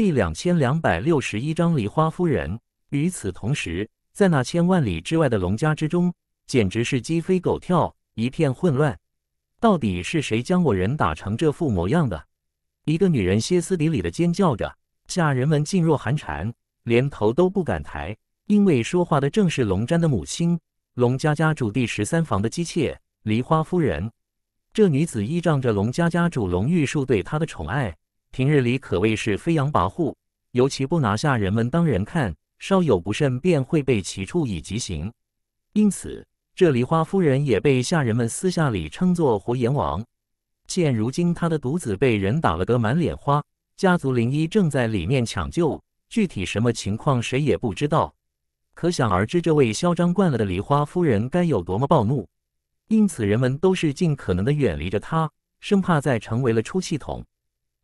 第两千两百六十一章，梨花夫人。与此同时，在那千万里之外的龙家之中，简直是鸡飞狗跳，一片混乱。到底是谁将我人打成这副模样的？一个女人歇斯底里的尖叫着，下人们噤若寒蝉，连头都不敢抬，因为说话的正是龙瞻的母亲，龙家家主第十三房的姬妾，梨花夫人。这女子依仗着龙家家主龙玉树对她的宠爱。平日里可谓是飞扬跋扈，尤其不拿下人们当人看，稍有不慎便会被其处以极刑。因此，这梨花夫人也被下人们私下里称作“活阎王”。现如今，她的独子被人打了个满脸花，家族灵医正在里面抢救，具体什么情况谁也不知道。可想而知，这位嚣张惯了的梨花夫人该有多么暴怒。因此，人们都是尽可能的远离着他，生怕再成为了出气筒。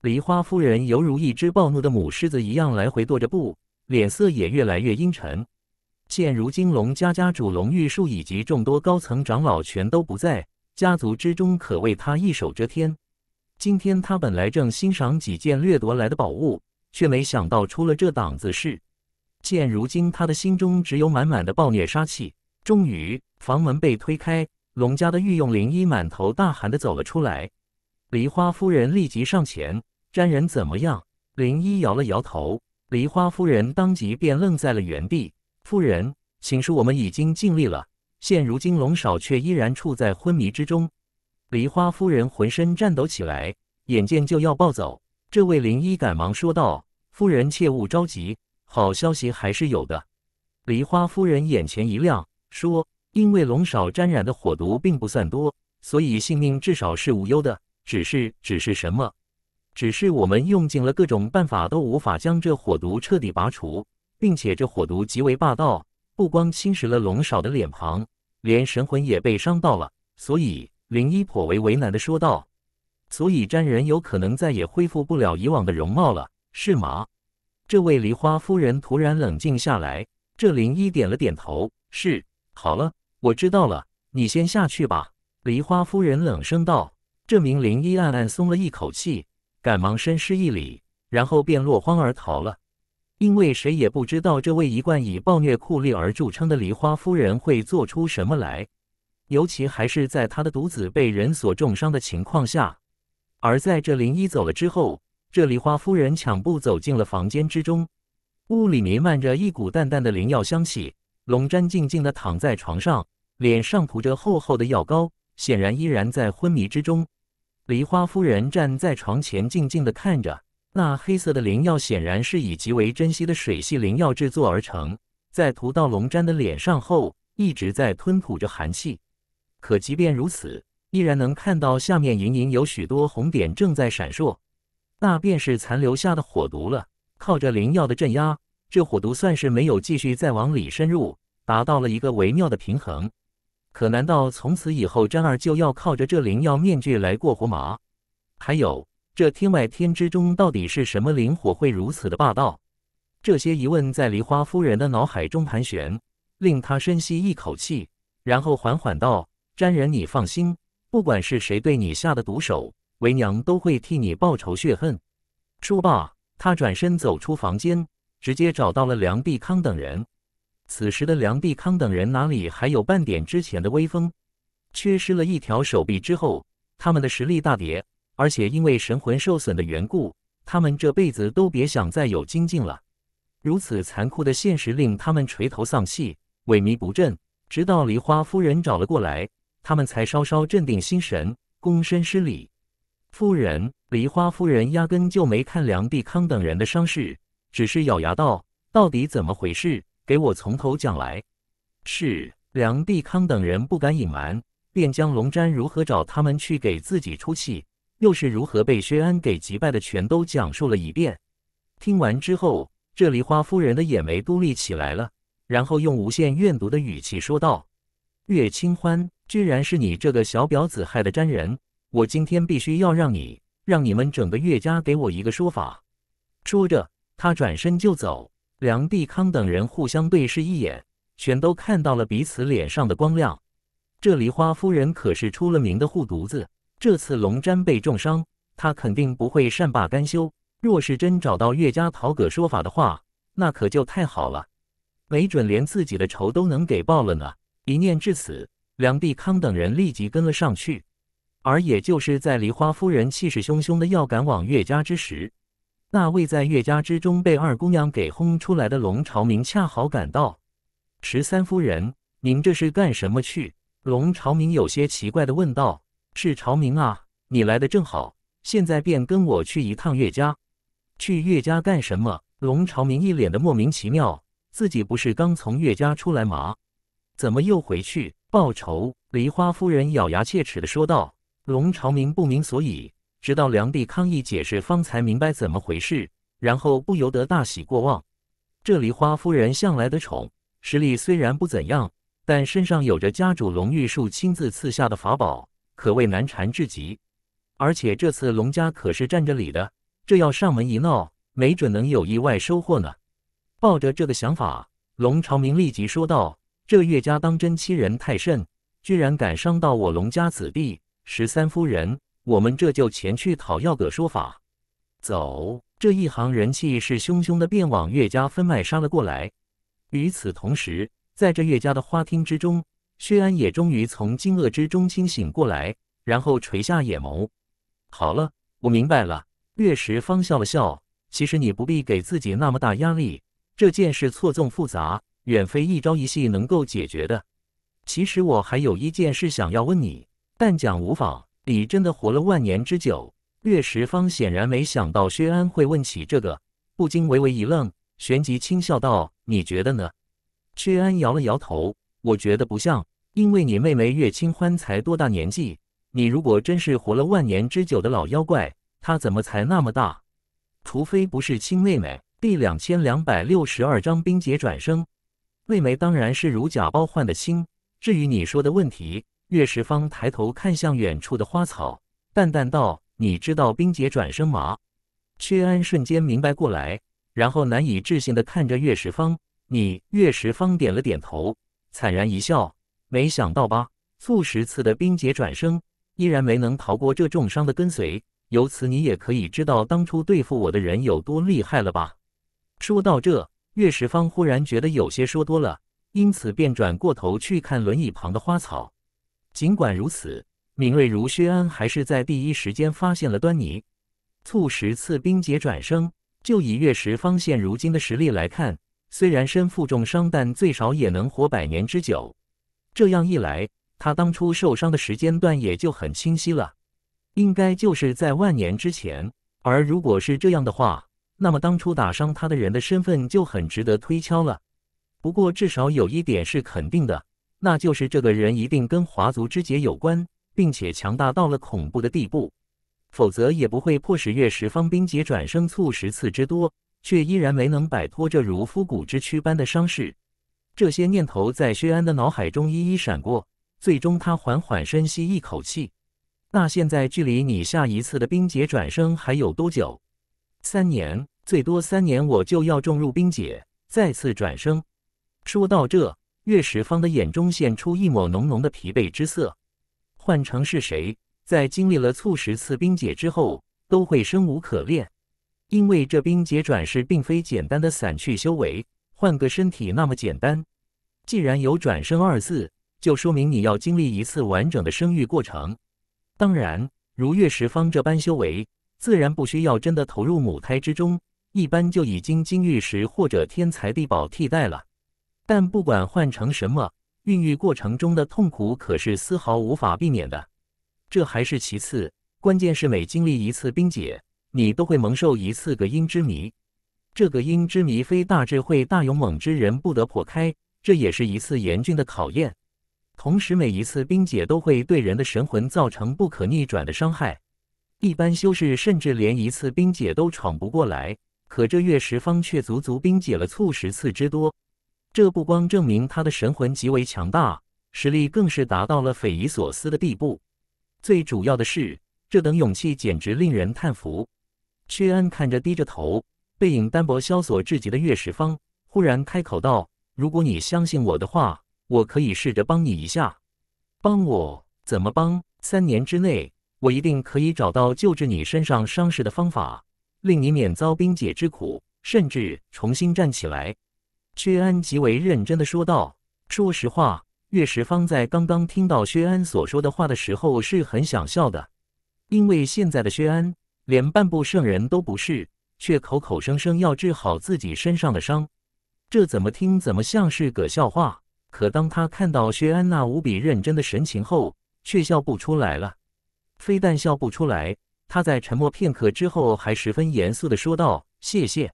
梨花夫人犹如一只暴怒的母狮子一样来回踱着步，脸色也越来越阴沉。现如今，龙家家主龙玉树以及众多高层长老全都不在家族之中，可谓他一手遮天。今天他本来正欣赏几件掠夺来的宝物，却没想到出了这档子事。现如今，他的心中只有满满的暴虐杀气。终于，房门被推开，龙家的御用灵医满头大汗地走了出来。梨花夫人立即上前。沾人怎么样？林一摇了摇头，梨花夫人当即便愣在了原地。夫人，请恕我们已经尽力了。现如今龙少却依然处在昏迷之中。梨花夫人浑身颤抖起来，眼见就要暴走。这位林一赶忙说道：“夫人切勿着急，好消息还是有的。”梨花夫人眼前一亮，说：“因为龙少沾染的火毒并不算多，所以性命至少是无忧的。只是，只是什么？”只是我们用尽了各种办法都无法将这火毒彻底拔除，并且这火毒极为霸道，不光侵蚀了龙少的脸庞，连神魂也被伤到了。所以，灵一颇为为难的说道：“所以，詹人有可能再也恢复不了以往的容貌了，是吗？”这位梨花夫人突然冷静下来，这灵一点了点头：“是，好了，我知道了，你先下去吧。”梨花夫人冷声道。这名灵一暗暗松了一口气。赶忙深施一礼，然后便落荒而逃了。因为谁也不知道这位一贯以暴虐酷吏而著称的梨花夫人会做出什么来，尤其还是在她的独子被人所重伤的情况下。而在这林一走了之后，这梨花夫人抢步走进了房间之中。屋里弥漫着一股淡淡的灵药香气，龙占静静的躺在床上，脸上涂着厚厚的药膏，显然依然在昏迷之中。梨花夫人站在床前，静静地看着那黑色的灵药，显然是以极为珍惜的水系灵药制作而成。在涂到龙瞻的脸上后，一直在吞吐着寒气，可即便如此，依然能看到下面隐隐有许多红点正在闪烁，那便是残留下的火毒了。靠着灵药的镇压，这火毒算是没有继续再往里深入，达到了一个微妙的平衡。可难道从此以后，詹儿就要靠着这灵药面具来过活吗？还有，这天外天之中到底是什么灵火，会如此的霸道？这些疑问在梨花夫人的脑海中盘旋，令她深吸一口气，然后缓缓道：“詹人，你放心，不管是谁对你下的毒手，为娘都会替你报仇雪恨。”说罢，她转身走出房间，直接找到了梁必康等人。此时的梁必康等人哪里还有半点之前的威风？缺失了一条手臂之后，他们的实力大跌，而且因为神魂受损的缘故，他们这辈子都别想再有精进了。如此残酷的现实令他们垂头丧气、萎靡不振，直到梨花夫人找了过来，他们才稍稍镇定心神，躬身施礼。夫人，梨花夫人压根就没看梁必康等人的伤势，只是咬牙道：“到底怎么回事？”给我从头讲来，是梁必康等人不敢隐瞒，便将龙占如何找他们去给自己出气，又是如何被薛安给击败的，全都讲述了一遍。听完之后，这梨花夫人的眼眉都立起来了，然后用无限怨毒的语气说道：“岳清欢，居然是你这个小婊子害的占人！我今天必须要让你，让你们整个岳家给我一个说法。”说着，她转身就走。梁帝康等人互相对视一眼，全都看到了彼此脸上的光亮。这梨花夫人可是出了名的护犊子，这次龙占被重伤，她肯定不会善罢甘休。若是真找到岳家讨个说法的话，那可就太好了，没准连自己的仇都能给报了呢。一念至此，梁帝康等人立即跟了上去。而也就是在梨花夫人气势汹汹的要赶往岳家之时。那位在岳家之中被二姑娘给轰出来的龙朝明恰好赶到。十三夫人，您这是干什么去？龙朝明有些奇怪的问道：“是朝明啊，你来的正好，现在便跟我去一趟岳家。去岳家干什么？”龙朝明一脸的莫名其妙，自己不是刚从岳家出来吗？怎么又回去报仇？梨花夫人咬牙切齿的说道。龙朝明不明所以。直到梁帝抗议解释，方才明白怎么回事，然后不由得大喜过望。这梨花夫人向来的宠实力虽然不怎样，但身上有着家主龙玉树亲自赐下的法宝，可谓难缠至极。而且这次龙家可是占着理的，这要上门一闹，没准能有意外收获呢。抱着这个想法，龙朝明立即说道：“这岳家当真欺人太甚，居然敢伤到我龙家子弟十三夫人！”我们这就前去讨要个说法。走，这一行人气势汹汹的，便往岳家分脉杀了过来。与此同时，在这岳家的花厅之中，薛安也终于从惊愕之中清醒过来，然后垂下眼眸。好了，我明白了。岳石方笑了笑，其实你不必给自己那么大压力。这件事错综复杂，远非一朝一夕能够解决的。其实我还有一件事想要问你，但讲无妨。你真的活了万年之久？岳十方显然没想到薛安会问起这个，不禁微微一愣，旋即轻笑道：“你觉得呢？”薛安摇了摇头：“我觉得不像，因为你妹妹岳清欢才多大年纪？你如果真是活了万年之久的老妖怪，她怎么才那么大？除非不是亲妹妹。”第两千两百六十二章冰姐转生。妹妹当然是如假包换的亲。至于你说的问题。岳石方抬头看向远处的花草，淡淡道：“你知道冰姐转生吗？”薛安瞬间明白过来，然后难以置信地看着岳石方。你岳石方点了点头，惨然一笑：“没想到吧？数十次的冰姐转生，依然没能逃过这重伤的跟随。由此，你也可以知道当初对付我的人有多厉害了吧？”说到这，岳石方忽然觉得有些说多了，因此便转过头去看轮椅旁的花草。尽管如此，敏锐如薛安还是在第一时间发现了端倪，促使次冰姐转生。就以月食方现如今的实力来看，虽然身负重伤，但最少也能活百年之久。这样一来，他当初受伤的时间段也就很清晰了，应该就是在万年之前。而如果是这样的话，那么当初打伤他的人的身份就很值得推敲了。不过，至少有一点是肯定的。那就是这个人一定跟华族之劫有关，并且强大到了恐怖的地步，否则也不会迫使月石方冰劫转生促十次之多，却依然没能摆脱这如枯骨之躯般的伤势。这些念头在薛安的脑海中一一闪过，最终他缓缓深吸一口气。那现在距离你下一次的冰劫转生还有多久？三年，最多三年，我就要中入冰劫，再次转生。说到这。月食方的眼中现出一抹浓浓的疲惫之色。换成是谁，在经历了数十次冰解之后，都会生无可恋。因为这冰解转世并非简单的散去修为、换个身体那么简单。既然有“转生”二字，就说明你要经历一次完整的生育过程。当然，如月食方这般修为，自然不需要真的投入母胎之中，一般就已经金玉石或者天材地宝替代了。但不管换成什么，孕育过程中的痛苦可是丝毫无法避免的。这还是其次，关键是每经历一次冰解，你都会蒙受一次个阴之谜。这个阴之谜非大智慧、大勇猛之人不得破开，这也是一次严峻的考验。同时，每一次冰解都会对人的神魂造成不可逆转的伤害。一般修士甚至连一次冰解都闯不过来，可这月十方却足足冰解了数十次之多。这不光证明他的神魂极为强大，实力更是达到了匪夷所思的地步。最主要的是，这等勇气简直令人叹服。屈安看着低着头、背影单薄萧索至极的岳十方，忽然开口道：“如果你相信我的话，我可以试着帮你一下。帮我？怎么帮？三年之内，我一定可以找到救治你身上伤势的方法，令你免遭冰解之苦，甚至重新站起来。”薛安极为认真的说道：“说实话，岳十方在刚刚听到薛安所说的话的时候是很想笑的，因为现在的薛安连半步圣人都不是，却口口声声要治好自己身上的伤，这怎么听怎么像是个笑话。可当他看到薛安那无比认真的神情后，却笑不出来了。非但笑不出来，他在沉默片刻之后，还十分严肃的说道：‘谢谢，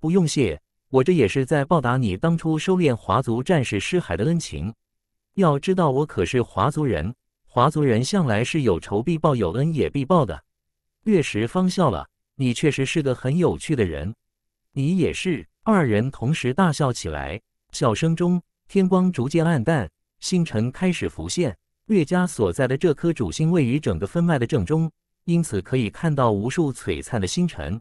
不用谢。’”我这也是在报答你当初收敛华族战士尸骸的恩情。要知道，我可是华族人，华族人向来是有仇必报，有恩也必报的。岳石方笑了，你确实是个很有趣的人。你也是。二人同时大笑起来，笑声中，天光逐渐暗淡，星辰开始浮现。岳家所在的这颗主星位于整个分脉的正中，因此可以看到无数璀璨的星辰。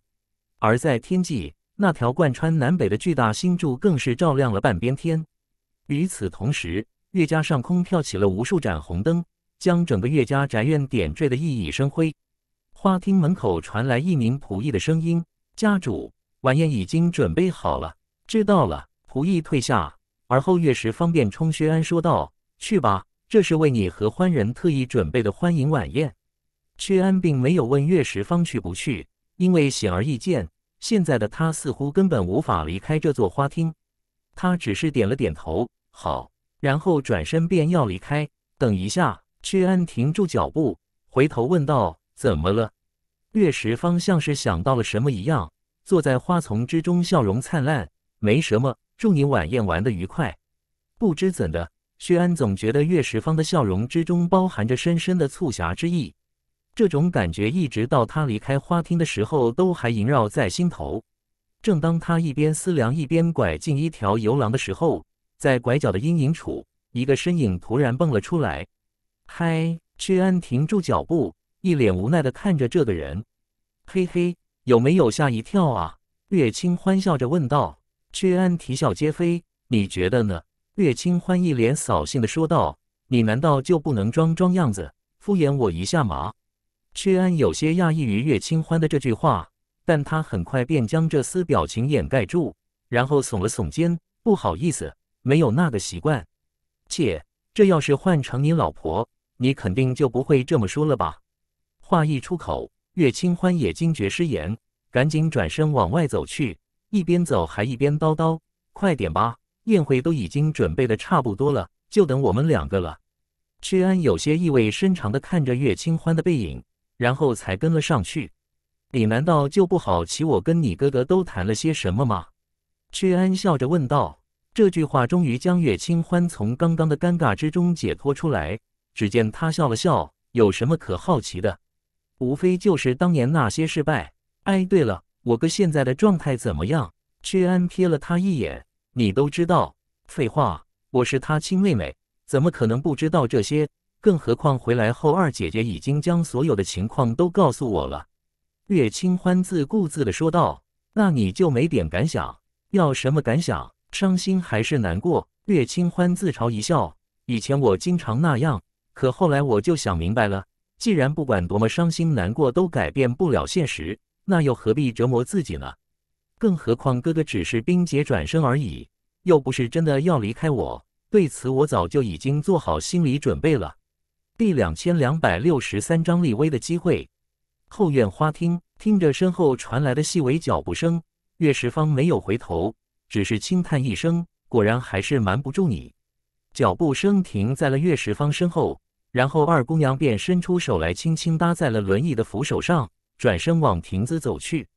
而在天际。那条贯穿南北的巨大星柱更是照亮了半边天。与此同时，岳家上空飘起了无数盏红灯，将整个岳家宅院点缀的熠熠生辉。花厅门口传来一名仆役的声音：“家主，晚宴已经准备好了。”“知道了。”仆役退下，而后岳石方便冲薛安说道：“去吧，这是为你和欢人特意准备的欢迎晚宴。”薛安并没有问岳石方去不去，因为显而易见。现在的他似乎根本无法离开这座花厅，他只是点了点头，好，然后转身便要离开。等一下，薛安停住脚步，回头问道：“怎么了？”月十方像是想到了什么一样，坐在花丛之中，笑容灿烂。没什么，祝你晚宴玩得愉快。不知怎的，薛安总觉得月十方的笑容之中包含着深深的促狭之意。这种感觉一直到他离开花厅的时候都还萦绕在心头。正当他一边思量一边拐进一条游廊的时候，在拐角的阴影处，一个身影突然蹦了出来。嗨，薛安停住脚步，一脸无奈地看着这个人。嘿嘿，有没有吓一跳啊？岳清欢笑着问道。薛安啼笑皆非：“你觉得呢？”岳清欢一脸扫兴地说道：“你难道就不能装装样子，敷衍我一下吗？”屈安有些讶异于岳清欢的这句话，但他很快便将这丝表情掩盖住，然后耸了耸肩：“不好意思，没有那个习惯。切，这要是换成你老婆，你肯定就不会这么说了吧？”话一出口，岳清欢也惊觉失言，赶紧转身往外走去，一边走还一边叨叨：“快点吧，宴会都已经准备的差不多了，就等我们两个了。”屈安有些意味深长的看着岳清欢的背影。然后才跟了上去，你难道就不好奇我跟你哥哥都谈了些什么吗？屈安笑着问道。这句话终于将月清欢从刚刚的尴尬之中解脱出来。只见他笑了笑，有什么可好奇的？无非就是当年那些失败。哎，对了，我哥现在的状态怎么样？屈安瞥了他一眼，你都知道。废话，我是他亲妹妹，怎么可能不知道这些？更何况回来后，二姐姐已经将所有的情况都告诉我了。月清欢自顾自的说道：“那你就没点感想？要什么感想？伤心还是难过？”月清欢自嘲一笑：“以前我经常那样，可后来我就想明白了，既然不管多么伤心难过都改变不了现实，那又何必折磨自己呢？更何况哥哥只是冰解转身而已，又不是真的要离开我。对此，我早就已经做好心理准备了。”第两千两百六十三章立威的机会。后院花厅，听着身后传来的细微脚步声，岳十方没有回头，只是轻叹一声：“果然还是瞒不住你。”脚步声停在了岳十方身后，然后二姑娘便伸出手来，轻轻搭在了轮椅的扶手上，转身往亭子走去。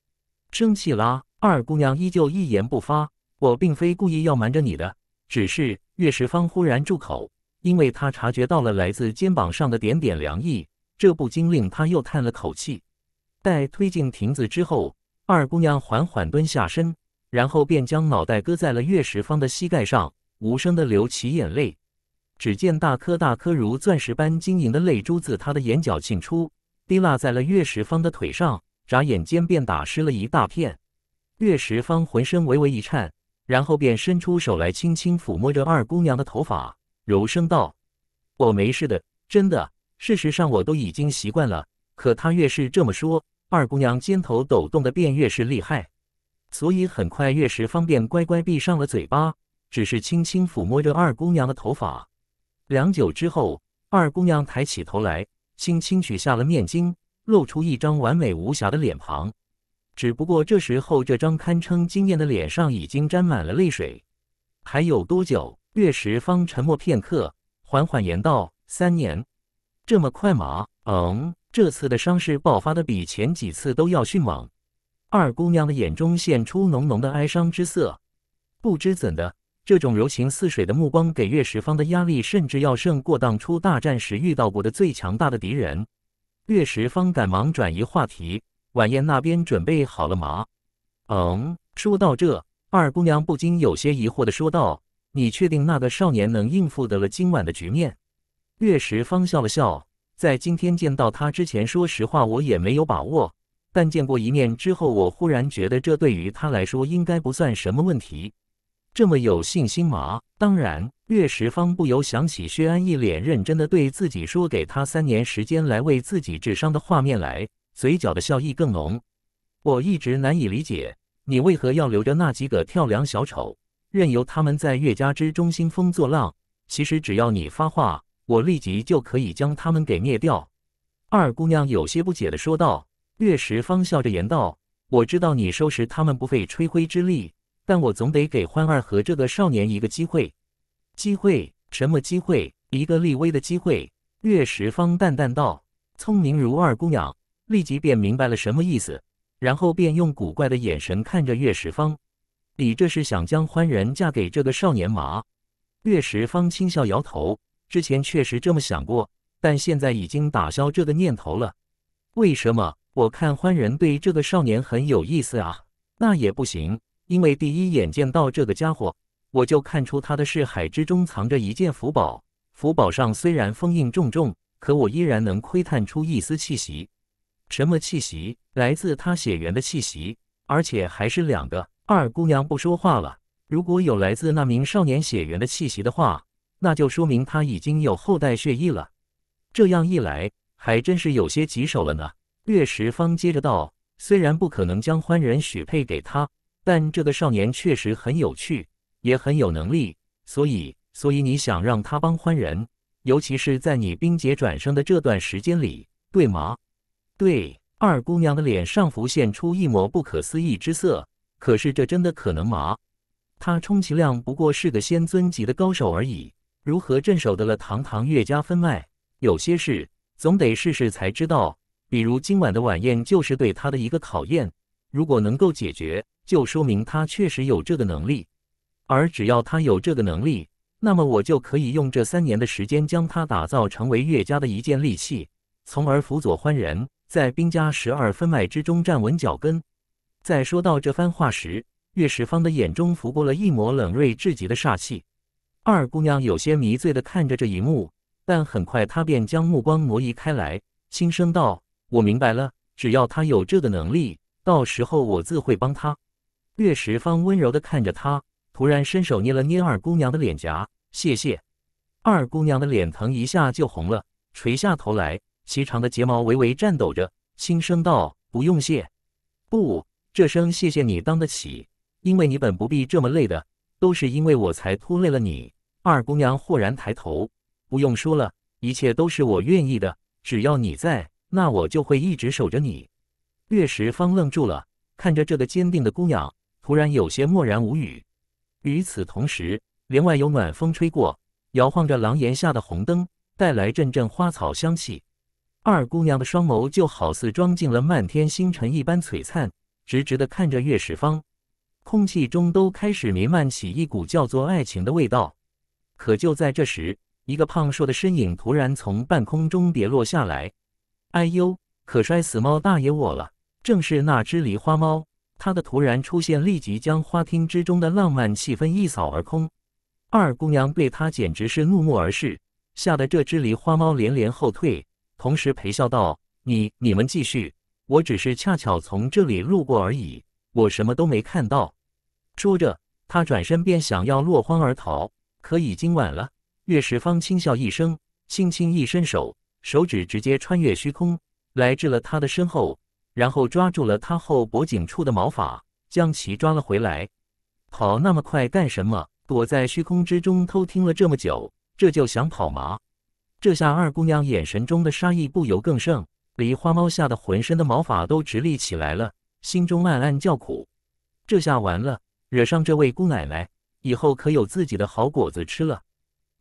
生气啦？二姑娘依旧一言不发。我并非故意要瞒着你的，只是……岳十方忽然住口。因为他察觉到了来自肩膀上的点点凉意，这不禁令他又叹了口气。待推进亭子之后，二姑娘缓缓蹲下身，然后便将脑袋搁在了岳十方的膝盖上，无声地流起眼泪。只见大颗大颗如钻石般晶莹的泪珠子，她的眼角沁出，滴落在了岳十方的腿上，眨眼间便打湿了一大片。岳十方浑身微微一颤，然后便伸出手来，轻轻抚摸着二姑娘的头发。柔声道：“我没事的，真的。事实上，我都已经习惯了。可他越是这么说，二姑娘肩头抖动的便越是厉害。所以很快，月石方便乖乖闭上了嘴巴，只是轻轻抚摸着二姑娘的头发。良久之后，二姑娘抬起头来，轻轻取下了面巾，露出一张完美无瑕的脸庞。只不过这时候，这张堪称惊艳的脸上已经沾满了泪水。还有多久？”月石方沉默片刻，缓缓言道：“三年，这么快吗？”“嗯，这次的伤势爆发的比前几次都要迅猛。”二姑娘的眼中现出浓浓的哀伤之色。不知怎的，这种柔情似水的目光给月石方的压力，甚至要胜过当初大战时遇到过的最强大的敌人。月石方赶忙转移话题：“晚宴那边准备好了吗？”“嗯。”说到这，二姑娘不禁有些疑惑的说道。你确定那个少年能应付得了今晚的局面？月时方笑了笑，在今天见到他之前，说实话我也没有把握。但见过一面之后，我忽然觉得这对于他来说应该不算什么问题。这么有信心吗？当然，月时方不由想起薛安一脸认真的对自己说：“给他三年时间来为自己治伤”的画面来，嘴角的笑意更浓。我一直难以理解，你为何要留着那几个跳梁小丑。任由他们在岳家之中兴风作浪，其实只要你发话，我立即就可以将他们给灭掉。”二姑娘有些不解的说道。岳十方笑着言道：“我知道你收拾他们不费吹灰之力，但我总得给欢儿和这个少年一个机会。机会？什么机会？一个立威的机会。”岳十方淡淡道。聪明如二姑娘立即便明白了什么意思，然后便用古怪的眼神看着岳十方。你这是想将欢人嫁给这个少年吗？岳时方轻笑摇头。之前确实这么想过，但现在已经打消这个念头了。为什么？我看欢人对这个少年很有意思啊。那也不行，因为第一眼见到这个家伙，我就看出他的视海之中藏着一件福宝。福宝上虽然封印重重，可我依然能窥探出一丝气息。什么气息？来自他血缘的气息，而且还是两个。二姑娘不说话了。如果有来自那名少年血缘的气息的话，那就说明他已经有后代血裔了。这样一来，还真是有些棘手了呢。略时方接着道：“虽然不可能将欢人许配给他，但这个少年确实很有趣，也很有能力。所以，所以你想让他帮欢人，尤其是在你冰姐转生的这段时间里，对吗？”“对。”二姑娘的脸上浮现出一抹不可思议之色。可是这真的可能吗？他充其量不过是个仙尊级的高手而已，如何镇守得了堂堂岳家分脉？有些事总得试试才知道。比如今晚的晚宴就是对他的一个考验。如果能够解决，就说明他确实有这个能力。而只要他有这个能力，那么我就可以用这三年的时间将他打造成为岳家的一件利器，从而辅佐欢人，在兵家十二分脉之中站稳脚跟。在说到这番话时，岳十方的眼中浮过了一抹冷锐至极的煞气。二姑娘有些迷醉的看着这一幕，但很快她便将目光挪移开来，轻声道：“我明白了，只要他有这个能力，到时候我自会帮他。”岳十方温柔的看着她，突然伸手捏了捏二姑娘的脸颊，谢谢。二姑娘的脸疼一下就红了，垂下头来，细长的睫毛微微颤抖着，轻声道：“不用谢。”不。这声谢谢你当得起，因为你本不必这么累的，都是因为我才拖累了你。二姑娘豁然抬头，不用说了，一切都是我愿意的。只要你在，那我就会一直守着你。略时方愣住了，看着这个坚定的姑娘，突然有些默然无语。与此同时，帘外有暖风吹过，摇晃着廊檐下的红灯，带来阵阵花草香气。二姑娘的双眸就好似装进了漫天星辰一般璀璨。直直的看着月石方，空气中都开始弥漫起一股叫做爱情的味道。可就在这时，一个胖瘦的身影突然从半空中跌落下来，“哎呦，可摔死猫大爷我了！”正是那只梨花猫，它的突然出现，立即将花厅之中的浪漫气氛一扫而空。二姑娘被他简直是怒目而视，吓得这只梨花猫连连后退，同时赔笑道：“你你们继续。”我只是恰巧从这里路过而已，我什么都没看到。说着，他转身便想要落荒而逃，可已经晚了。岳十方轻笑一声，轻轻一伸手，手指直接穿越虚空，来至了他的身后，然后抓住了他后脖颈处的毛发，将其抓了回来。跑那么快干什么？躲在虚空之中偷听了这么久，这就想跑吗？这下二姑娘眼神中的杀意不由更盛。狸花猫吓得浑身的毛发都直立起来了，心中暗暗叫苦：“这下完了，惹上这位姑奶奶，以后可有自己的好果子吃了。”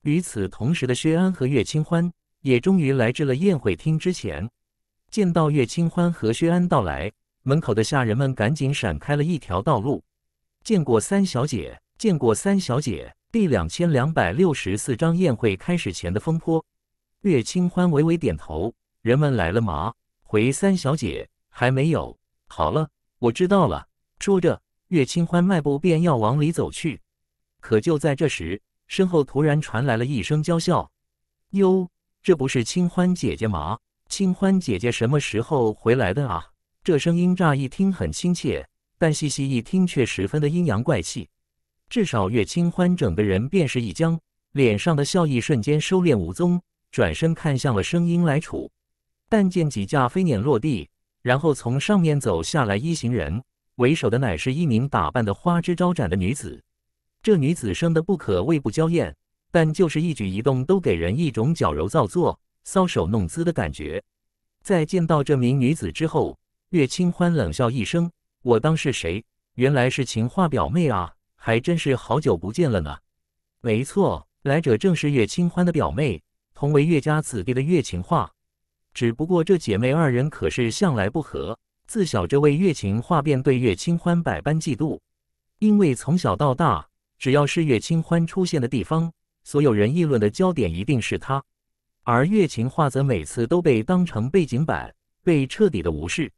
与此同时的薛安和岳清欢也终于来至了宴会厅之前。见到岳清欢和薛安到来，门口的下人们赶紧闪开了一条道路：“见过三小姐，见过三小姐。”第两千两百六十四章宴会开始前的风波。岳清欢微微点头。人们来了吗？回三小姐，还没有。好了，我知道了。说着，岳清欢迈步便要往里走去，可就在这时，身后突然传来了一声娇笑：“哟，这不是清欢姐姐吗？清欢姐姐什么时候回来的啊？”这声音乍一听很亲切，但细细一听却十分的阴阳怪气。至少岳清欢整个人便是一僵，脸上的笑意瞬间收敛无踪，转身看向了声音来处。但见几架飞碾落地，然后从上面走下来一行人，为首的乃是一名打扮的花枝招展的女子。这女子生的不可谓不娇艳，但就是一举一动都给人一种矫揉造作、搔首弄姿的感觉。在见到这名女子之后，岳清欢冷笑一声：“我当是谁？原来是情画表妹啊！还真是好久不见了呢。”没错，来者正是岳清欢的表妹，同为岳家子弟的岳情话。只不过这姐妹二人可是向来不和，自小这位月琴画便对月清欢百般嫉妒，因为从小到大，只要是月清欢出现的地方，所有人议论的焦点一定是她，而月琴画则每次都被当成背景板，被彻底的无视。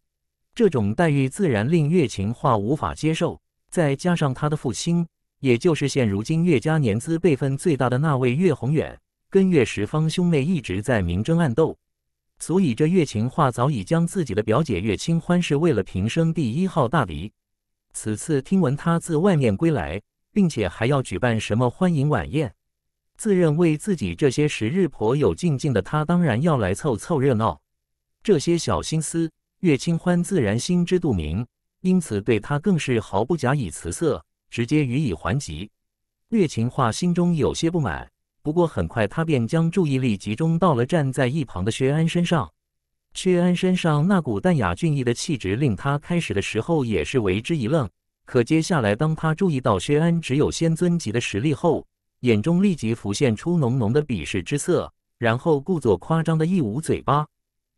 这种待遇自然令月琴画无法接受，再加上他的父亲，也就是现如今岳家年资辈分最大的那位岳宏远，跟岳十方兄妹一直在明争暗斗。所以，这岳琴画早已将自己的表姐岳清欢视为了平生第一号大敌。此次听闻她自外面归来，并且还要举办什么欢迎晚宴，自认为自己这些时日颇有静静的她当然要来凑凑热闹。这些小心思，岳清欢自然心知肚明，因此对她更是毫不假以辞色，直接予以还击。岳琴画心中有些不满。不过很快，他便将注意力集中到了站在一旁的薛安身上。薛安身上那股淡雅俊逸的气质，令他开始的时候也是为之一愣。可接下来，当他注意到薛安只有仙尊级的实力后，眼中立即浮现出浓浓的鄙视之色，然后故作夸张的一捂嘴巴：“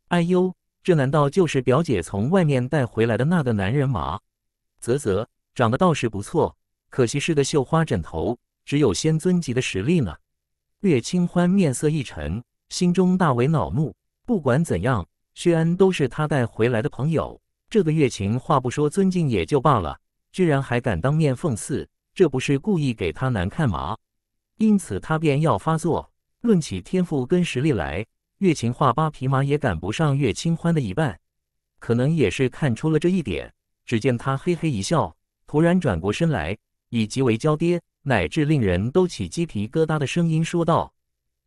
哎呦，这难道就是表姐从外面带回来的那个男人吗？啧啧，长得倒是不错，可惜是个绣花枕头，只有仙尊级的实力呢。”岳清欢面色一沉，心中大为恼怒。不管怎样，薛安都是他带回来的朋友。这个岳晴话不说尊敬也就罢了，居然还敢当面讽刺，这不是故意给他难看吗？因此，他便要发作。论起天赋跟实力来，岳晴画八匹马也赶不上岳清欢的一半。可能也是看出了这一点，只见他嘿嘿一笑，突然转过身来，以极为娇嗲。乃至令人都起鸡皮疙瘩的声音说道：“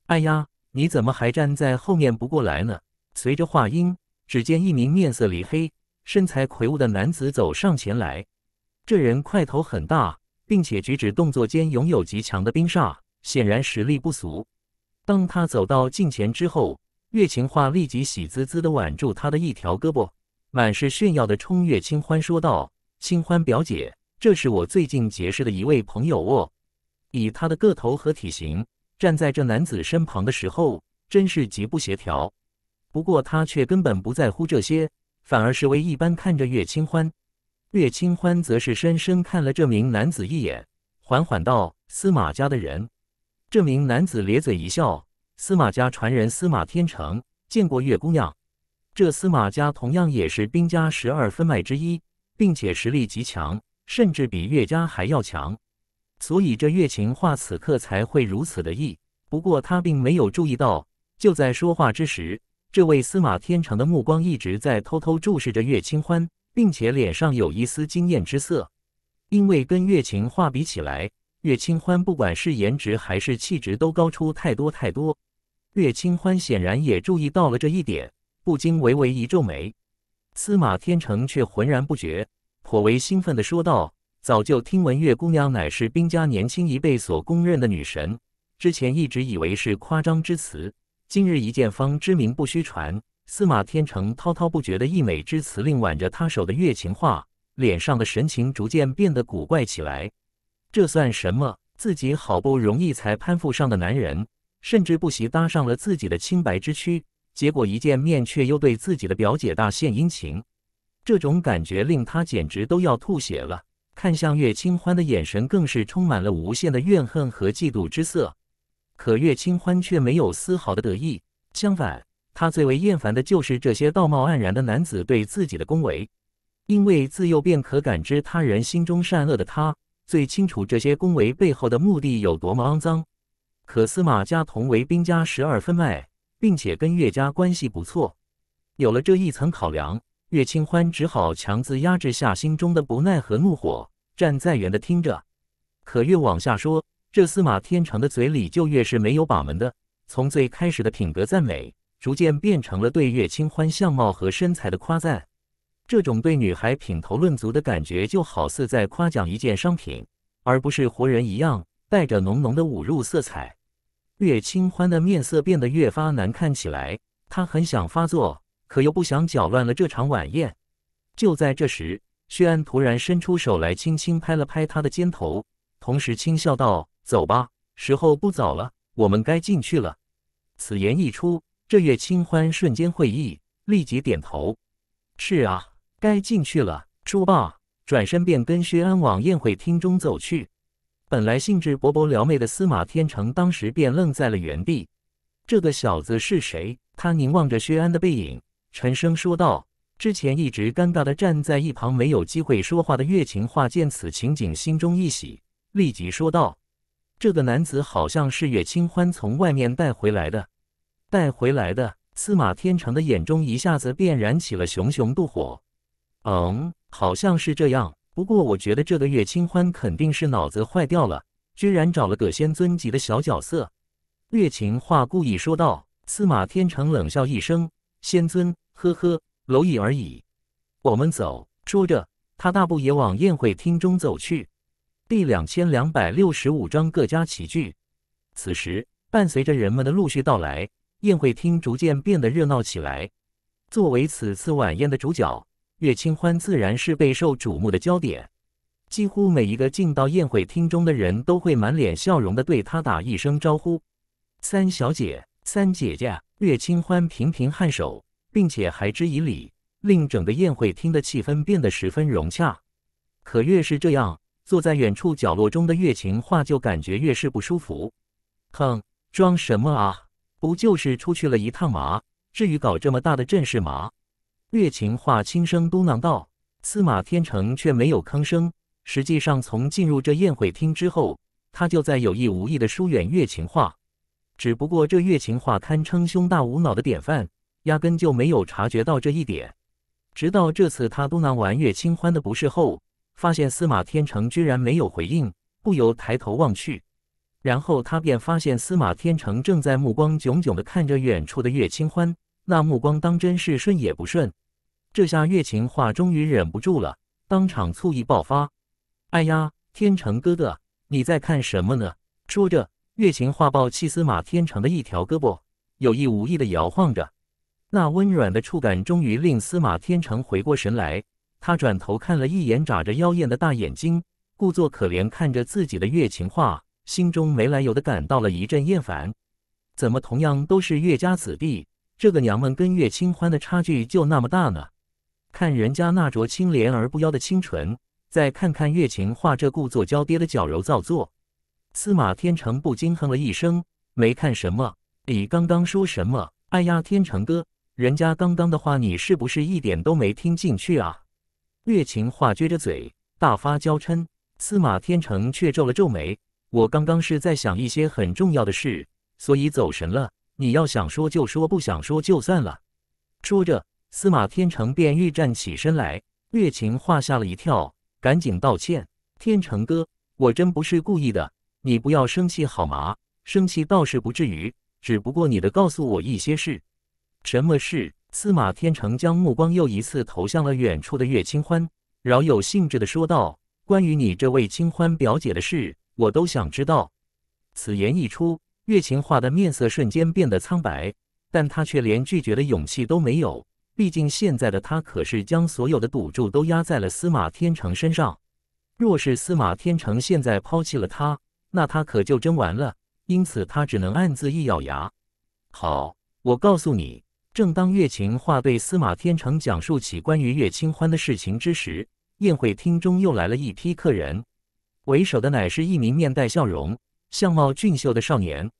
哎呀，你怎么还站在后面不过来呢？”随着话音，只见一名面色黧黑、身材魁梧的男子走上前来。这人块头很大，并且举止动作间拥有极强的冰煞，显然实力不俗。当他走到近前之后，月琴画立即喜滋滋地挽住他的一条胳膊，满是炫耀地冲月清欢说道：“清欢表姐。”这是我最近结识的一位朋友哦，以他的个头和体型，站在这男子身旁的时候，真是极不协调。不过他却根本不在乎这些，反而是微一般看着岳清欢。岳清欢则是深深看了这名男子一眼，缓缓道：“司马家的人。”这名男子咧嘴一笑：“司马家传人司马天成，见过岳姑娘。”这司马家同样也是兵家十二分脉之一，并且实力极强。甚至比岳家还要强，所以这岳琴话此刻才会如此的意。不过他并没有注意到，就在说话之时，这位司马天成的目光一直在偷偷注视着岳清欢，并且脸上有一丝惊艳之色。因为跟岳琴话比起来，岳清欢不管是颜值还是气质都高出太多太多。岳清欢显然也注意到了这一点，不禁微微一皱眉。司马天成却浑然不觉。火为兴奋地说道：“早就听闻月姑娘乃是兵家年轻一辈所公认的女神，之前一直以为是夸张之词，今日一见方知名不虚传。”司马天成滔滔不绝的溢美之词，令挽着他手的月情画脸上的神情逐渐变得古怪起来。这算什么？自己好不容易才攀附上的男人，甚至不惜搭上了自己的清白之躯，结果一见面却又对自己的表姐大献殷勤。这种感觉令他简直都要吐血了，看向岳清欢的眼神更是充满了无限的怨恨和嫉妒之色。可岳清欢却没有丝毫的得意，相反，他最为厌烦的就是这些道貌岸然的男子对自己的恭维，因为自幼便可感知他人心中善恶的他，最清楚这些恭维背后的目的有多么肮脏。可司马家同为兵家十二分脉，并且跟岳家关系不错，有了这一层考量。岳清欢只好强自压制下心中的不耐和怒火，站在原的听着。可越往下说，这司马天成的嘴里就越是没有把门的。从最开始的品格赞美，逐渐变成了对岳清欢相貌和身材的夸赞。这种对女孩品头论足的感觉，就好似在夸奖一件商品，而不是活人一样，带着浓浓的侮辱色彩。岳清欢的面色变得越发难看起来，他很想发作。可又不想搅乱了这场晚宴。就在这时，薛安突然伸出手来，轻轻拍了拍他的肩头，同时轻笑道：“走吧，时候不早了，我们该进去了。”此言一出，这叶清欢瞬间会意，立即点头：“是啊，该进去了。”出爸转身便跟薛安往宴会厅中走去。本来兴致勃勃撩妹的司马天成，当时便愣在了原地。这个小子是谁？他凝望着薛安的背影。沉声说道：“之前一直尴尬的站在一旁，没有机会说话的月琴画见此情景，心中一喜，立即说道：‘这个男子好像是月清欢从外面带回来的。’带回来的。”司马天成的眼中一下子便燃起了熊熊妒火。“嗯，好像是这样。不过我觉得这个月清欢肯定是脑子坏掉了，居然找了葛仙尊级的小角色。”月琴画故意说道。司马天成冷笑一声。仙尊，呵呵，蝼蚁而已。我们走。说着，他大步也往宴会厅中走去。第两千两百六十五章各家齐聚。此时，伴随着人们的陆续到来，宴会厅逐渐变得热闹起来。作为此次晚宴的主角，岳清欢自然是备受瞩目的焦点。几乎每一个进到宴会厅中的人都会满脸笑容地对他打一声招呼：“三小姐。”三姐姐，月清欢频频颔首，并且还之以礼，令整个宴会厅的气氛变得十分融洽。可越是这样，坐在远处角落中的月琴画就感觉越是不舒服。哼，装什么啊？不就是出去了一趟嘛，至于搞这么大的阵势吗？月琴画轻声嘟囔道。司马天成却没有吭声。实际上，从进入这宴会厅之后，他就在有意无意的疏远月琴画。只不过这月琴画堪称胸大无脑的典范，压根就没有察觉到这一点。直到这次他嘟囔完月清欢的不是后，发现司马天成居然没有回应，不由抬头望去，然后他便发现司马天成正在目光炯炯地看着远处的月清欢，那目光当真是顺也不顺。这下月琴画终于忍不住了，当场醋意爆发：“哎呀，天成哥哥，你在看什么呢？”说着。月琴画抱气司马天成的一条胳膊，有意无意的摇晃着，那温软的触感终于令司马天成回过神来。他转头看了一眼，眨着妖艳的大眼睛，故作可怜看着自己的月琴画，心中没来由的感到了一阵厌烦。怎么同样都是岳家子弟，这个娘们跟岳清欢的差距就那么大呢？看人家那着清廉而不妖的清纯，再看看月琴画这故作娇嗲的矫揉造作。司马天成不禁哼了一声，没看什么。你刚刚说什么？哎呀，天成哥，人家刚刚的话你是不是一点都没听进去啊？月琴话撅着嘴，大发娇嗔。司马天成却皱了皱眉：“我刚刚是在想一些很重要的事，所以走神了。你要想说就说，不想说就算了。”说着，司马天成便欲站起身来。月琴话吓了一跳，赶紧道歉：“天成哥，我真不是故意的。”你不要生气好吗？生气倒是不至于，只不过你的告诉我一些事。什么事？司马天成将目光又一次投向了远处的岳清欢，饶有兴致的说道：“关于你这位清欢表姐的事，我都想知道。”此言一出，岳晴化的面色瞬间变得苍白，但他却连拒绝的勇气都没有。毕竟现在的他可是将所有的赌注都压在了司马天成身上，若是司马天成现在抛弃了他，那他可就真完了，因此他只能暗自一咬牙。好，我告诉你。正当月琴话对司马天成讲述起关于月清欢的事情之时，宴会厅中又来了一批客人，为首的乃是一名面带笑容、相貌俊秀的少年。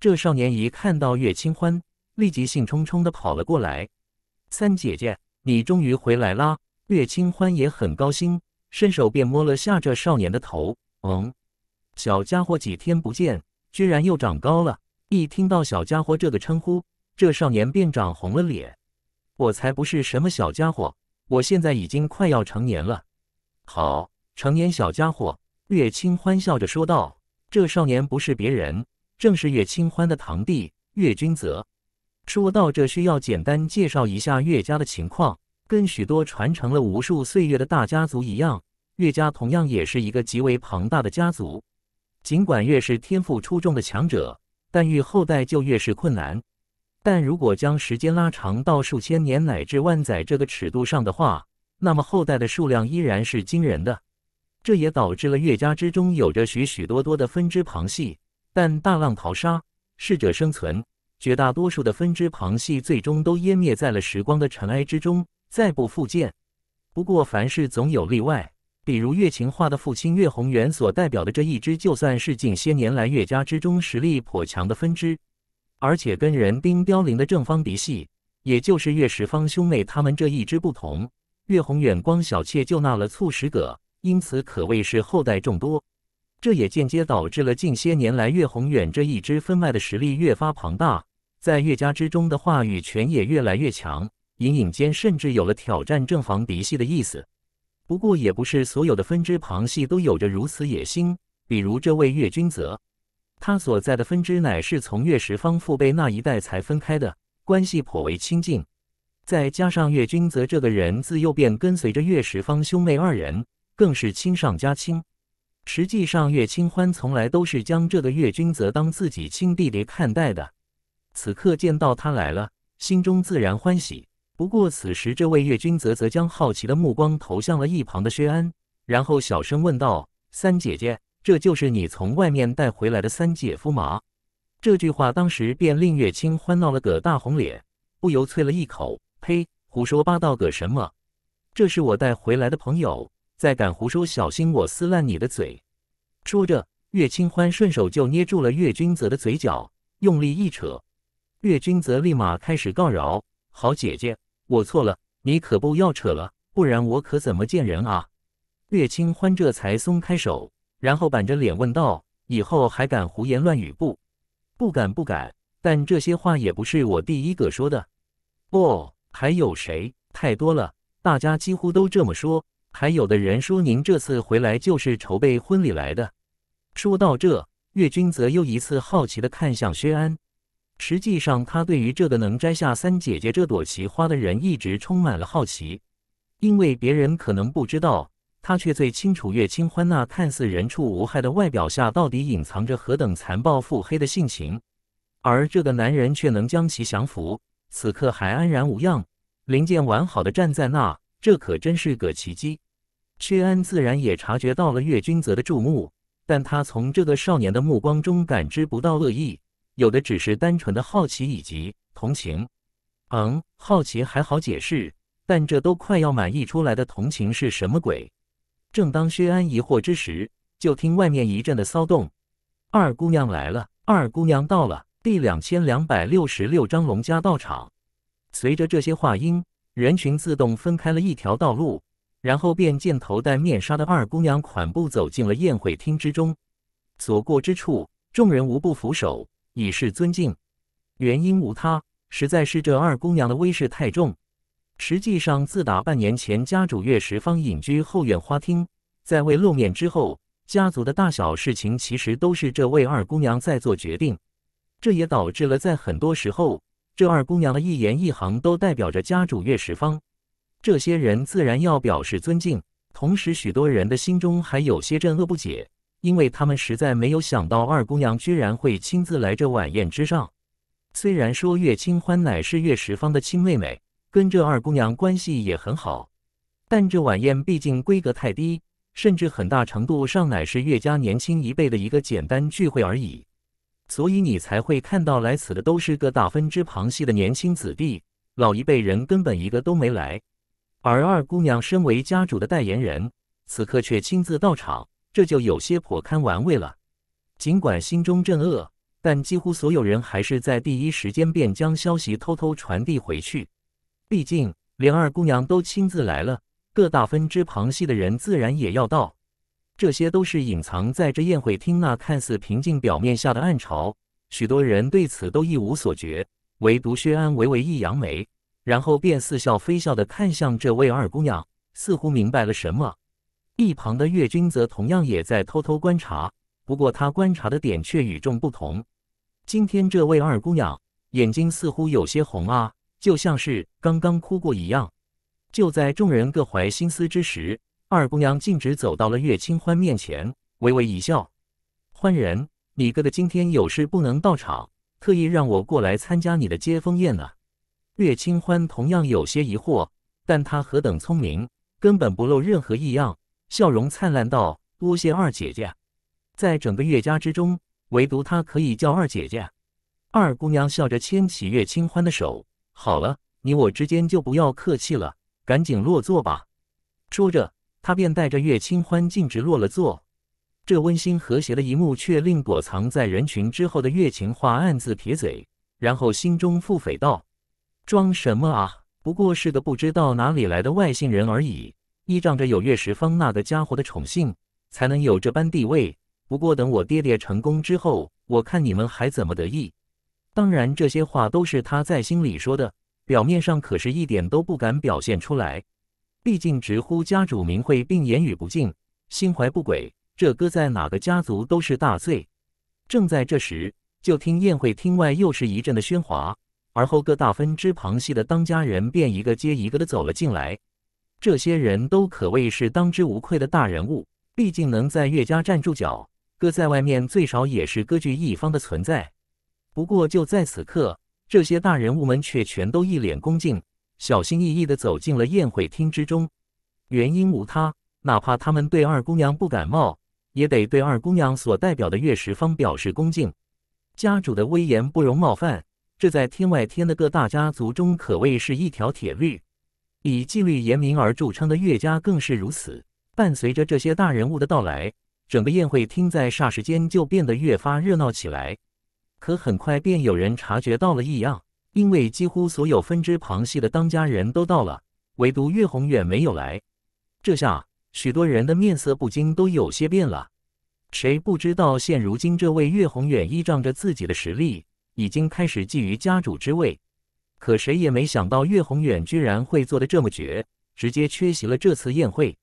这少年一看到月清欢，立即兴冲冲地跑了过来：“三姐姐，你终于回来啦！”月清欢也很高兴，伸手便摸了下这少年的头：“嗯。”小家伙几天不见，居然又长高了。一听到“小家伙”这个称呼，这少年便涨红了脸。我才不是什么小家伙，我现在已经快要成年了。好，成年小家伙，岳清欢笑着说道。这少年不是别人，正是岳清欢的堂弟岳君泽。说到这，需要简单介绍一下岳家的情况。跟许多传承了无数岁月的大家族一样，岳家同样也是一个极为庞大的家族。尽管越是天赋出众的强者，但育后代就越是困难。但如果将时间拉长到数千年乃至万载这个尺度上的话，那么后代的数量依然是惊人的。这也导致了岳家之中有着许许多多的分支旁系。但大浪淘沙，适者生存，绝大多数的分支旁系最终都湮灭在了时光的尘埃之中，再不复见。不过，凡事总有例外。比如岳琴画的父亲岳宏远所代表的这一支，就算是近些年来岳家之中实力颇强的分支，而且跟人丁凋零的正方嫡系，也就是岳十方兄妹他们这一支不同，岳宏远光小妾就纳了促十葛，因此可谓是后代众多，这也间接导致了近些年来岳宏远这一支分外的实力越发庞大，在岳家之中的话语权也越来越强，隐隐间甚至有了挑战正方嫡系的意思。不过，也不是所有的分支旁系都有着如此野心。比如这位岳君泽，他所在的分支乃是从岳十方父辈那一代才分开的，关系颇为亲近。再加上岳君泽这个人自幼便跟随着岳十方兄妹二人，更是亲上加亲。实际上，岳清欢从来都是将这个岳君泽当自己亲弟弟看待的。此刻见到他来了，心中自然欢喜。不过，此时这位岳君泽则将好奇的目光投向了一旁的薛安，然后小声问道：“三姐姐，这就是你从外面带回来的三姐夫吗？”这句话当时便令岳清欢闹了个大红脸，不由啐了一口：“呸！胡说八道个什么？这是我带回来的朋友，再敢胡说，小心我撕烂你的嘴！”说着，岳清欢顺手就捏住了岳君泽的嘴角，用力一扯，岳君泽立马开始告饶：“好姐姐。”我错了，你可不要扯了，不然我可怎么见人啊？岳清欢这才松开手，然后板着脸问道：“以后还敢胡言乱语不？”“不敢，不敢。但这些话也不是我第一个说的。”“哦，还有谁？太多了，大家几乎都这么说。还有的人说您这次回来就是筹备婚礼来的。”说到这，岳君则又一次好奇地看向薛安。实际上，他对于这个能摘下三姐姐这朵奇花的人，一直充满了好奇。因为别人可能不知道，他却最清楚月清欢那看似人畜无害的外表下，到底隐藏着何等残暴腹黑的性情。而这个男人却能将其降服，此刻还安然无恙，零件完好的站在那，这可真是个奇迹。薛安自然也察觉到了岳君泽的注目，但他从这个少年的目光中感知不到恶意。有的只是单纯的好奇以及同情，嗯，好奇还好解释，但这都快要满溢出来的同情是什么鬼？正当薛安疑惑之时，就听外面一阵的骚动，“二姑娘来了，二姑娘到了。”第两千两百六十六章龙家道场。随着这些话音，人群自动分开了一条道路，然后便见头戴面纱的二姑娘款步走进了宴会厅之中，所过之处，众人无不俯首。以示尊敬，原因无他，实在是这二姑娘的威势太重。实际上，自打半年前家主岳十方隐居后院花厅，在未露面之后，家族的大小事情其实都是这位二姑娘在做决定。这也导致了，在很多时候，这二姑娘的一言一行都代表着家主岳十方。这些人自然要表示尊敬，同时，许多人的心中还有些震恶不解。因为他们实在没有想到二姑娘居然会亲自来这晚宴之上。虽然说岳清欢乃是岳十方的亲妹妹，跟这二姑娘关系也很好，但这晚宴毕竟规格太低，甚至很大程度上乃是岳家年轻一辈的一个简单聚会而已。所以你才会看到来此的都是个大分支旁系的年轻子弟，老一辈人根本一个都没来。而二姑娘身为家主的代言人，此刻却亲自到场。这就有些颇堪玩味了。尽管心中震恶，但几乎所有人还是在第一时间便将消息偷偷传递回去。毕竟，连二姑娘都亲自来了，各大分支旁系的人自然也要到。这些都是隐藏在这宴会厅那看似平静表面下的暗潮，许多人对此都一无所觉，唯独薛安微微一扬眉，然后便似笑非笑的看向这位二姑娘，似乎明白了什么。一旁的岳军则同样也在偷偷观察，不过他观察的点却与众不同。今天这位二姑娘眼睛似乎有些红啊，就像是刚刚哭过一样。就在众人各怀心思之时，二姑娘径直走到了岳清欢面前，微微一笑：“欢人，你哥的今天有事不能到场，特意让我过来参加你的接风宴呢。岳清欢同样有些疑惑，但他何等聪明，根本不露任何异样。笑容灿烂道：“多谢二姐姐，在整个岳家之中，唯独她可以叫二姐姐。”二姑娘笑着牵起岳清欢的手：“好了，你我之间就不要客气了，赶紧落座吧。”说着，她便带着岳清欢径直落了座。这温馨和谐的一幕，却令躲藏在人群之后的岳晴画暗自撇嘴，然后心中腹诽道：“装什么啊？不过是个不知道哪里来的外姓人而已。”依仗着有岳时方那个家伙的宠幸，才能有这般地位。不过等我爹爹成功之后，我看你们还怎么得意！当然，这些话都是他在心里说的，表面上可是一点都不敢表现出来。毕竟直呼家主名讳并言语不敬，心怀不轨，这搁在哪个家族都是大罪。正在这时，就听宴会厅外又是一阵的喧哗，而后各大分支旁系的当家人便一个接一个的走了进来。这些人都可谓是当之无愧的大人物，毕竟能在岳家站住脚，搁在外面最少也是割据一方的存在。不过就在此刻，这些大人物们却全都一脸恭敬，小心翼翼地走进了宴会厅之中。原因无他，哪怕他们对二姑娘不感冒，也得对二姑娘所代表的岳十方表示恭敬。家主的威严不容冒犯，这在天外天的各大家族中可谓是一条铁律。以纪律严明而著称的岳家更是如此。伴随着这些大人物的到来，整个宴会厅在霎时间就变得越发热闹起来。可很快便有人察觉到了异样，因为几乎所有分支旁系的当家人都到了，唯独岳宏远没有来。这下许多人的面色不禁都有些变了。谁不知道现如今这位岳宏远依仗着自己的实力，已经开始觊觎家主之位。可谁也没想到，岳宏远居然会做的这么绝，直接缺席了这次宴会。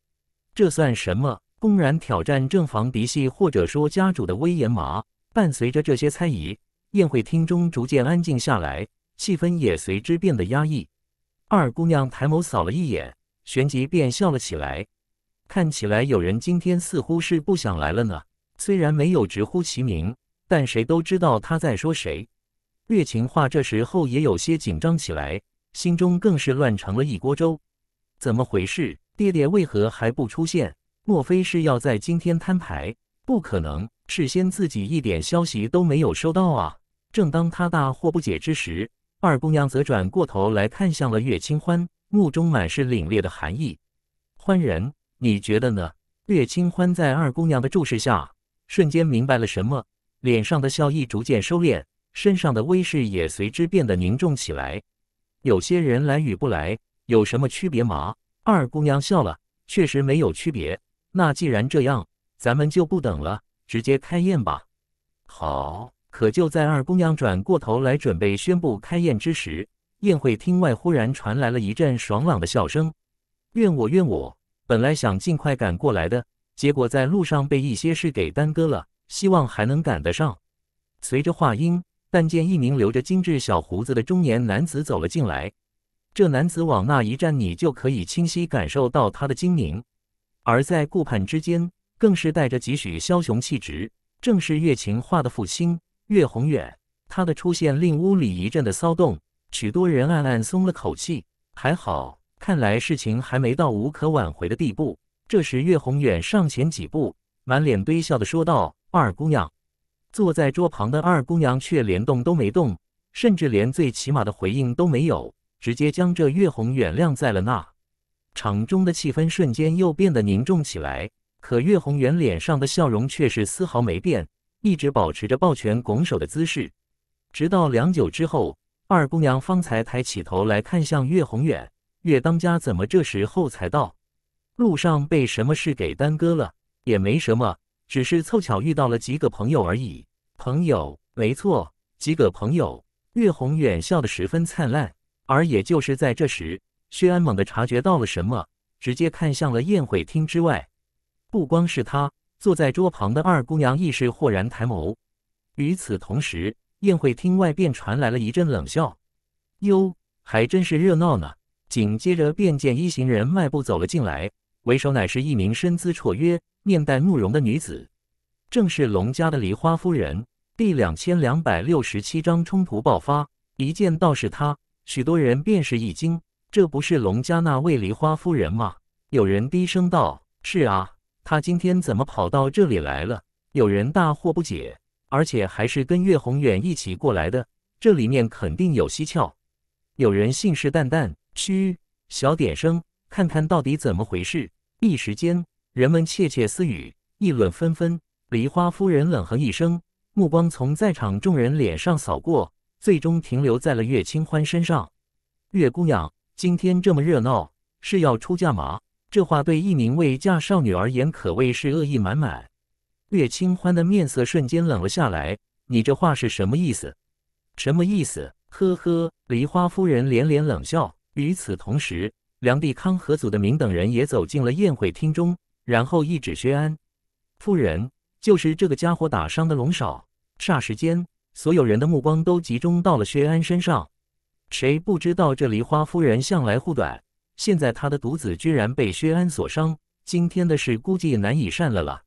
这算什么？公然挑战正房嫡系，或者说家主的威严吗？伴随着这些猜疑，宴会厅中逐渐安静下来，气氛也随之变得压抑。二姑娘抬眸扫了一眼，旋即便笑了起来。看起来有人今天似乎是不想来了呢。虽然没有直呼其名，但谁都知道他在说谁。岳晴画这时候也有些紧张起来，心中更是乱成了一锅粥。怎么回事？爹爹为何还不出现？莫非是要在今天摊牌？不可能，事先自己一点消息都没有收到啊！正当他大惑不解之时，二姑娘则转过头来看向了岳清欢，目中满是凛冽的寒意。欢人，你觉得呢？岳清欢在二姑娘的注视下，瞬间明白了什么，脸上的笑意逐渐收敛。身上的威势也随之变得凝重起来。有些人来与不来有什么区别吗？二姑娘笑了，确实没有区别。那既然这样，咱们就不等了，直接开宴吧。好，可就在二姑娘转过头来准备宣布开宴之时，宴会厅外忽然传来了一阵爽朗的笑声。怨我怨我，本来想尽快赶过来的，结果在路上被一些事给耽搁了。希望还能赶得上。随着话音。但见一名留着精致小胡子的中年男子走了进来，这男子往那一站，你就可以清晰感受到他的精明，而在顾盼之间，更是带着几许枭雄气质。正是岳琴画的父亲岳宏远，他的出现令屋里一阵的骚动，许多人暗暗松了口气，还好，看来事情还没到无可挽回的地步。这时，岳宏远上前几步，满脸堆笑的说道：“二姑娘。”坐在桌旁的二姑娘却连动都没动，甚至连最起码的回应都没有，直接将这岳红远晾在了那。场中的气氛瞬间又变得凝重起来。可岳红远脸上的笑容却是丝毫没变，一直保持着抱拳拱手的姿势。直到良久之后，二姑娘方才抬起头来看向岳红远：“岳当家怎么这时候才到？路上被什么事给耽搁了？也没什么。”只是凑巧遇到了几个朋友而已。朋友，没错，几个朋友。岳宏远笑得十分灿烂。而也就是在这时，薛安猛地察觉到了什么，直接看向了宴会厅之外。不光是他，坐在桌旁的二姑娘亦是豁然抬眸。与此同时，宴会厅外便传来了一阵冷笑：“哟，还真是热闹呢。”紧接着便见一行人迈步走了进来。为首乃是一名身姿绰约、面带怒容的女子，正是龙家的梨花夫人。第两千两百六十七章冲突爆发。一见到是她，许多人便是一惊：“这不是龙家那位梨花夫人吗？”有人低声道：“是啊，她今天怎么跑到这里来了？”有人大惑不解，而且还是跟岳宏远一起过来的，这里面肯定有蹊跷。有人信誓旦旦：“嘘，小点声，看看到底怎么回事。”一时间，人们窃窃私语，议论纷纷。梨花夫人冷哼一声，目光从在场众人脸上扫过，最终停留在了岳清欢身上。岳姑娘，今天这么热闹，是要出嫁吗？这话对一名未嫁少女而言，可谓是恶意满满。岳清欢的面色瞬间冷了下来。你这话是什么意思？什么意思？呵呵，梨花夫人连连冷笑。与此同时。梁帝康和祖的明等人也走进了宴会厅中，然后一指薛安，夫人就是这个家伙打伤的龙少。霎时间，所有人的目光都集中到了薛安身上。谁不知道这梨花夫人向来护短，现在她的独子居然被薛安所伤，今天的事估计难以善了了。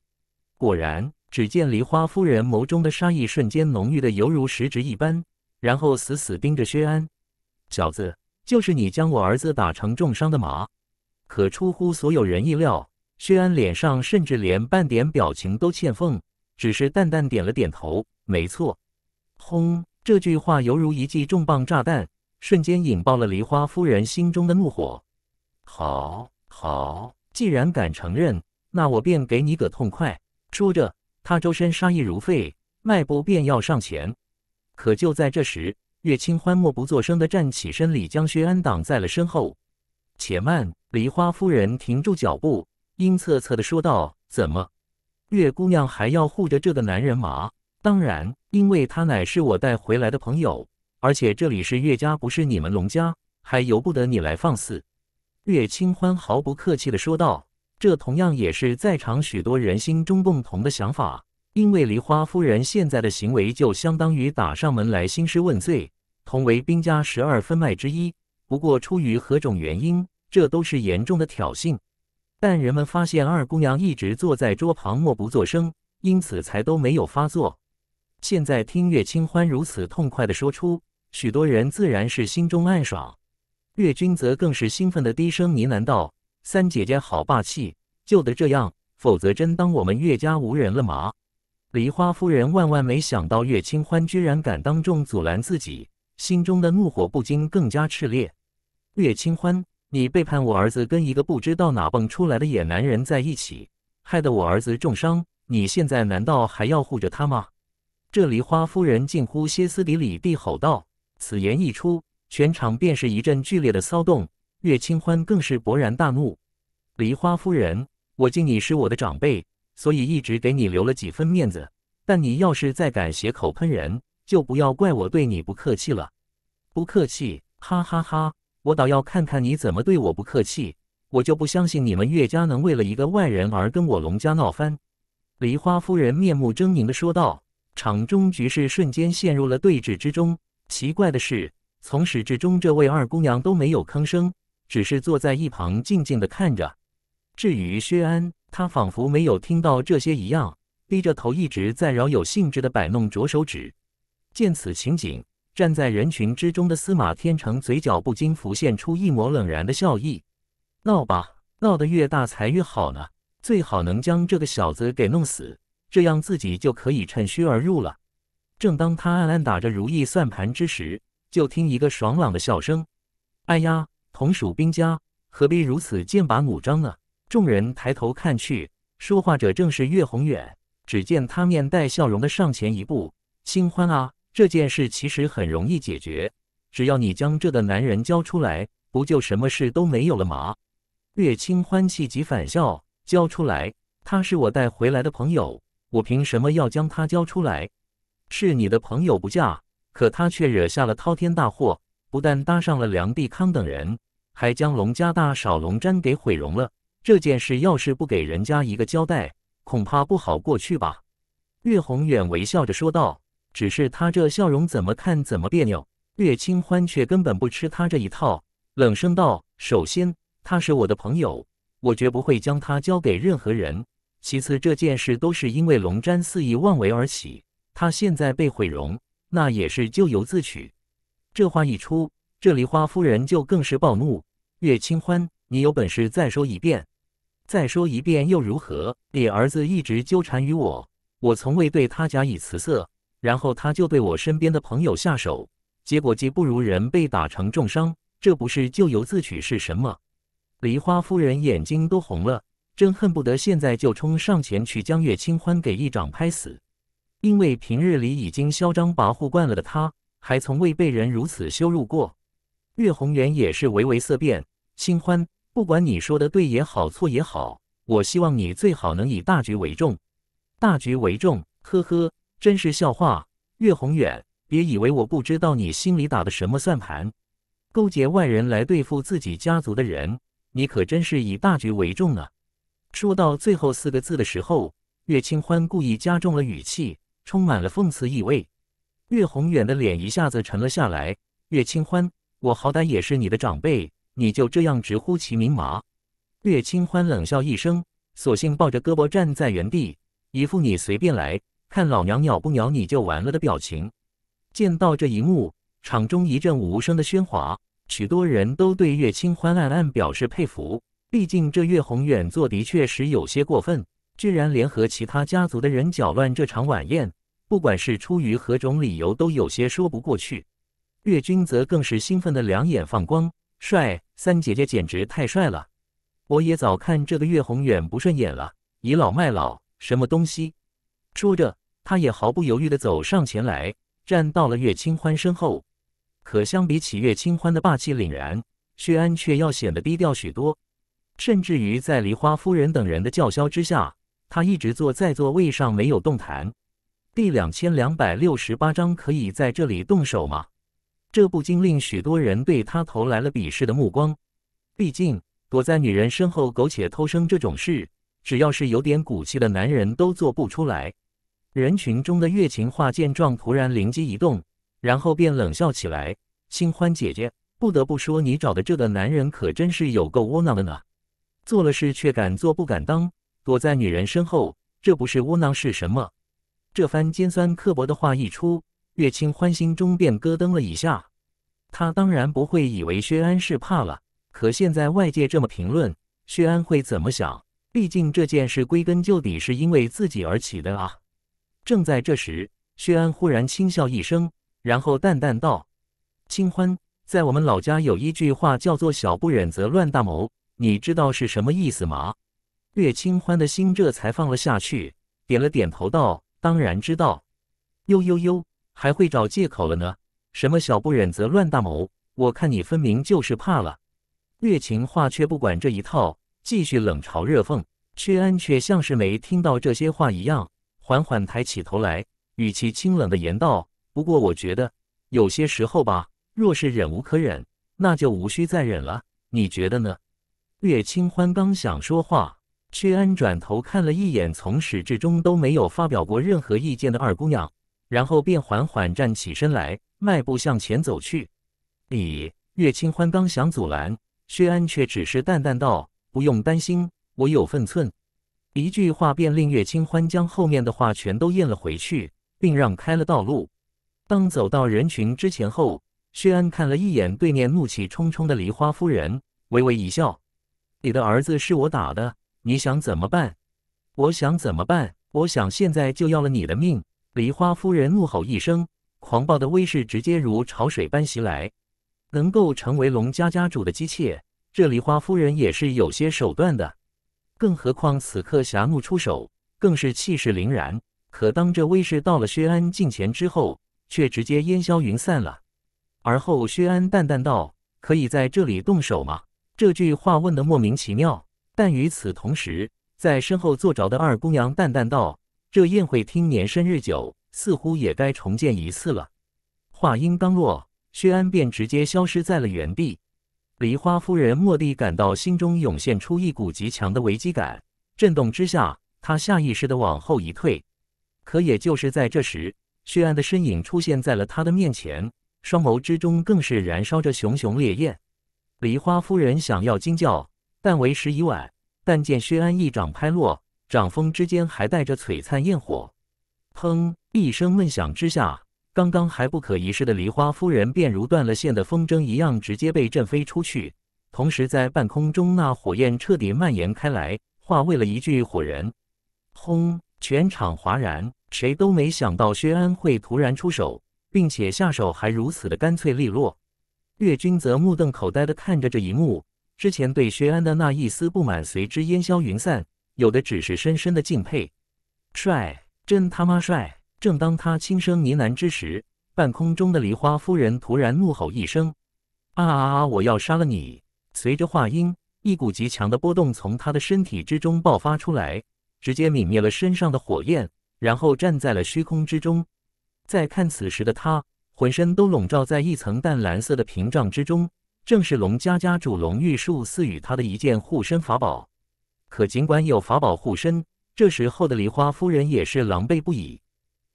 果然，只见梨花夫人眸中的杀意瞬间浓郁的犹如实质一般，然后死死盯着薛安，小子。就是你将我儿子打成重伤的马。可出乎所有人意料，薛安脸上甚至连半点表情都欠奉，只是淡淡点了点头。没错。轰！这句话犹如一记重磅炸弹，瞬间引爆了梨花夫人心中的怒火。好，好，既然敢承认，那我便给你个痛快。说着，他周身杀意如沸，迈步便要上前。可就在这时，岳清欢默不作声地站起身，里将薛安挡在了身后。且慢，梨花夫人停住脚步，阴恻恻地说道：“怎么，岳姑娘还要护着这个男人吗？”“当然，因为他乃是我带回来的朋友，而且这里是岳家，不是你们龙家，还由不得你来放肆。”岳清欢毫不客气地说道。这同样也是在场许多人心中共同的想法，因为梨花夫人现在的行为就相当于打上门来兴师问罪。同为兵家十二分脉之一，不过出于何种原因，这都是严重的挑衅。但人们发现二姑娘一直坐在桌旁默不作声，因此才都没有发作。现在听岳清欢如此痛快地说出，许多人自然是心中暗爽。岳军则更是兴奋地低声呢喃道：“三姐姐好霸气，就得这样，否则真当我们岳家无人了吗？”梨花夫人万万没想到岳清欢居然敢当众阻拦自己。心中的怒火不禁更加炽烈。岳清欢，你背叛我儿子，跟一个不知道哪蹦出来的野男人在一起，害得我儿子重伤。你现在难道还要护着他吗？这梨花夫人近乎歇斯底里地吼道。此言一出，全场便是一阵剧烈的骚动。岳清欢更是勃然大怒。梨花夫人，我敬你是我的长辈，所以一直给你留了几分面子。但你要是再敢血口喷人！就不要怪我对你不客气了，不客气，哈哈哈！我倒要看看你怎么对我不客气。我就不相信你们岳家能为了一个外人而跟我龙家闹翻。”梨花夫人面目狰狞的说道。场中局势瞬间陷入了对峙之中。奇怪的是，从始至终，这位二姑娘都没有吭声，只是坐在一旁静静的看着。至于薛安，他仿佛没有听到这些一样，低着头一直在饶有兴致的摆弄着手指。见此情景，站在人群之中的司马天成嘴角不禁浮现出一抹冷然的笑意。闹吧，闹得越大才越好呢，最好能将这个小子给弄死，这样自己就可以趁虚而入了。正当他暗暗打着如意算盘之时，就听一个爽朗的笑声：“哎呀，同属兵家，何必如此剑拔弩张呢？”众人抬头看去，说话者正是岳宏远。只见他面带笑容的上前一步：“新欢啊！”这件事其实很容易解决，只要你将这个男人交出来，不就什么事都没有了吗？月清欢气急反笑：“交出来？他是我带回来的朋友，我凭什么要将他交出来？是你的朋友不嫁，可他却惹下了滔天大祸，不但搭上了梁帝康等人，还将龙家大少龙瞻给毁容了。这件事要是不给人家一个交代，恐怕不好过去吧？”岳宏远微笑着说道。只是他这笑容怎么看怎么别扭，岳清欢却根本不吃他这一套，冷声道：“首先，他是我的朋友，我绝不会将他交给任何人。其次，这件事都是因为龙占肆意妄为而起，他现在被毁容，那也是咎由自取。”这话一出，这梨花夫人就更是暴怒：“岳清欢，你有本事再说一遍，再说一遍又如何？你儿子一直纠缠于我，我从未对他假以辞色。”然后他就对我身边的朋友下手，结果技不如人被打成重伤，这不是咎由自取是什么？梨花夫人眼睛都红了，真恨不得现在就冲上前去将岳清欢给一掌拍死，因为平日里已经嚣张跋扈惯了的她，还从未被人如此羞辱过。岳红颜也是唯唯色变，清欢，不管你说的对也好，错也好，我希望你最好能以大局为重，大局为重，呵呵。真是笑话，岳宏远，别以为我不知道你心里打的什么算盘，勾结外人来对付自己家族的人，你可真是以大局为重啊！说到最后四个字的时候，岳清欢故意加重了语气，充满了讽刺意味。岳宏远的脸一下子沉了下来。岳清欢，我好歹也是你的长辈，你就这样直呼其名吗？岳清欢冷笑一声，索性抱着胳膊站在原地，一副你随便来。看老娘鸟不鸟你就完了的表情，见到这一幕，场中一阵无声的喧哗。许多人都对岳清欢暗暗表示佩服，毕竟这岳宏远做的确实有些过分，居然联合其他家族的人搅乱这场晚宴，不管是出于何种理由，都有些说不过去。岳军则更是兴奋的两眼放光，帅三姐姐简直太帅了！我也早看这个岳宏远不顺眼了，倚老卖老，什么东西？说着，他也毫不犹豫地走上前来，站到了岳清欢身后。可相比起岳清欢的霸气凛然，薛安却要显得低调许多。甚至于在梨花夫人等人的叫嚣之下，他一直坐在座位上没有动弹。第两千两百六十八章，可以在这里动手吗？这不禁令许多人对他投来了鄙视的目光。毕竟，躲在女人身后苟且偷生这种事，只要是有点骨气的男人都做不出来。人群中的月琴画见状，突然灵机一动，然后便冷笑起来：“清欢姐姐，不得不说，你找的这个男人可真是有个窝囊的呢，做了事却敢做不敢当，躲在女人身后，这不是窝囊是什么？”这番尖酸刻薄的话一出，月清欢心中便咯噔了一下。他当然不会以为薛安是怕了，可现在外界这么评论，薛安会怎么想？毕竟这件事归根究底是因为自己而起的啊。正在这时，薛安忽然轻笑一声，然后淡淡道：“清欢，在我们老家有一句话叫做‘小不忍则乱大谋’，你知道是什么意思吗？”岳清欢的心这才放了下去，点了点头道：“当然知道。”“哟哟哟，还会找借口了呢？什么‘小不忍则乱大谋’，我看你分明就是怕了。”岳情话却不管这一套，继续冷嘲热讽。薛安却像是没听到这些话一样。缓缓抬起头来，语气清冷的言道：“不过我觉得，有些时候吧，若是忍无可忍，那就无需再忍了。你觉得呢？”岳清欢刚想说话，薛安转头看了一眼从始至终都没有发表过任何意见的二姑娘，然后便缓缓站起身来，迈步向前走去。咦？岳清欢刚想阻拦，薛安却只是淡淡道：“不用担心，我有分寸。”一句话便令岳清欢将后面的话全都咽了回去，并让开了道路。当走到人群之前后，薛安看了一眼对面怒气冲冲的梨花夫人，微微一笑：“你的儿子是我打的，你想怎么办？我想怎么办？我想现在就要了你的命！”梨花夫人怒吼一声，狂暴的威势直接如潮水般袭来。能够成为龙家家主的姬妾，这梨花夫人也是有些手段的。更何况此刻霞怒出手，更是气势凌然。可当这威势到了薛安近前之后，却直接烟消云散了。而后薛安淡淡道：“可以在这里动手吗？”这句话问的莫名其妙。但与此同时，在身后坐着的二姑娘淡淡道：“这宴会厅年深日久，似乎也该重建一次了。”话音刚落，薛安便直接消失在了原地。梨花夫人蓦地感到心中涌现出一股极强的危机感，震动之下，她下意识地往后一退。可也就是在这时，薛安的身影出现在了她的面前，双眸之中更是燃烧着熊熊烈焰。梨花夫人想要惊叫，但为时已晚。但见薛安一掌拍落，掌风之间还带着璀璨焰火，砰一声闷响之下。刚刚还不可一世的梨花夫人，便如断了线的风筝一样，直接被震飞出去。同时，在半空中，那火焰彻底蔓延开来，化为了一具火人。轰！全场哗然，谁都没想到薛安会突然出手，并且下手还如此的干脆利落。岳军则目瞪口呆地看着这一幕，之前对薛安的那一丝不满随之烟消云散，有的只是深深的敬佩。帅，真他妈帅！正当他轻声呢喃之时，半空中的梨花夫人突然怒吼一声：“啊啊啊！我要杀了你！”随着话音，一股极强的波动从他的身体之中爆发出来，直接泯灭了身上的火焰，然后站在了虚空之中。再看此时的他，浑身都笼罩在一层淡蓝色的屏障之中，正是龙家家主龙玉树赐予他的一件护身法宝。可尽管有法宝护身，这时候的梨花夫人也是狼狈不已。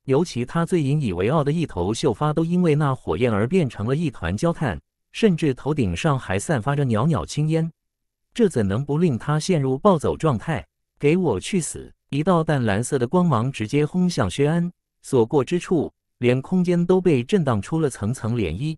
尤其他最引以为傲的一头秀发，都因为那火焰而变成了一团焦炭，甚至头顶上还散发着袅袅青烟，这怎能不令他陷入暴走状态？给我去死！一道淡蓝色的光芒直接轰向薛安，所过之处，连空间都被震荡出了层层涟漪，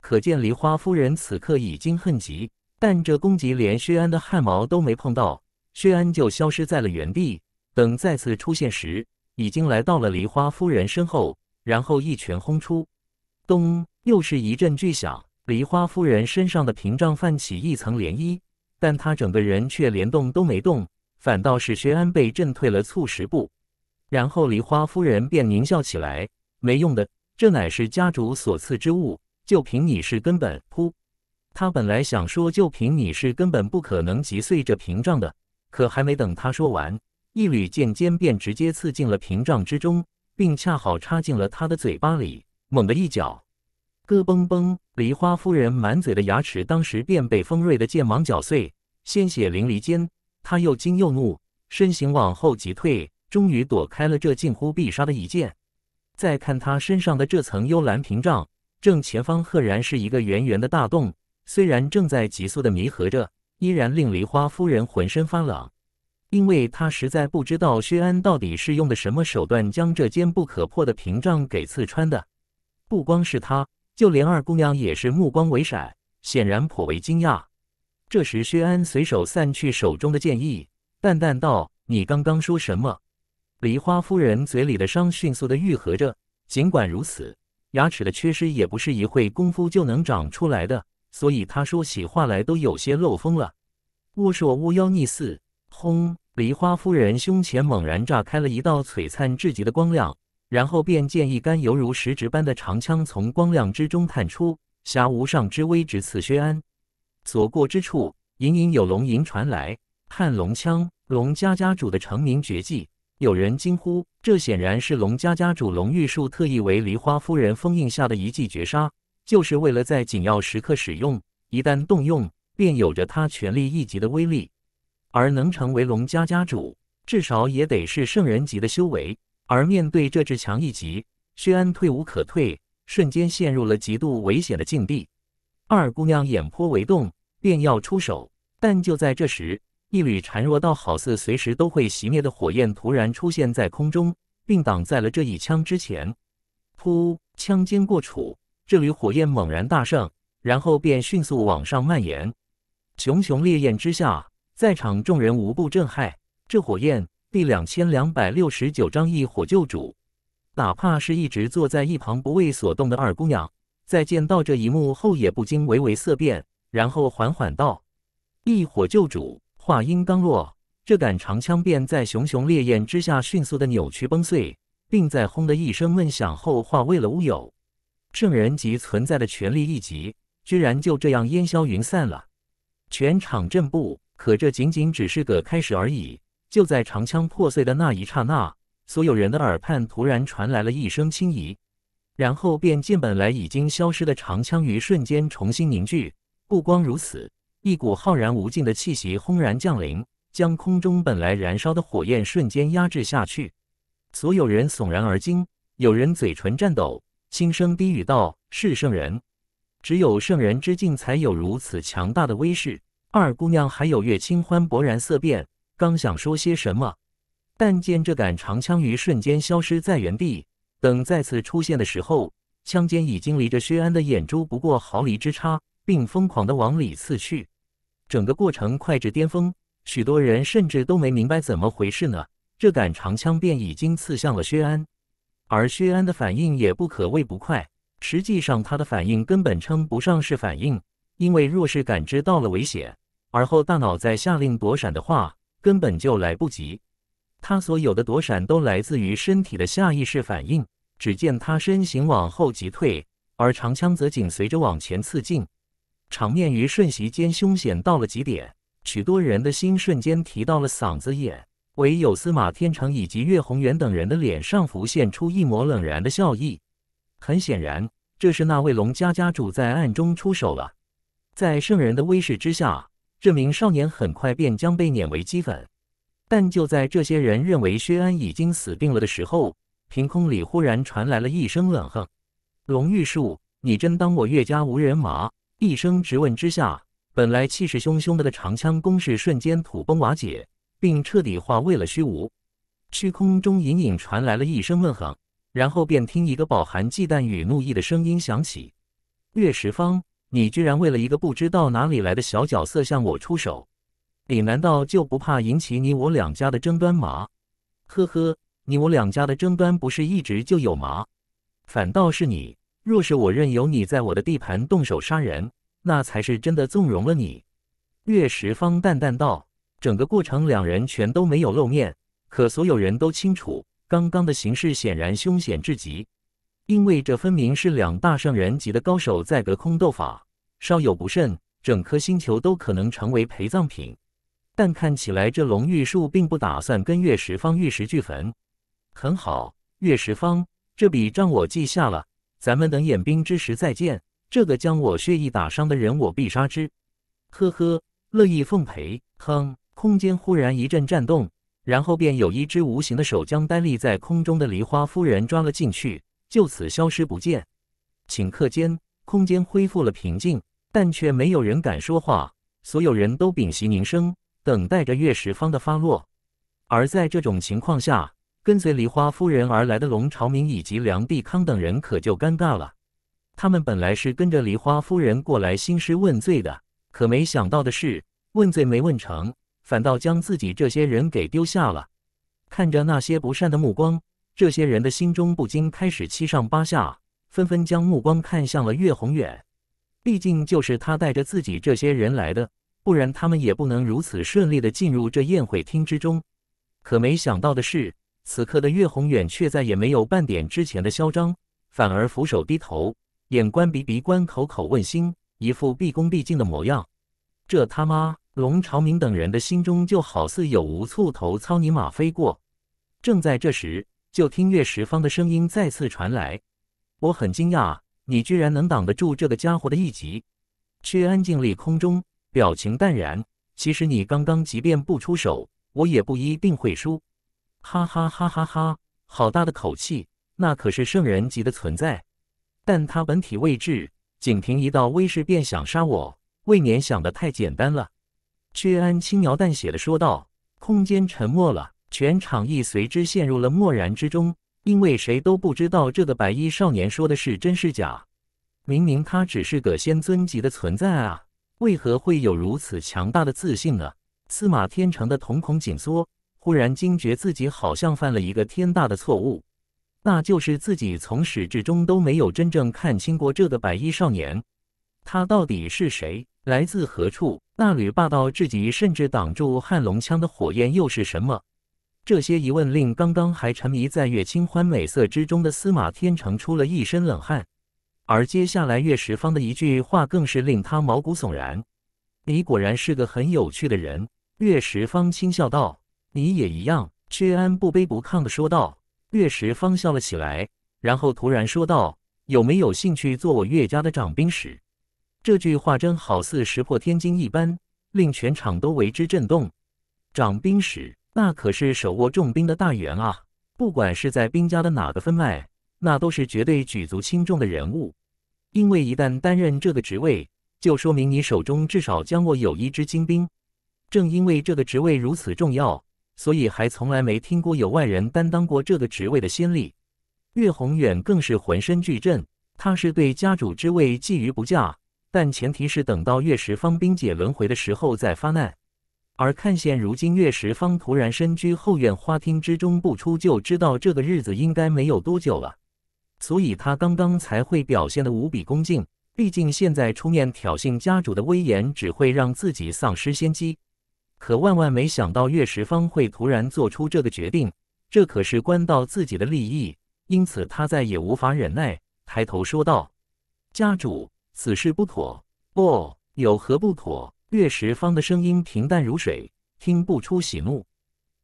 可见梨花夫人此刻已经恨极。但这攻击连薛安的汗毛都没碰到，薛安就消失在了原地。等再次出现时，已经来到了梨花夫人身后，然后一拳轰出，咚！又是一阵巨响，梨花夫人身上的屏障泛起一层涟漪，但她整个人却连动都没动，反倒是薛安被震退了数十步。然后梨花夫人便狞笑起来：“没用的，这乃是家主所赐之物，就凭你是根本……”噗！他本来想说“就凭你是根本不可能击碎这屏障的”，可还没等他说完。一缕剑尖便直接刺进了屏障之中，并恰好插进了他的嘴巴里。猛地一脚，咯嘣嘣！梨花夫人满嘴的牙齿当时便被锋锐的剑芒绞碎，鲜血淋漓间，他又惊又怒，身形往后急退，终于躲开了这近乎必杀的一剑。再看他身上的这层幽蓝屏障，正前方赫然是一个圆圆的大洞，虽然正在急速的弥合着，依然令梨花夫人浑身发冷。因为他实在不知道薛安到底是用的什么手段将这坚不可破的屏障给刺穿的。不光是他，就连二姑娘也是目光微闪，显然颇为惊讶。这时，薛安随手散去手中的剑意，淡淡道：“你刚刚说什么？”梨花夫人嘴里的伤迅速的愈合着，尽管如此，牙齿的缺失也不是一会功夫就能长出来的，所以她说起话来都有些漏风了。巫说巫妖逆四。轰！梨花夫人胸前猛然炸开了一道璀璨至极的光亮，然后便见一杆犹如石直般的长枪从光亮之中探出，挟无上之威直刺薛安。所过之处，隐隐有龙吟传来。撼龙枪，龙家家主的成名绝技。有人惊呼：“这显然是龙家家主龙玉树特意为梨花夫人封印下的一记绝杀，就是为了在紧要时刻使用。一旦动用，便有着他全力一击的威力。”而能成为龙家家主，至少也得是圣人级的修为。而面对这至强一击，薛安退无可退，瞬间陷入了极度危险的境地。二姑娘眼波为动，便要出手，但就在这时，一缕孱弱到好似随时都会熄灭的火焰突然出现在空中，并挡在了这一枪之前。噗！枪尖过处，这缕火焰猛然大盛，然后便迅速往上蔓延。熊熊烈焰之下。在场众人无不震撼。这火焰，第两千两百六十九章异火救主。哪怕是一直坐在一旁不为所动的二姑娘，在见到这一幕后，也不禁微微色变，然后缓缓道：“异火救主。”话音刚落，这杆长枪便在熊熊烈焰之下迅速的扭曲崩碎，并在轰的一声闷响后化为了乌有。圣人级存在的权力一级，居然就这样烟消云散了，全场震步，可这仅仅只是个开始而已。就在长枪破碎的那一刹那，所有人的耳畔突然传来了一声轻咦，然后便见本来已经消失的长枪鱼瞬间重新凝聚。不光如此，一股浩然无尽的气息轰然降临，将空中本来燃烧的火焰瞬间压制下去。所有人悚然而惊，有人嘴唇颤抖，轻声低语道：“是圣人，只有圣人之境才有如此强大的威势。”二姑娘还有月清欢勃然色变，刚想说些什么，但见这杆长枪于瞬间消失在原地。等再次出现的时候，枪尖已经离着薛安的眼珠不过毫厘之差，并疯狂的往里刺去。整个过程快至巅峰，许多人甚至都没明白怎么回事呢，这杆长枪便已经刺向了薛安。而薛安的反应也不可谓不快，实际上他的反应根本称不上是反应。因为若是感知到了危险，而后大脑再下令躲闪的话，根本就来不及。他所有的躲闪都来自于身体的下意识反应。只见他身形往后急退，而长枪则紧随着往前刺进，场面于瞬息间凶险到了极点。许多人的心瞬间提到了嗓子眼，唯有司马天成以及岳红元等人的脸上浮现出一抹冷然的笑意。很显然，这是那位龙家家主在暗中出手了。在圣人的威势之下，这名少年很快便将被碾为齑粉。但就在这些人认为薛安已经死定了的时候，凭空里忽然传来了一声冷哼：“龙玉树，你真当我岳家无人吗？”一声质问之下，本来气势汹汹的长枪攻势瞬间土崩瓦解，并彻底化为了虚无。虚空中隐隐传来了一声闷哼，然后便听一个饱含忌惮与怒意的声音响起：“岳十方。”你居然为了一个不知道哪里来的小角色向我出手，你难道就不怕引起你我两家的争端吗？呵呵，你我两家的争端不是一直就有吗？反倒是你，若是我任由你在我的地盘动手杀人，那才是真的纵容了你。岳十方淡淡道：“整个过程，两人全都没有露面，可所有人都清楚，刚刚的形势显然凶险至极。”因为这分明是两大圣人级的高手在隔空斗法，稍有不慎，整颗星球都可能成为陪葬品。但看起来，这龙玉树并不打算跟月十方玉石俱焚。很好，月十方，这笔账我记下了。咱们等演兵之时再见。这个将我血液打伤的人，我必杀之。呵呵，乐意奉陪。哼！空间忽然一阵颤动，然后便有一只无形的手将呆立在空中的梨花夫人抓了进去。就此消失不见，顷刻间，空间恢复了平静，但却没有人敢说话，所有人都屏息凝声，等待着岳十方的发落。而在这种情况下，跟随梨花夫人而来的龙朝明以及梁必康等人可就尴尬了。他们本来是跟着梨花夫人过来兴师问罪的，可没想到的是，问罪没问成，反倒将自己这些人给丢下了。看着那些不善的目光。这些人的心中不禁开始七上八下，纷纷将目光看向了岳宏远。毕竟就是他带着自己这些人来的，不然他们也不能如此顺利的进入这宴会厅之中。可没想到的是，此刻的岳宏远却再也没有半点之前的嚣张，反而俯首低头，眼观鼻鼻观口口问心，一副毕恭毕敬的模样。这他妈！龙朝明等人的心中就好似有无数头操你马飞过。正在这时。就听月十方的声音再次传来，我很惊讶，你居然能挡得住这个家伙的一击。薛安静立空中，表情淡然。其实你刚刚即便不出手，我也不一定会输。哈哈哈哈哈，好大的口气！那可是圣人级的存在，但他本体未至，仅凭一道威势便想杀我，未免想得太简单了。薛安轻描淡写的说道。空间沉默了。全场亦随之陷入了默然之中，因为谁都不知道这个白衣少年说的是真是假。明明他只是个仙尊级的存在啊，为何会有如此强大的自信呢？司马天成的瞳孔紧缩，忽然惊觉自己好像犯了一个天大的错误，那就是自己从始至终都没有真正看清过这个白衣少年。他到底是谁？来自何处？那缕霸道至极、甚至挡住汉龙枪的火焰又是什么？这些疑问令刚刚还沉迷在岳清欢美色之中的司马天成出了一身冷汗，而接下来岳十方的一句话更是令他毛骨悚然。你果然是个很有趣的人，岳十方轻笑道。你也一样，薛安不卑不亢的说道。岳十方笑了起来，然后突然说道：“有没有兴趣做我岳家的掌兵使？”这句话真好似石破天惊一般，令全场都为之震动。掌兵使。那可是手握重兵的大员啊！不管是在兵家的哪个分脉，那都是绝对举足轻重的人物。因为一旦担任这个职位，就说明你手中至少将握有一支精兵。正因为这个职位如此重要，所以还从来没听过有外人担当过这个职位的先例。岳宏远更是浑身巨震，他是对家主之位觊觎不嫁，但前提是等到岳十方兵解轮回的时候再发难。而看现如今，岳十方突然身居后院花厅之中不出，就知道这个日子应该没有多久了。所以他刚刚才会表现得无比恭敬。毕竟现在出面挑衅家主的威严，只会让自己丧失先机。可万万没想到，岳十方会突然做出这个决定，这可是关到自己的利益。因此他再也无法忍耐，抬头说道：“家主，此事不妥。”“不，有何不妥？”岳石方的声音平淡如水，听不出喜怒。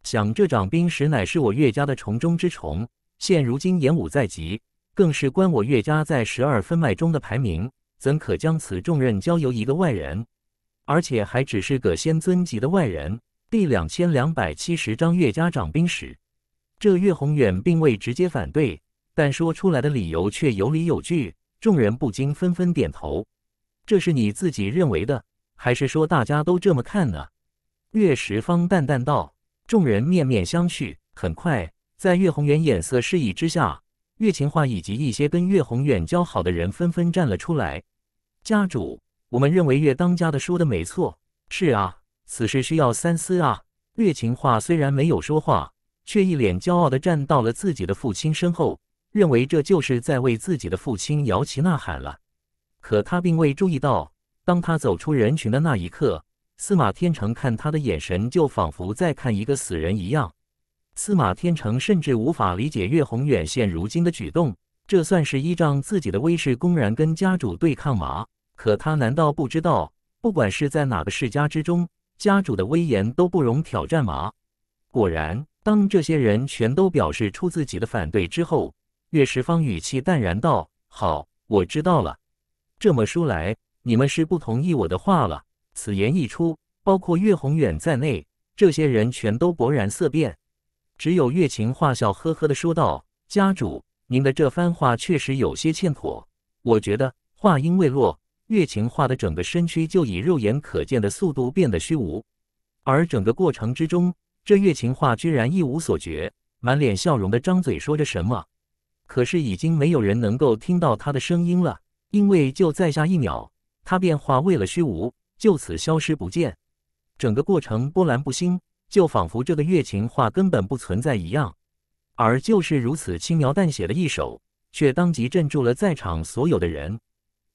想这掌兵史乃是我岳家的重中之重，现如今演武在即，更是关我岳家在十二分脉中的排名，怎可将此重任交由一个外人？而且还只是个仙尊级的外人。第两千两百七十章岳家长兵史。这岳宏远并未直接反对，但说出来的理由却有理有据，众人不禁纷纷点头。这是你自己认为的。还是说大家都这么看呢？岳十方淡淡道。众人面面相觑。很快，在岳红远眼色示意之下，岳琴化以及一些跟岳红远交好的人纷纷站了出来。家主，我们认为岳当家的说的没错。是啊，此事需要三思啊。岳琴化虽然没有说话，却一脸骄傲的站到了自己的父亲身后，认为这就是在为自己的父亲摇旗呐喊了。可他并未注意到。当他走出人群的那一刻，司马天成看他的眼神就仿佛在看一个死人一样。司马天成甚至无法理解岳宏远现如今的举动，这算是依仗自己的威势公然跟家主对抗吗？可他难道不知道，不管是在哪个世家之中，家主的威严都不容挑战吗？果然，当这些人全都表示出自己的反对之后，岳十方语气淡然道：“好，我知道了。这么说来。”你们是不同意我的话了？此言一出，包括岳宏远在内，这些人全都勃然色变。只有岳晴画笑呵呵的说道：“家主，您的这番话确实有些欠妥。”我觉得。话音未落，岳晴画的整个身躯就以肉眼可见的速度变得虚无，而整个过程之中，这岳晴画居然一无所觉，满脸笑容的张嘴说着什么，可是已经没有人能够听到他的声音了，因为就在下一秒。他便化为了虚无，就此消失不见。整个过程波澜不兴，就仿佛这个月琴画根本不存在一样。而就是如此轻描淡写的一手，却当即镇住了在场所有的人，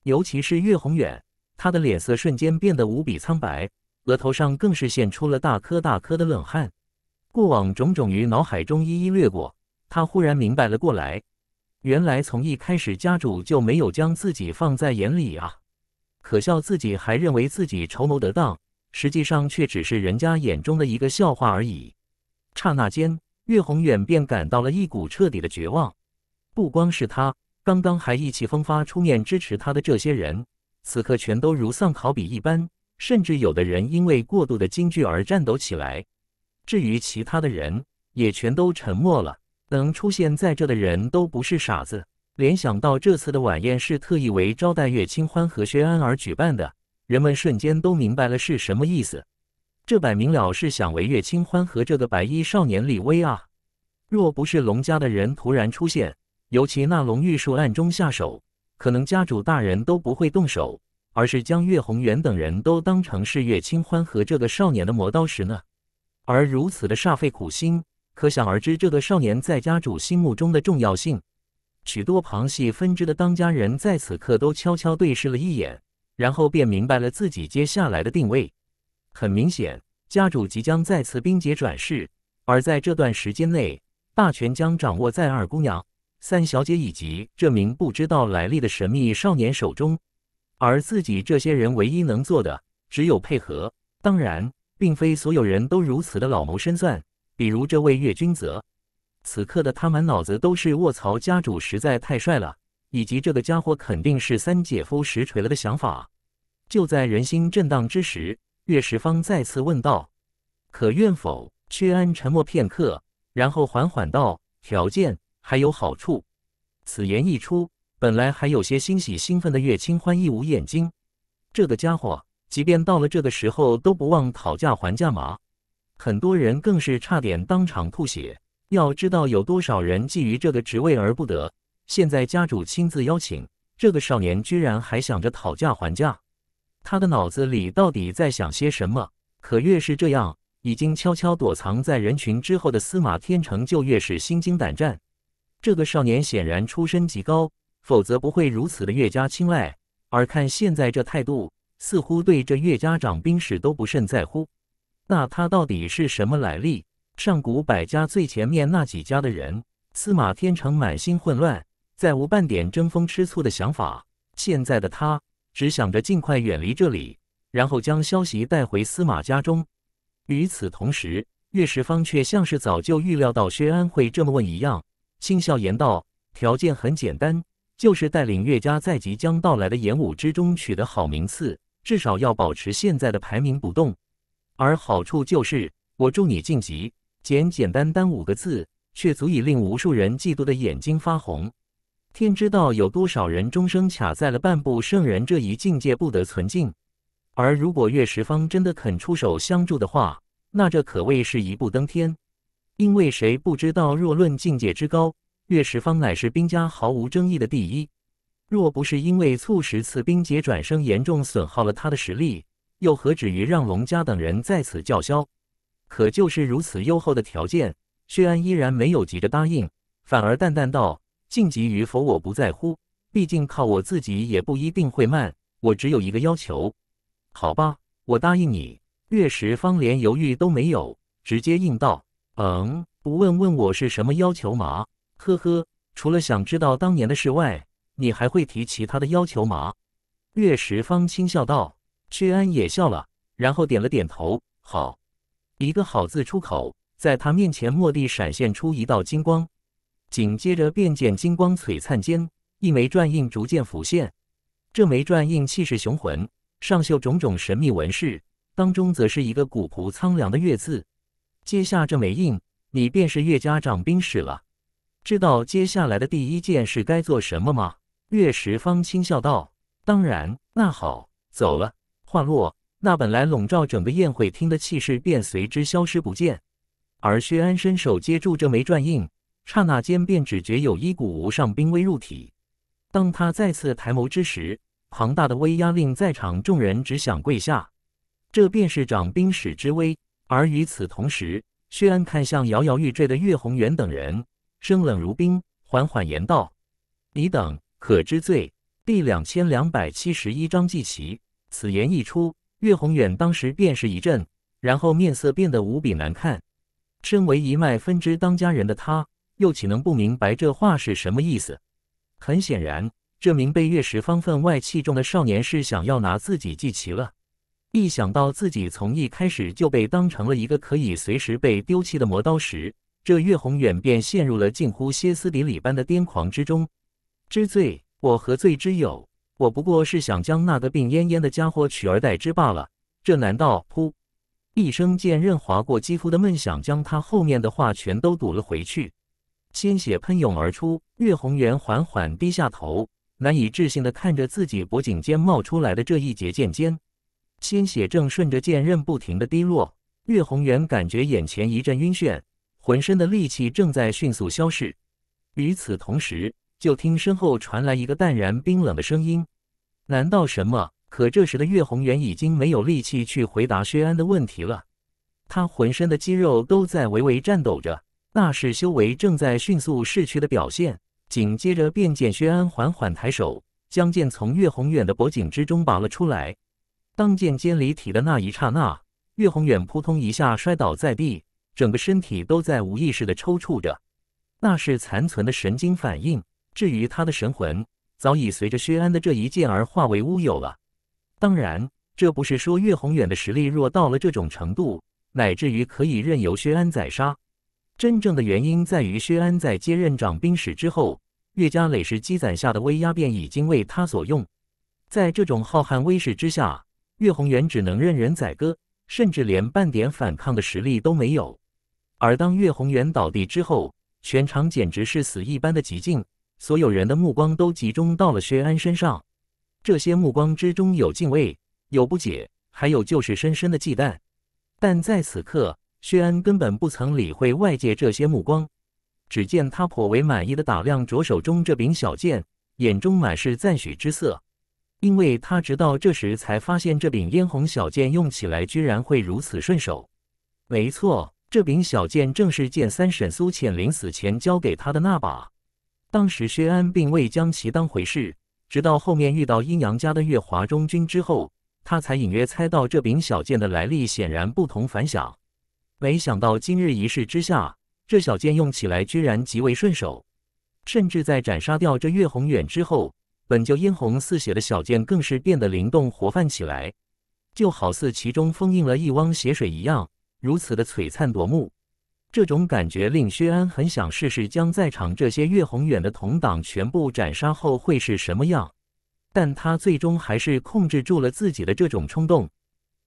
尤其是岳宏远，他的脸色瞬间变得无比苍白，额头上更是现出了大颗大颗的冷汗。过往种种于脑海中一一掠过，他忽然明白了过来：原来从一开始，家主就没有将自己放在眼里啊。可笑，自己还认为自己筹谋得当，实际上却只是人家眼中的一个笑话而已。刹那间，岳宏远便感到了一股彻底的绝望。不光是他，刚刚还意气风发出面支持他的这些人，此刻全都如丧考妣一般，甚至有的人因为过度的惊惧而颤抖起来。至于其他的人，也全都沉默了。能出现在这的人都不是傻子。联想到这次的晚宴是特意为招待岳清欢和薛安而举办的，人们瞬间都明白了是什么意思。这摆明了是想为岳清欢和这个白衣少年立威啊！若不是龙家的人突然出现，尤其那龙玉树暗中下手，可能家主大人都不会动手，而是将岳红元等人都当成是岳清欢和这个少年的磨刀石呢。而如此的煞费苦心，可想而知这个少年在家主心目中的重要性。许多旁系分支的当家人在此刻都悄悄对视了一眼，然后便明白了自己接下来的定位。很明显，家主即将再次冰结转世，而在这段时间内，大权将掌握在二姑娘、三小姐以及这名不知道来历的神秘少年手中。而自己这些人唯一能做的，只有配合。当然，并非所有人都如此的老谋深算，比如这位岳君泽。此刻的他满脑子都是“卧槽，家主实在太帅了”，以及这个家伙肯定是三姐夫实锤了的想法。就在人心震荡之时，岳十方再次问道：“可愿否？”薛安沉默片刻，然后缓缓道：“条件还有好处。”此言一出，本来还有些欣喜兴奋的岳清欢一捂眼睛，这个家伙即便到了这个时候都不忘讨价还价嘛？很多人更是差点当场吐血。要知道有多少人觊觎这个职位而不得。现在家主亲自邀请这个少年，居然还想着讨价还价，他的脑子里到底在想些什么？可越是这样，已经悄悄躲藏在人群之后的司马天成就越是心惊胆战。这个少年显然出身极高，否则不会如此的越加青睐。而看现在这态度，似乎对这岳家长兵士都不甚在乎。那他到底是什么来历？上古百家最前面那几家的人，司马天成满心混乱，再无半点争风吃醋的想法。现在的他只想着尽快远离这里，然后将消息带回司马家中。与此同时，岳十方却像是早就预料到薛安会这么问一样，轻笑言道：“条件很简单，就是带领岳家在即将到来的演武之中取得好名次，至少要保持现在的排名不动。而好处就是，我助你晋级。”简简单单五个字，却足以令无数人嫉妒的眼睛发红。天知道有多少人终生卡在了半步圣人这一境界不得存进。而如果月十方真的肯出手相助的话，那这可谓是一步登天。因为谁不知道，若论境界之高，月十方乃是兵家毫无争议的第一。若不是因为促使此兵劫转生严重损耗了他的实力，又何止于让龙家等人在此叫嚣？可就是如此优厚的条件，薛安依然没有急着答应，反而淡淡道：“晋级与否，我不在乎，毕竟靠我自己也不一定会慢。我只有一个要求，好吧，我答应你。”月十方连犹豫都没有，直接应道：“嗯，不问问我是什么要求吗？呵呵，除了想知道当年的事外，你还会提其他的要求吗？”月十方轻笑道，薛安也笑了，然后点了点头：“好。”一个“好”字出口，在他面前蓦地闪现出一道金光，紧接着便见金光璀璨间，一枚篆印逐渐浮现。这枚篆印气势雄浑，上绣种种神秘纹饰，当中则是一个古朴苍凉的“月”字。接下这枚印，你便是岳家长兵使了。知道接下来的第一件事该做什么吗？岳十方轻笑道：“当然。”那好，走了。话落。那本来笼罩整个宴会厅的气势便随之消失不见，而薛安伸手接住这枚篆印，刹那间便只觉有一股无上兵威入体。当他再次抬眸之时，庞大的威压令在场众人只想跪下。这便是掌兵使之威。而与此同时，薛安看向摇摇欲坠的岳红元等人，声冷如冰，缓缓言道：“你等可知罪？”第两千两百七十一章祭旗。此言一出。岳宏远当时便是一震，然后面色变得无比难看。身为一脉分支当家人的他，又岂能不明白这话是什么意思？很显然，这名被岳石方分外器重的少年是想要拿自己祭旗了。一想到自己从一开始就被当成了一个可以随时被丢弃的磨刀石，这岳宏远便陷入了近乎歇斯底里般的癫狂之中。知罪，我何罪之有？我不过是想将那个病恹恹的家伙取而代之罢了。这难道？噗！一声剑刃划过肌肤的闷响，将他后面的话全都堵了回去。鲜血喷涌而出，岳红元缓缓低下头，难以置信的看着自己脖颈间冒出来的这一截剑尖。鲜血正顺着剑刃不停的滴落。岳红元感觉眼前一阵晕眩，浑身的力气正在迅速消逝。与此同时。就听身后传来一个淡然冰冷的声音：“难道什么？”可这时的岳宏远已经没有力气去回答薛安的问题了，他浑身的肌肉都在微微颤抖着，那是修为正在迅速逝去的表现。紧接着，便见薛安缓缓抬手，将剑从岳宏远的脖颈之中拔了出来。当剑尖离体的那一刹那，岳宏远扑通一下摔倒在地，整个身体都在无意识的抽搐着，那是残存的神经反应。至于他的神魂，早已随着薛安的这一剑而化为乌有。了，当然，这不是说岳宏远的实力弱到了这种程度，乃至于可以任由薛安宰杀。真正的原因在于，薛安在接任掌兵使之后，岳家累世积攒下的威压便已经为他所用。在这种浩瀚威势之下，岳宏远只能任人宰割，甚至连半点反抗的实力都没有。而当岳宏远倒地之后，全场简直是死一般的寂静。所有人的目光都集中到了薛安身上，这些目光之中有敬畏，有不解，还有就是深深的忌惮。但在此刻，薛安根本不曾理会外界这些目光，只见他颇为满意的打量着手中这柄小剑，眼中满是赞许之色。因为他直到这时才发现，这柄嫣红小剑用起来居然会如此顺手。没错，这柄小剑正是剑三婶苏浅临死前交给他的那把。当时薛安并未将其当回事，直到后面遇到阴阳家的月华中君之后，他才隐约猜到这柄小剑的来历显然不同凡响。没想到今日一试之下，这小剑用起来居然极为顺手，甚至在斩杀掉这岳宏远之后，本就殷红似血的小剑更是变得灵动活泛起来，就好似其中封印了一汪血水一样，如此的璀璨夺目。这种感觉令薛安很想试试，将在场这些岳宏远的同党全部斩杀后会是什么样。但他最终还是控制住了自己的这种冲动，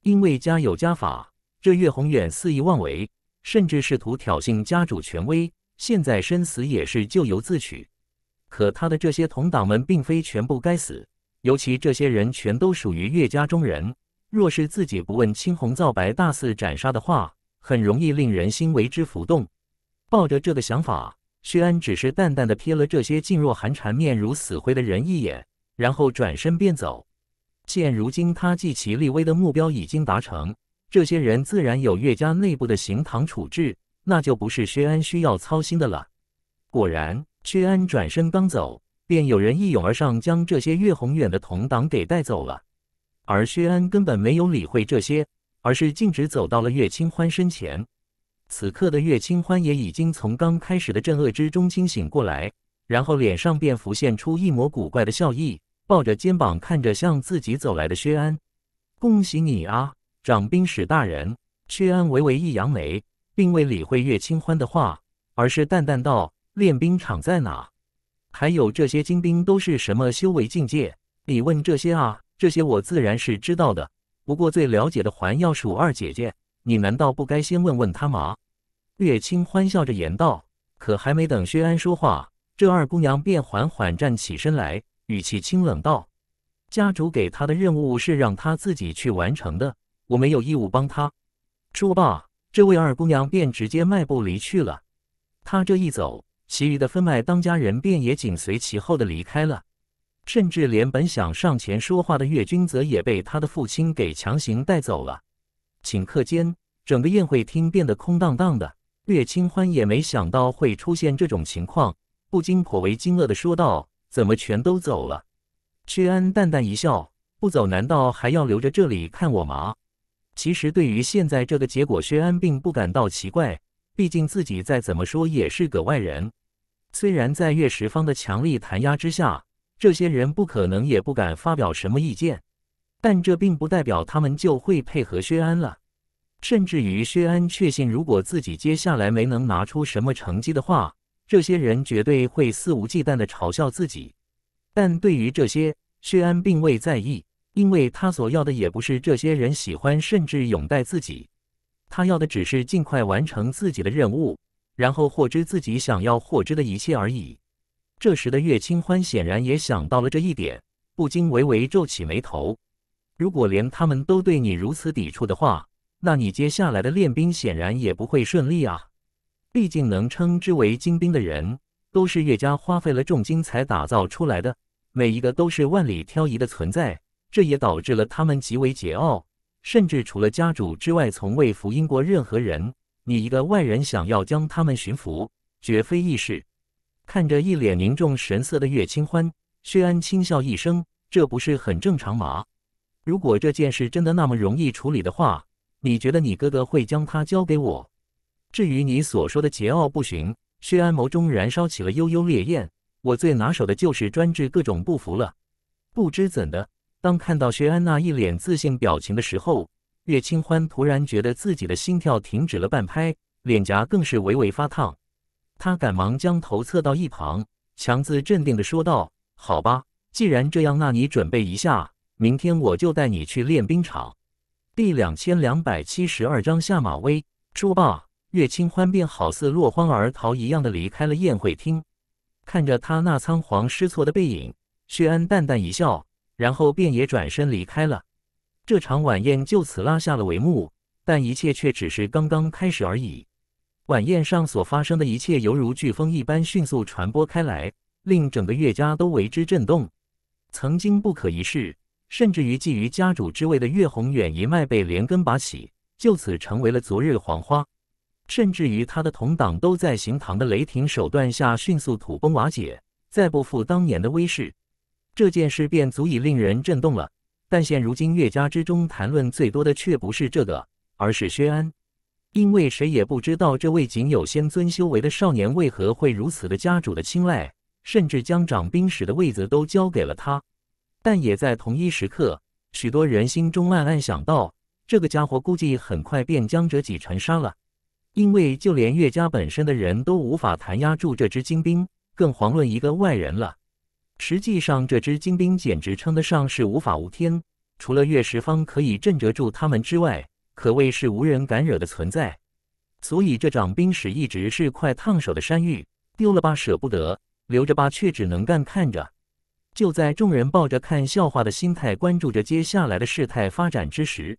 因为家有家法，这岳宏远肆意妄为，甚至试图挑衅家主权威，现在身死也是咎由自取。可他的这些同党们并非全部该死，尤其这些人全都属于岳家中人，若是自己不问青红皂白大肆斩杀的话。很容易令人心为之浮动。抱着这个想法，薛安只是淡淡的瞥了这些静若寒蝉、面如死灰的人一眼，然后转身便走。现如今，他既其立威的目标已经达成，这些人自然有岳家内部的刑堂处置，那就不是薛安需要操心的了。果然，薛安转身刚走，便有人一涌而上，将这些岳宏远的同党给带走了。而薛安根本没有理会这些。而是径直走到了岳清欢身前。此刻的岳清欢也已经从刚开始的震愕之中清醒过来，然后脸上便浮现出一抹古怪的笑意，抱着肩膀看着向自己走来的薛安：“恭喜你啊，掌兵史大人！”薛安微微一扬眉，并未理会岳清欢的话，而是淡淡道：“练兵场在哪？还有这些精兵都是什么修为境界？你问这些啊？这些我自然是知道的。”不过最了解的还要数二姐姐，你难道不该先问问她吗？月清欢笑着言道。可还没等薛安说话，这二姑娘便缓缓站起身来，语气清冷道：“家主给她的任务是让她自己去完成的，我没有义务帮她。”说罢，这位二姑娘便直接迈步离去了。她这一走，其余的分脉当家人便也紧随其后的离开了。甚至连本想上前说话的岳君泽也被他的父亲给强行带走了。顷刻间，整个宴会厅变得空荡荡的。岳清欢也没想到会出现这种情况，不禁颇为惊愕的说道：“怎么全都走了？”薛安淡淡一笑：“不走，难道还要留着这里看我吗？”其实，对于现在这个结果，薛安并不感到奇怪。毕竟自己再怎么说也是个外人。虽然在岳十方的强力弹压之下，这些人不可能也不敢发表什么意见，但这并不代表他们就会配合薛安了。甚至于薛安确信，如果自己接下来没能拿出什么成绩的话，这些人绝对会肆无忌惮地嘲笑自己。但对于这些，薛安并未在意，因为他所要的也不是这些人喜欢甚至拥戴自己，他要的只是尽快完成自己的任务，然后获知自己想要获知的一切而已。这时的岳清欢显然也想到了这一点，不禁微微皱起眉头。如果连他们都对你如此抵触的话，那你接下来的练兵显然也不会顺利啊！毕竟能称之为精兵的人，都是岳家花费了重金才打造出来的，每一个都是万里挑一的存在。这也导致了他们极为桀骜，甚至除了家主之外，从未服膺过任何人。你一个外人想要将他们驯服，绝非易事。看着一脸凝重神色的岳清欢，薛安轻笑一声：“这不是很正常吗？如果这件事真的那么容易处理的话，你觉得你哥哥会将他交给我？”至于你所说的桀骜不驯，薛安眸中燃烧起了悠悠烈焰。我最拿手的就是专治各种不服了。不知怎的，当看到薛安那一脸自信表情的时候，岳清欢突然觉得自己的心跳停止了半拍，脸颊更是微微发烫。他赶忙将头侧到一旁，强子镇定地说道：“好吧，既然这样，那你准备一下，明天我就带你去练兵场。”第两千两百七十二章下马威。说罢，岳清欢便好似落荒而逃一样的离开了宴会厅。看着他那仓皇失措的背影，薛安淡淡一笑，然后便也转身离开了。这场晚宴就此拉下了帷幕，但一切却只是刚刚开始而已。晚宴上所发生的一切，犹如飓风一般迅速传播开来，令整个岳家都为之震动。曾经不可一世，甚至于觊觎家主之位的岳宏远一脉被连根拔起，就此成为了昨日黄花。甚至于他的同党都在行堂的雷霆手段下迅速土崩瓦解，再不复当年的威势。这件事便足以令人震动了。但现如今岳家之中谈论最多的，却不是这个，而是薛安。因为谁也不知道这位仅有仙尊修为的少年为何会如此的家主的青睐，甚至将掌兵使的位子都交给了他。但也在同一时刻，许多人心中暗暗想到：这个家伙估计很快便将折戟沉沙了，因为就连岳家本身的人都无法弹压住这支精兵，更遑论一个外人了。实际上，这支精兵简直称得上是无法无天，除了岳十方可以镇折住他们之外。可谓是无人敢惹的存在，所以这长兵使一直是块烫手的山芋，丢了吧舍不得，留着吧却只能干看着。就在众人抱着看笑话的心态关注着接下来的事态发展之时，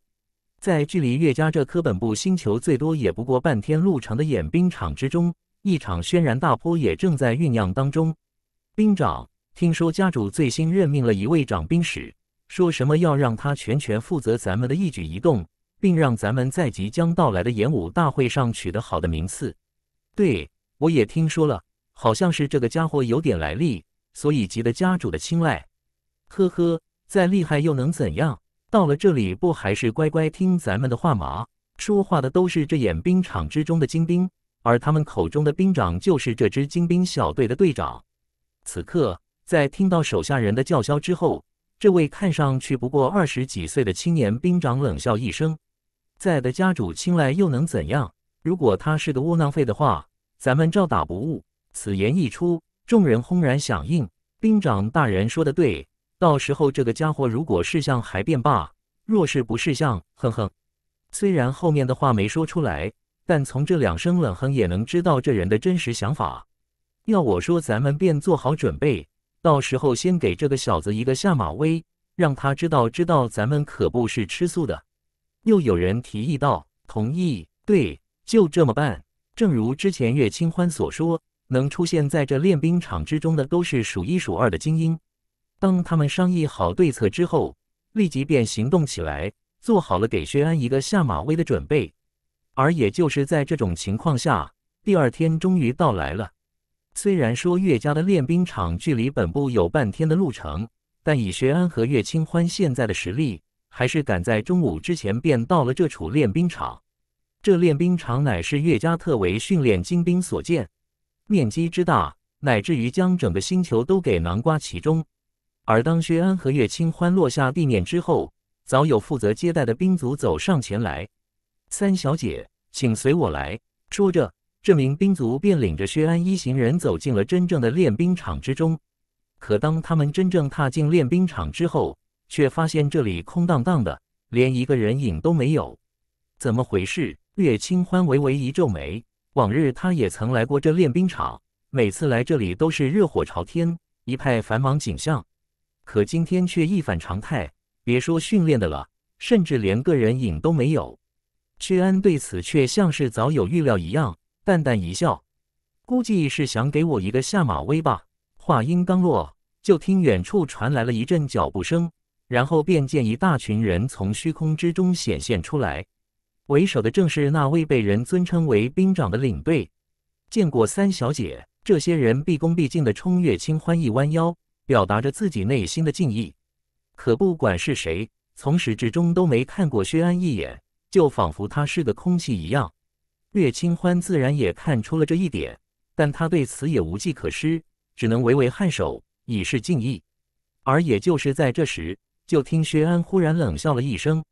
在距离岳家这科本部星球最多也不过半天路程的演兵场之中，一场轩然大波也正在酝酿当中。兵长，听说家主最新任命了一位长兵使，说什么要让他全权负责咱们的一举一动。并让咱们在即将到来的演武大会上取得好的名次。对我也听说了，好像是这个家伙有点来历，所以急得家主的青睐。呵呵，再厉害又能怎样？到了这里不还是乖乖听咱们的话吗？说话的都是这演兵场之中的精兵，而他们口中的兵长就是这支精兵小队的队长。此刻在听到手下人的叫嚣之后，这位看上去不过二十几岁的青年兵长冷笑一声。在的家主青睐又能怎样？如果他是个窝囊废的话，咱们照打不误。此言一出，众人轰然响应。兵长大人说的对，到时候这个家伙如果识相还便罢，若是不识相，哼哼。虽然后面的话没说出来，但从这两声冷哼也能知道这人的真实想法。要我说，咱们便做好准备，到时候先给这个小子一个下马威，让他知道知道咱们可不是吃素的。又有人提议道：“同意，对，就这么办。正如之前岳清欢所说，能出现在这练兵场之中的，都是数一数二的精英。当他们商议好对策之后，立即便行动起来，做好了给薛安一个下马威的准备。而也就是在这种情况下，第二天终于到来了。虽然说岳家的练兵场距离本部有半天的路程，但以薛安和岳清欢现在的实力。”还是赶在中午之前便到了这处练兵场。这练兵场乃是岳家特为训练精兵所建，面积之大，乃至于将整个星球都给囊括其中。而当薛安和岳清欢落下地面之后，早有负责接待的兵卒走上前来：“三小姐，请随我来。”说着，这名兵卒便领着薛安一行人走进了真正的练兵场之中。可当他们真正踏进练兵场之后，却发现这里空荡荡的，连一个人影都没有，怎么回事？略清欢微微一皱眉，往日他也曾来过这练兵场，每次来这里都是热火朝天，一派繁忙景象，可今天却一反常态，别说训练的了，甚至连个人影都没有。屈安对此却像是早有预料一样，淡淡一笑，估计是想给我一个下马威吧。话音刚落，就听远处传来了一阵脚步声。然后便见一大群人从虚空之中显现出来，为首的正是那位被人尊称为兵长的领队。见过三小姐，这些人毕恭毕敬地冲岳清欢一弯腰，表达着自己内心的敬意。可不管是谁，从始至终都没看过薛安一眼，就仿佛他是个空气一样。岳清欢自然也看出了这一点，但他对此也无计可施，只能微微颔首以示敬意。而也就是在这时。就听薛安忽然冷笑了一声：“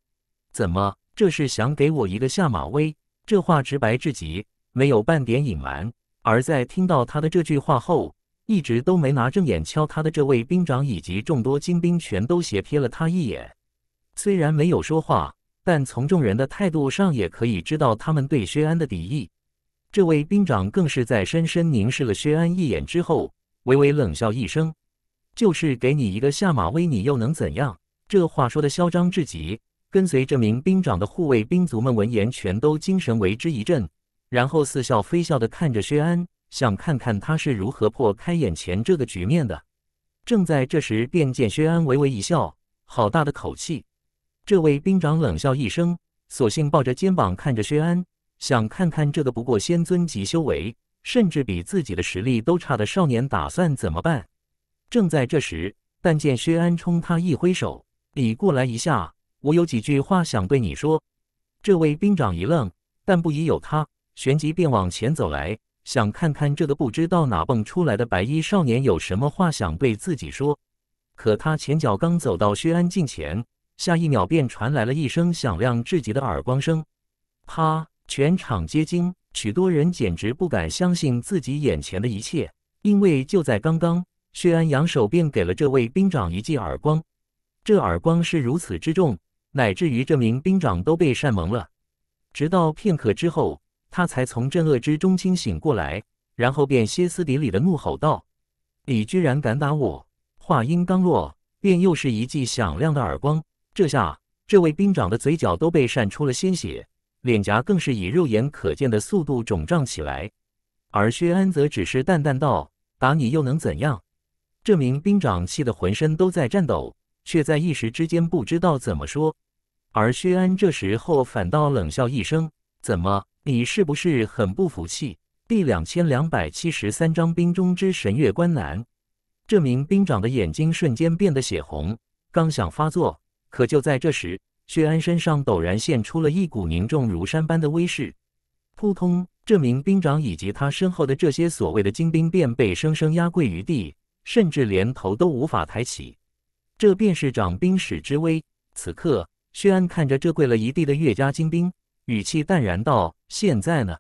怎么？这是想给我一个下马威？”这话直白至极，没有半点隐瞒。而在听到他的这句话后，一直都没拿正眼瞧他的这位兵长以及众多精兵全都斜瞥了他一眼。虽然没有说话，但从众人的态度上也可以知道他们对薛安的敌意。这位兵长更是在深深凝视了薛安一眼之后，微微冷笑一声：“就是给你一个下马威，你又能怎样？”这话说的嚣张至极，跟随这名兵长的护卫兵卒们闻言全都精神为之一振，然后似笑非笑的看着薛安，想看看他是如何破开眼前这个局面的。正在这时，便见薛安微微一笑，好大的口气！这位兵长冷笑一声，索性抱着肩膀看着薛安，想看看这个不过仙尊级修为，甚至比自己的实力都差的少年打算怎么办。正在这时，但见薛安冲他一挥手。你过来一下，我有几句话想对你说。这位兵长一愣，但不疑有他，旋即便往前走来，想看看这个不知道哪蹦出来的白衣少年有什么话想对自己说。可他前脚刚走到薛安近前，下一秒便传来了一声响亮至极的耳光声，啪！全场皆惊，许多人简直不敢相信自己眼前的一切，因为就在刚刚，薛安扬手便给了这位兵长一记耳光。这耳光是如此之重，乃至于这名兵长都被扇蒙了。直到片刻之后，他才从震愕之中清醒过来，然后便歇斯底里的怒吼道：“你居然敢打我！”话音刚落，便又是一记响亮的耳光。这下，这位兵长的嘴角都被扇出了鲜血，脸颊更是以肉眼可见的速度肿胀起来。而薛安则只是淡淡道：“打你又能怎样？”这名兵长气得浑身都在颤抖。却在一时之间不知道怎么说，而薛安这时候反倒冷笑一声：“怎么，你是不是很不服气？”第两千两百七十三章兵中之神月关南。这名兵长的眼睛瞬间变得血红，刚想发作，可就在这时，薛安身上陡然现出了一股凝重如山般的威势，扑通！这名兵长以及他身后的这些所谓的精兵便被生生压跪于地，甚至连头都无法抬起。这便是长兵使之威。此刻，薛安看着这跪了一地的岳家精兵，语气淡然道：“现在呢，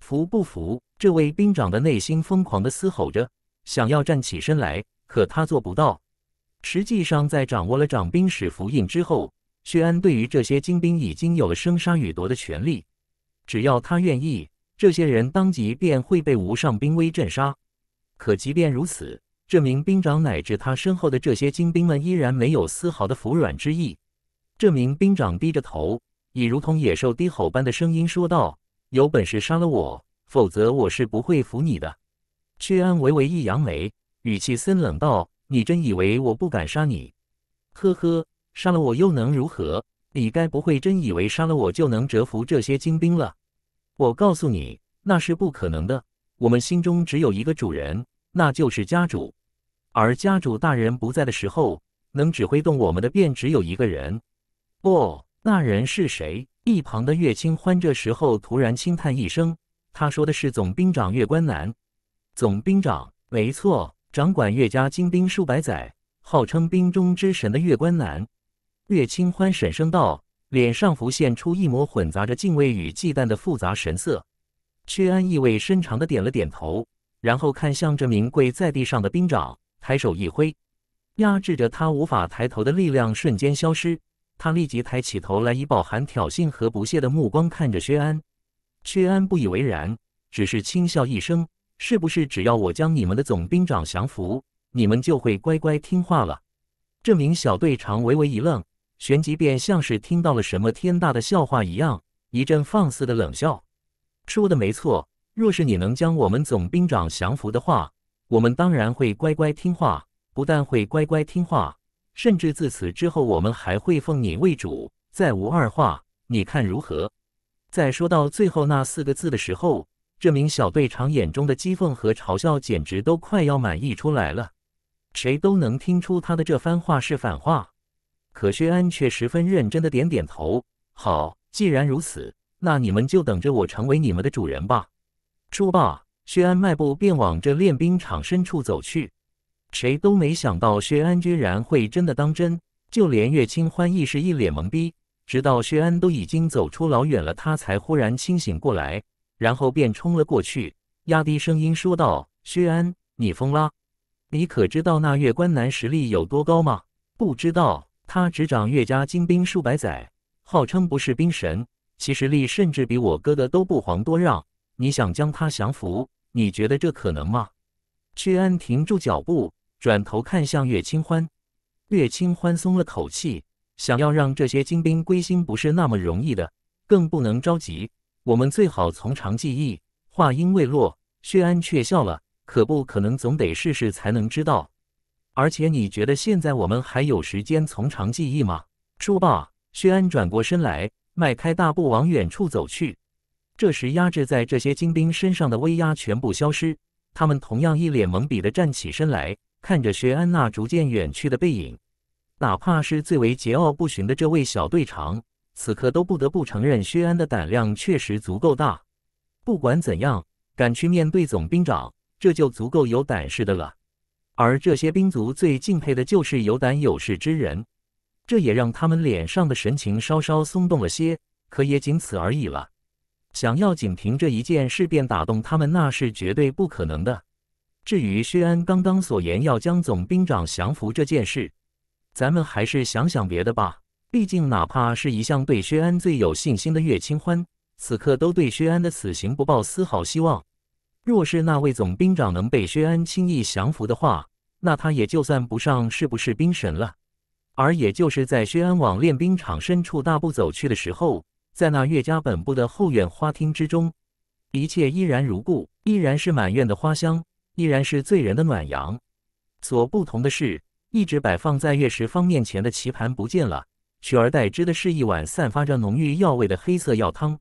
服不服？”这位兵长的内心疯狂地嘶吼着，想要站起身来，可他做不到。实际上，在掌握了长兵使符印之后，薛安对于这些精兵已经有了生杀予夺的权利。只要他愿意，这些人当即便会被无上兵威震杀。可即便如此，这名兵长乃至他身后的这些精兵们依然没有丝毫的服软之意。这名兵长低着头，以如同野兽低吼般的声音说道：“有本事杀了我，否则我是不会服你的。”屈安微微一扬眉，语气森冷道：“你真以为我不敢杀你？呵呵，杀了我又能如何？你该不会真以为杀了我就能折服这些精兵了？我告诉你，那是不可能的。我们心中只有一个主人，那就是家主。”而家主大人不在的时候，能指挥动我们的便只有一个人。哦，那人是谁？一旁的岳清欢这时候突然轻叹一声，他说的是总兵长岳观南。总兵长，没错，掌管岳家精兵数百载，号称兵中之神的岳观南。岳清欢沈声道，脸上浮现出一抹混杂着敬畏与忌惮的复杂神色。薛安意味深长的点了点头，然后看向这名跪在地上的兵长。抬手一挥，压制着他无法抬头的力量瞬间消失。他立即抬起头来，以饱含挑衅和不屑的目光看着薛安。薛安不以为然，只是轻笑一声：“是不是只要我将你们的总兵长降服，你们就会乖乖听话了？”这名小队长微微一愣，旋即便像是听到了什么天大的笑话一样，一阵放肆的冷笑：“说的没错，若是你能将我们总兵长降服的话。”我们当然会乖乖听话，不但会乖乖听话，甚至自此之后我们还会奉你为主，再无二话。你看如何？在说到最后那四个字的时候，这名小队长眼中的讥讽和嘲笑简直都快要满溢出来了。谁都能听出他的这番话是反话，可薛安却十分认真的点点头。好，既然如此，那你们就等着我成为你们的主人吧。说罢。薛安迈步便往这练兵场深处走去，谁都没想到薛安居然会真的当真，就连岳清欢亦是一脸懵逼。直到薛安都已经走出老远了，他才忽然清醒过来，然后便冲了过去，压低声音说道：“薛安，你疯了！你可知道那岳关南实力有多高吗？不知道，他执掌岳家精兵数百载，号称不是兵神，其实力甚至比我哥的都不遑多让。你想将他降服？”你觉得这可能吗？薛安停住脚步，转头看向岳清欢。岳清欢松了口气，想要让这些精兵归心不是那么容易的，更不能着急。我们最好从长计议。话音未落，薛安却笑了：“可不可能？总得试试才能知道。而且你觉得现在我们还有时间从长计议吗？”说罢，薛安转过身来，迈开大步往远处走去。这时，压制在这些精兵身上的威压全部消失，他们同样一脸懵逼的站起身来，看着薛安娜逐渐远去的背影。哪怕是最为桀骜不驯的这位小队长，此刻都不得不承认，薛安的胆量确实足够大。不管怎样，敢去面对总兵长，这就足够有胆识的了。而这些兵卒最敬佩的就是有胆有识之人，这也让他们脸上的神情稍稍松动了些，可也仅此而已了。想要仅凭这一件事便打动他们，那是绝对不可能的。至于薛安刚刚所言要将总兵长降服这件事，咱们还是想想别的吧。毕竟，哪怕是一向对薛安最有信心的岳清欢，此刻都对薛安的死刑不抱丝毫希望。若是那位总兵长能被薛安轻易降服的话，那他也就算不上是不是兵神了。而也就是在薛安往练兵场深处大步走去的时候。在那岳家本部的后院花厅之中，一切依然如故，依然是满院的花香，依然是醉人的暖阳。所不同的是，一直摆放在岳石方面前的棋盘不见了，取而代之的是一碗散发着浓郁药味的黑色药汤。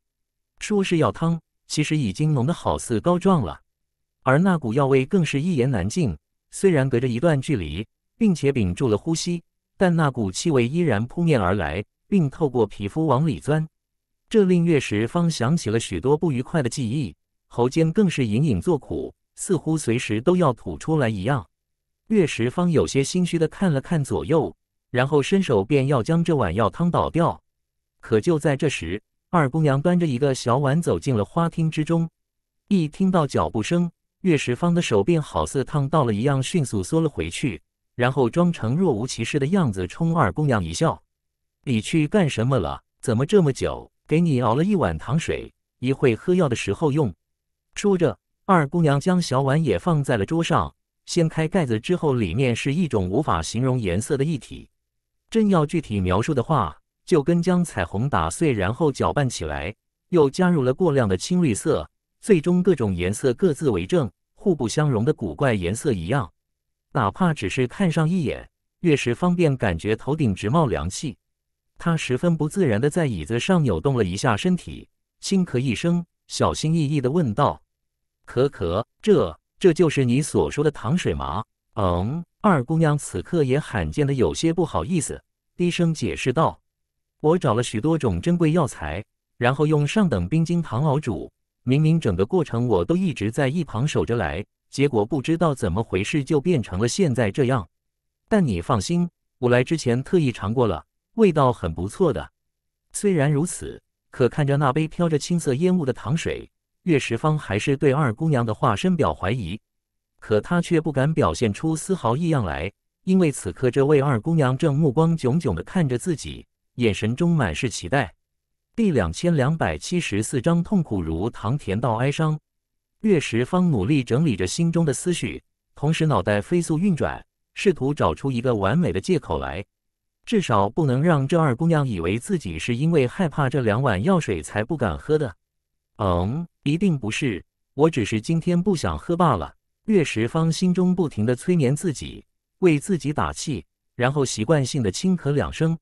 说是药汤，其实已经浓得好似膏状了，而那股药味更是一言难尽。虽然隔着一段距离，并且屏住了呼吸，但那股气味依然扑面而来，并透过皮肤往里钻。这令岳石芳想起了许多不愉快的记忆，喉间更是隐隐作苦，似乎随时都要吐出来一样。岳石芳有些心虚的看了看左右，然后伸手便要将这碗药汤倒掉。可就在这时，二姑娘端着一个小碗走进了花厅之中。一听到脚步声，岳十方的手便好似烫到了一样，迅速缩了回去，然后装成若无其事的样子冲二姑娘一笑：“你去干什么了？怎么这么久？”给你熬了一碗糖水，一会喝药的时候用。说着，二姑娘将小碗也放在了桌上，掀开盖子之后，里面是一种无法形容颜色的液体。真要具体描述的话，就跟将彩虹打碎然后搅拌起来，又加入了过量的青绿色，最终各种颜色各自为政、互不相容的古怪颜色一样。哪怕只是看上一眼，越是方便，感觉头顶直冒凉气。他十分不自然地在椅子上扭动了一下身体，轻咳一声，小心翼翼地问道：“咳咳，这这就是你所说的糖水吗？”“嗯。”二姑娘此刻也罕见的有些不好意思，低声解释道：“我找了许多种珍贵药材，然后用上等冰晶糖熬煮。明明整个过程我都一直在一旁守着来，结果不知道怎么回事就变成了现在这样。但你放心，我来之前特意尝过了。”味道很不错的，虽然如此，可看着那杯飘着青色烟雾的糖水，岳石方还是对二姑娘的话深表怀疑。可他却不敢表现出丝毫异样来，因为此刻这位二姑娘正目光炯炯的看着自己，眼神中满是期待。第两千两百七十四章痛苦如糖甜到哀伤。岳石方努力整理着心中的思绪，同时脑袋飞速运转，试图找出一个完美的借口来。至少不能让这二姑娘以为自己是因为害怕这两碗药水才不敢喝的。嗯，一定不是，我只是今天不想喝罢了。岳十方心中不停的催眠自己，为自己打气，然后习惯性的轻咳两声，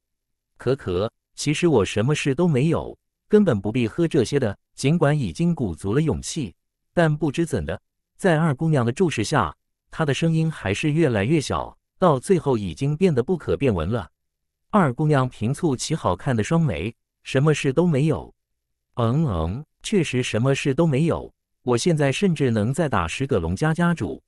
咳咳。其实我什么事都没有，根本不必喝这些的。尽管已经鼓足了勇气，但不知怎的，在二姑娘的注视下，他的声音还是越来越小，到最后已经变得不可辨闻了。二姑娘平蹙起好看的双眉，什么事都没有。嗯嗯，确实什么事都没有。我现在甚至能再打十个龙家家主。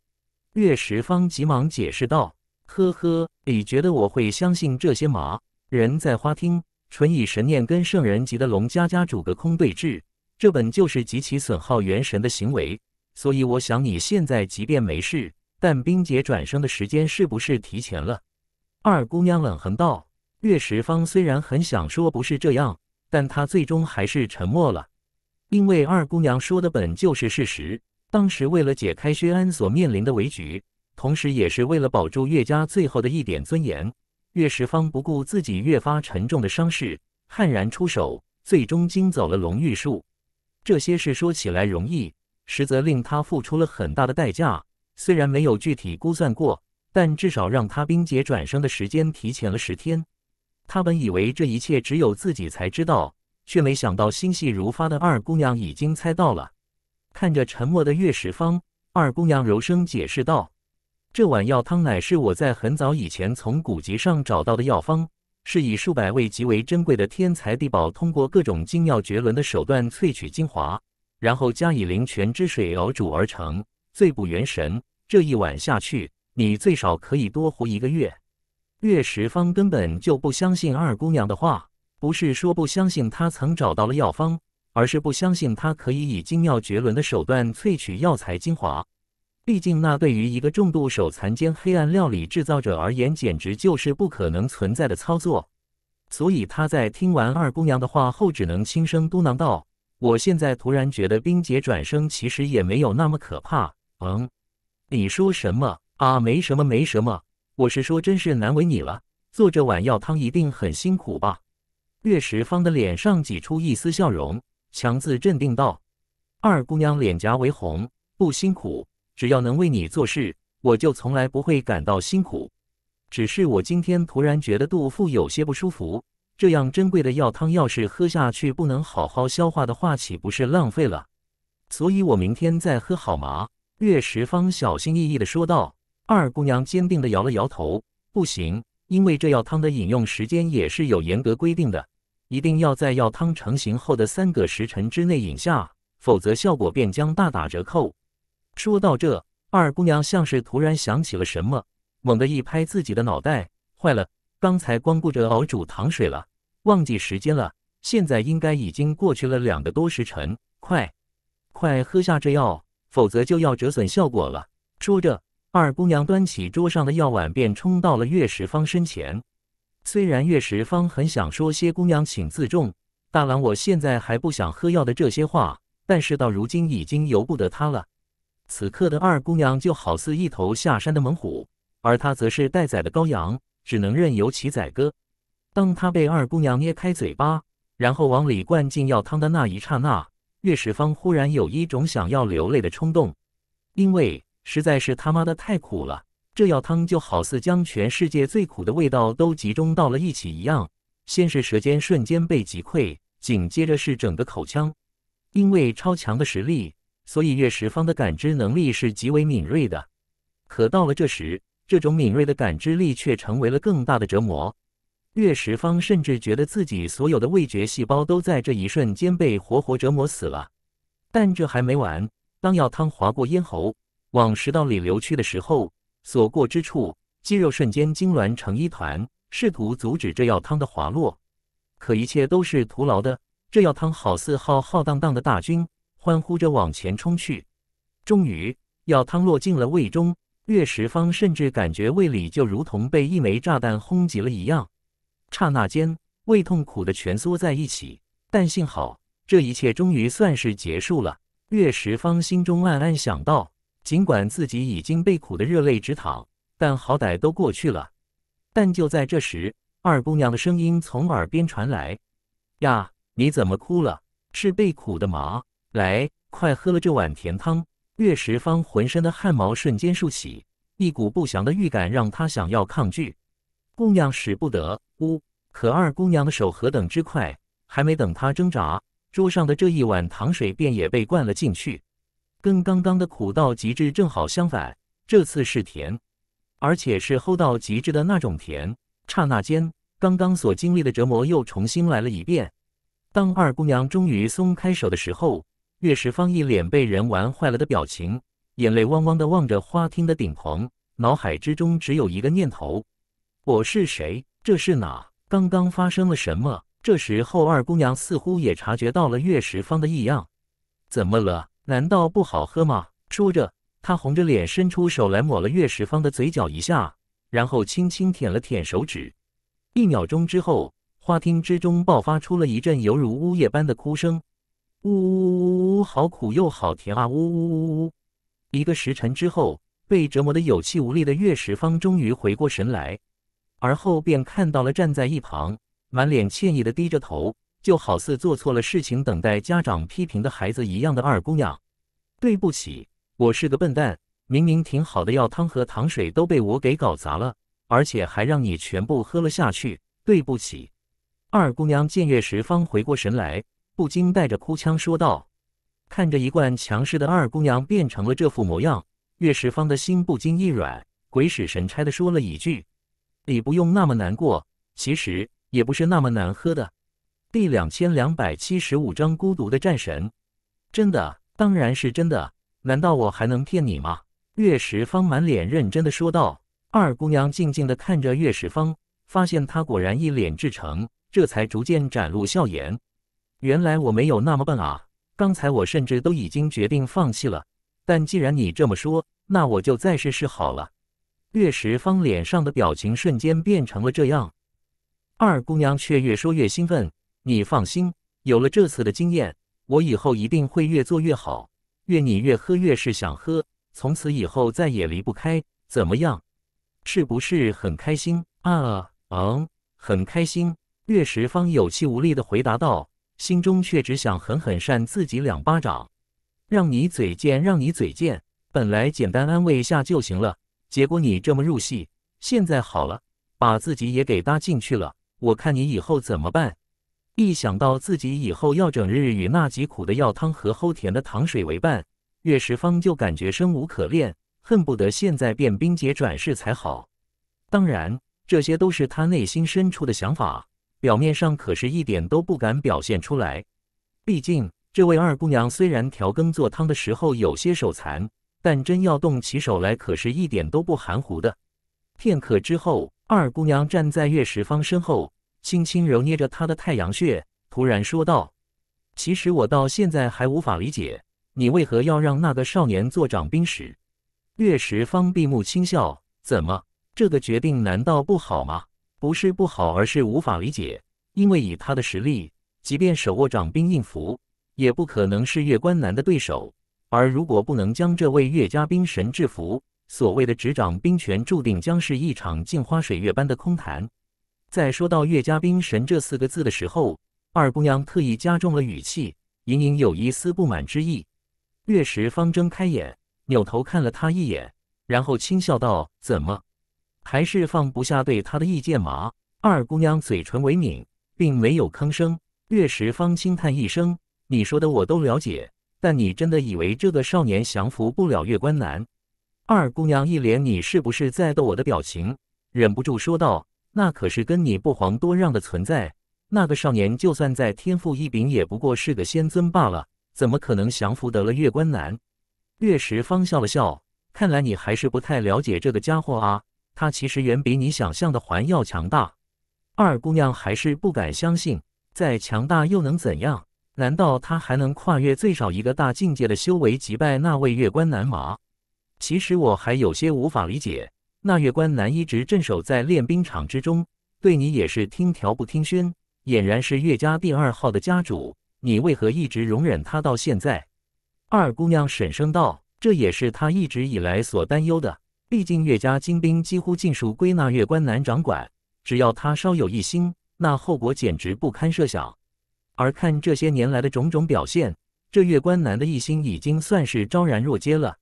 岳时方急忙解释道：“呵呵，你觉得我会相信这些吗？人在花厅，纯以神念跟圣人级的龙家家主隔空对峙，这本就是极其损耗元神的行为。所以我想，你现在即便没事，但冰姐转生的时间是不是提前了？”二姑娘冷哼道。岳十方虽然很想说不是这样，但他最终还是沉默了，因为二姑娘说的本就是事实。当时为了解开薛安所面临的危局，同时也是为了保住岳家最后的一点尊严，岳十方不顾自己越发沉重的伤势，悍然出手，最终惊走了龙玉树。这些事说起来容易，实则令他付出了很大的代价。虽然没有具体估算过，但至少让他冰姐转生的时间提前了十天。他本以为这一切只有自己才知道，却没想到心细如发的二姑娘已经猜到了。看着沉默的岳十方，二姑娘柔声解释道：“这碗药汤乃是我在很早以前从古籍上找到的药方，是以数百味极为珍贵的天材地宝，通过各种精妙绝伦的手段萃取精华，然后加以灵泉之水熬煮而成，最补元神。这一碗下去，你最少可以多活一个月。”岳石方根本就不相信二姑娘的话，不是说不相信她曾找到了药方，而是不相信她可以以精妙绝伦的手段萃取药材精华。毕竟那对于一个重度手残兼黑暗料理制造者而言，简直就是不可能存在的操作。所以他在听完二姑娘的话后，只能轻声嘟囔道：“我现在突然觉得冰姐转生其实也没有那么可怕。”嗯，你说什么？啊，没什么，没什么。我是说，真是难为你了，做这碗药汤一定很辛苦吧？岳十方的脸上挤出一丝笑容。强子镇定道：“二姑娘脸颊微红，不辛苦，只要能为你做事，我就从来不会感到辛苦。只是我今天突然觉得肚腹有些不舒服，这样珍贵的药汤要是喝下去不能好好消化的话，岂不是浪费了？所以我明天再喝好吗？”岳十方小心翼翼地说道。二姑娘坚定地摇了摇头，不行，因为这药汤的饮用时间也是有严格规定的，一定要在药汤成型后的三个时辰之内饮下，否则效果便将大打折扣。说到这，二姑娘像是突然想起了什么，猛地一拍自己的脑袋，坏了，刚才光顾着熬煮糖水了，忘记时间了，现在应该已经过去了两个多时辰，快，快喝下这药，否则就要折损效果了。说着。二姑娘端起桌上的药碗，便冲到了岳石方身前。虽然岳石方很想说些“姑娘，请自重，大郎，我现在还不想喝药”的这些话，但是到如今已经由不得他了。此刻的二姑娘就好似一头下山的猛虎，而他则是待宰的羔羊，只能任由其宰割。当他被二姑娘捏开嘴巴，然后往里灌进药汤的那一刹那，岳石方忽然有一种想要流泪的冲动，因为。实在是他妈的太苦了！这药汤就好似将全世界最苦的味道都集中到了一起一样。先是舌尖瞬间被击溃，紧接着是整个口腔。因为超强的实力，所以月十方的感知能力是极为敏锐的。可到了这时，这种敏锐的感知力却成为了更大的折磨。月十方甚至觉得自己所有的味觉细胞都在这一瞬间被活活折磨死了。但这还没完，当药汤划过咽喉。往食道里流去的时候，所过之处，肌肉瞬间痉挛成一团，试图阻止这药汤的滑落，可一切都是徒劳的。这药汤好似浩浩荡荡的大军，欢呼着往前冲去。终于，药汤落进了胃中。岳十方甚至感觉胃里就如同被一枚炸弹轰击了一样，刹那间，胃痛苦地蜷缩在一起。但幸好，这一切终于算是结束了。岳十方心中暗暗想到。尽管自己已经被苦的热泪直淌，但好歹都过去了。但就在这时，二姑娘的声音从耳边传来：“呀，你怎么哭了？是被苦的吗？来，快喝了这碗甜汤。”岳十方浑身的汗毛瞬间竖起，一股不祥的预感让他想要抗拒。姑娘使不得！呜！可二姑娘的手何等之快，还没等他挣扎，桌上的这一碗糖水便也被灌了进去。跟刚刚的苦到极致正好相反，这次是甜，而且是齁到极致的那种甜。刹那间，刚刚所经历的折磨又重新来了一遍。当二姑娘终于松开手的时候，岳十方一脸被人玩坏了的表情，眼泪汪汪的望着花厅的顶棚，脑海之中只有一个念头：我是谁？这是哪？刚刚发生了什么？这时候，二姑娘似乎也察觉到了岳十方的异样，怎么了？难道不好喝吗？说着，他红着脸伸出手来抹了岳十方的嘴角一下，然后轻轻舔了舔手指。一秒钟之后，花厅之中爆发出了一阵犹如呜咽般的哭声：呜呜呜呜，好苦又好甜啊！呜呜呜呜。一个时辰之后，被折磨得有气无力的岳十方终于回过神来，而后便看到了站在一旁，满脸歉意的低着头。就好似做错了事情等待家长批评的孩子一样的二姑娘，对不起，我是个笨蛋，明明挺好的药汤和糖水都被我给搞砸了，而且还让你全部喝了下去，对不起。二姑娘见月时方回过神来，不禁带着哭腔说道：“看着一贯强势的二姑娘变成了这副模样，月时方的心不禁一软，鬼使神差的说了一句：‘你不用那么难过，其实也不是那么难喝的。’”第两千两百七十五章孤独的战神。真的，当然是真的。难道我还能骗你吗？岳十方满脸认真的说道。二姑娘静静的看着岳十方，发现他果然一脸至诚，这才逐渐展露笑颜。原来我没有那么笨啊！刚才我甚至都已经决定放弃了。但既然你这么说，那我就再试试好了。岳十方脸上的表情瞬间变成了这样。二姑娘却越说越兴奋。你放心，有了这次的经验，我以后一定会越做越好。越你越喝越是想喝，从此以后再也离不开。怎么样？是不是很开心啊？嗯，很开心。岳十方有气无力地回答道，心中却只想狠狠扇自己两巴掌，让你嘴贱，让你嘴贱。本来简单安慰一下就行了，结果你这么入戏，现在好了，把自己也给搭进去了。我看你以后怎么办。一想到自己以后要整日与那极苦的药汤和齁甜的糖水为伴，岳石方就感觉生无可恋，恨不得现在便冰结转世才好。当然，这些都是他内心深处的想法，表面上可是一点都不敢表现出来。毕竟，这位二姑娘虽然调羹做汤的时候有些手残，但真要动起手来，可是一点都不含糊的。片刻之后，二姑娘站在岳石方身后。轻轻揉捏着他的太阳穴，突然说道：“其实我到现在还无法理解，你为何要让那个少年做掌兵使？”岳十方闭目轻笑：“怎么，这个决定难道不好吗？不是不好，而是无法理解。因为以他的实力，即便手握掌兵印符，也不可能是月关南的对手。而如果不能将这位岳家兵神制服，所谓的执掌兵权，注定将是一场镜花水月般的空谈。”在说到“岳家兵神”这四个字的时候，二姑娘特意加重了语气，隐隐有一丝不满之意。岳石方睁开眼，扭头看了她一眼，然后轻笑道：“怎么，还是放不下对他的意见吗？”二姑娘嘴唇微抿，并没有吭声。岳石方轻叹一声：“你说的我都了解，但你真的以为这个少年降服不了岳关南？”二姑娘一脸“你是不是在逗我的”表情，忍不住说道。那可是跟你不遑多让的存在。那个少年就算再天赋异禀，也不过是个仙尊罢了，怎么可能降服得了月关南？月石方笑了笑，看来你还是不太了解这个家伙啊。他其实远比你想象的还要强大。二姑娘还是不敢相信。再强大又能怎样？难道他还能跨越最少一个大境界的修为，击败那位月关南吗？其实我还有些无法理解。那月关南一直镇守在练兵场之中，对你也是听调不听宣，俨然是岳家第二号的家主。你为何一直容忍他到现在？二姑娘沈声道：“这也是他一直以来所担忧的。毕竟岳家精兵几乎尽数归那月关南掌管，只要他稍有一心，那后果简直不堪设想。而看这些年来的种种表现，这月关南的一心已经算是昭然若揭了。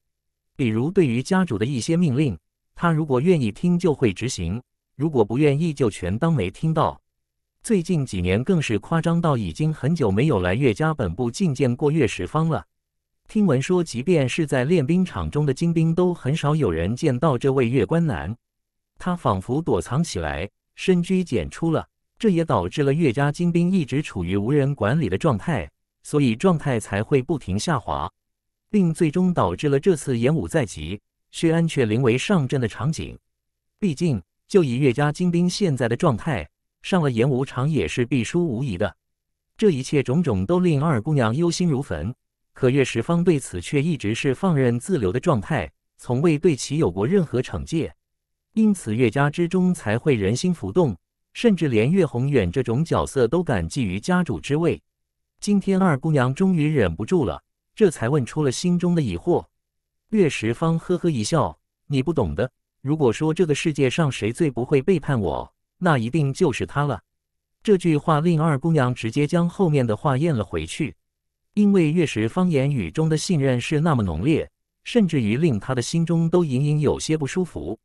比如对于家主的一些命令。”他如果愿意听，就会执行；如果不愿意，就全当没听到。最近几年更是夸张到，已经很久没有来岳家本部觐见过岳十方了。听闻说，即便是在练兵场中的精兵，都很少有人见到这位岳关南。他仿佛躲藏起来，深居简出了。这也导致了岳家精兵一直处于无人管理的状态，所以状态才会不停下滑，并最终导致了这次演武在即。薛安却临为上阵的场景，毕竟就以岳家精兵现在的状态，上了演武场也是必输无疑的。这一切种种都令二姑娘忧心如焚，可岳十方对此却一直是放任自流的状态，从未对其有过任何惩戒，因此岳家之中才会人心浮动，甚至连岳宏远这种角色都敢觊觎家主之位。今天二姑娘终于忍不住了，这才问出了心中的疑惑。岳十方呵呵一笑：“你不懂的。如果说这个世界上谁最不会背叛我，那一定就是他了。”这句话令二姑娘直接将后面的话咽了回去，因为岳十方言语中的信任是那么浓烈，甚至于令他的心中都隐隐有些不舒服。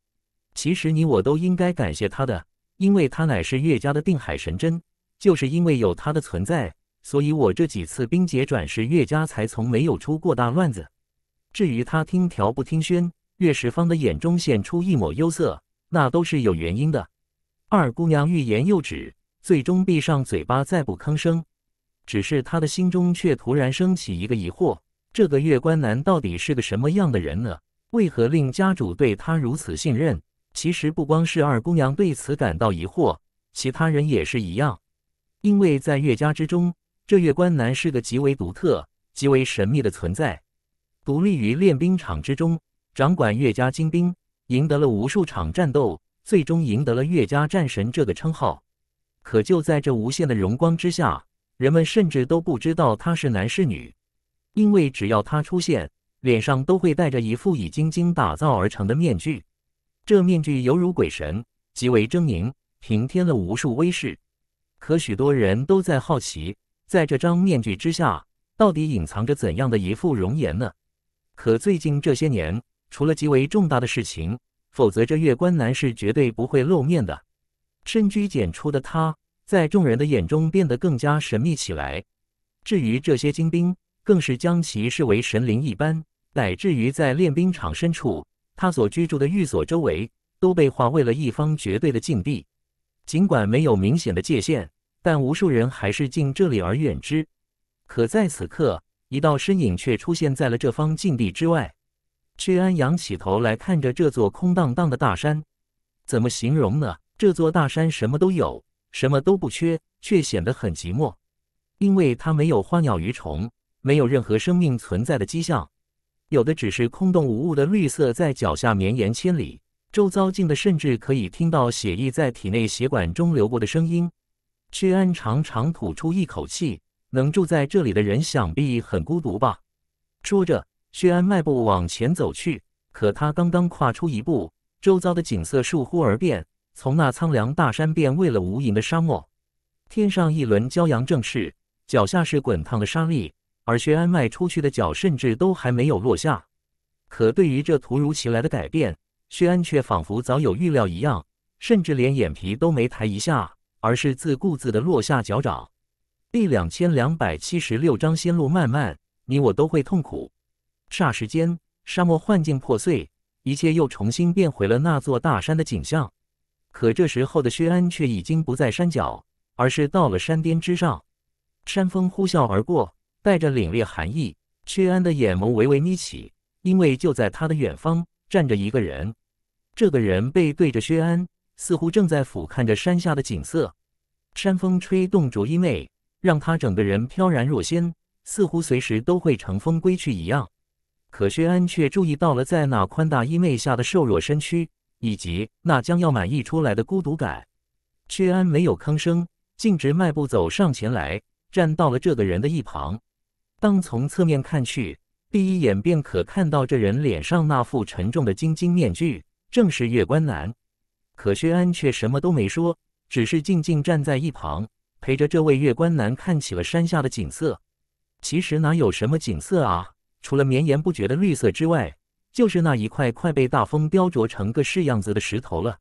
其实你我都应该感谢他的，因为他乃是岳家的定海神针。就是因为有他的存在，所以我这几次冰劫转世，岳家才从没有出过大乱子。至于他听调不听宣，岳十方的眼中现出一抹忧色，那都是有原因的。二姑娘欲言又止，最终闭上嘴巴，再不吭声。只是她的心中却突然升起一个疑惑：这个月关南到底是个什么样的人呢？为何令家主对他如此信任？其实不光是二姑娘对此感到疑惑，其他人也是一样。因为在岳家之中，这月关南是个极为独特、极为神秘的存在。独立于练兵场之中，掌管岳家精兵，赢得了无数场战斗，最终赢得了岳家战神这个称号。可就在这无限的荣光之下，人们甚至都不知道他是男是女，因为只要他出现，脸上都会带着一副以精金打造而成的面具。这面具犹如鬼神，极为狰狞，平添了无数威势。可许多人都在好奇，在这张面具之下，到底隐藏着怎样的一副容颜呢？可最近这些年，除了极为重大的事情，否则这月关南是绝对不会露面的。深居简出的他，在众人的眼中变得更加神秘起来。至于这些精兵，更是将其视为神灵一般，乃至于在练兵场深处，他所居住的寓所周围都被划为了一方绝对的禁地。尽管没有明显的界限，但无数人还是敬这里而远之。可在此刻。一道身影却出现在了这方禁地之外。赤安仰起头来看着这座空荡荡的大山，怎么形容呢？这座大山什么都有，什么都不缺，却显得很寂寞，因为它没有花鸟鱼虫，没有任何生命存在的迹象，有的只是空洞无物的绿色在脚下绵延千里，周遭静的甚至可以听到血液在体内血管中流过的声音。赤安长长吐出一口气。能住在这里的人，想必很孤独吧？说着，薛安迈步往前走去。可他刚刚跨出一步，周遭的景色倏忽而变，从那苍凉大山变为了无垠的沙漠。天上一轮骄阳正炽，脚下是滚烫的沙粒，而薛安迈出去的脚甚至都还没有落下。可对于这突如其来的改变，薛安却仿佛早有预料一样，甚至连眼皮都没抬一下，而是自顾自的落下脚掌。第两千两百七十六章：仙路漫漫，你我都会痛苦。霎时间，沙漠幻境破碎，一切又重新变回了那座大山的景象。可这时候的薛安却已经不在山脚，而是到了山巅之上。山风呼啸而过，带着凛冽寒意。薛安的眼眸微微眯起，因为就在他的远方站着一个人。这个人背对着薛安，似乎正在俯瞰着山下的景色。山风吹动竹衣内，让他整个人飘然若仙，似乎随时都会乘风归去一样。可薛安却注意到了在那宽大衣袂下的瘦弱身躯，以及那将要满溢出来的孤独感。薛安没有吭声，径直迈步走上前来，站到了这个人的一旁。当从侧面看去，第一眼便可看到这人脸上那副沉重的金晶面具，正是月关南。可薛安却什么都没说，只是静静站在一旁。陪着这位月关男看起了山下的景色，其实哪有什么景色啊？除了绵延不绝的绿色之外，就是那一块块被大风雕琢成各式样子的石头了。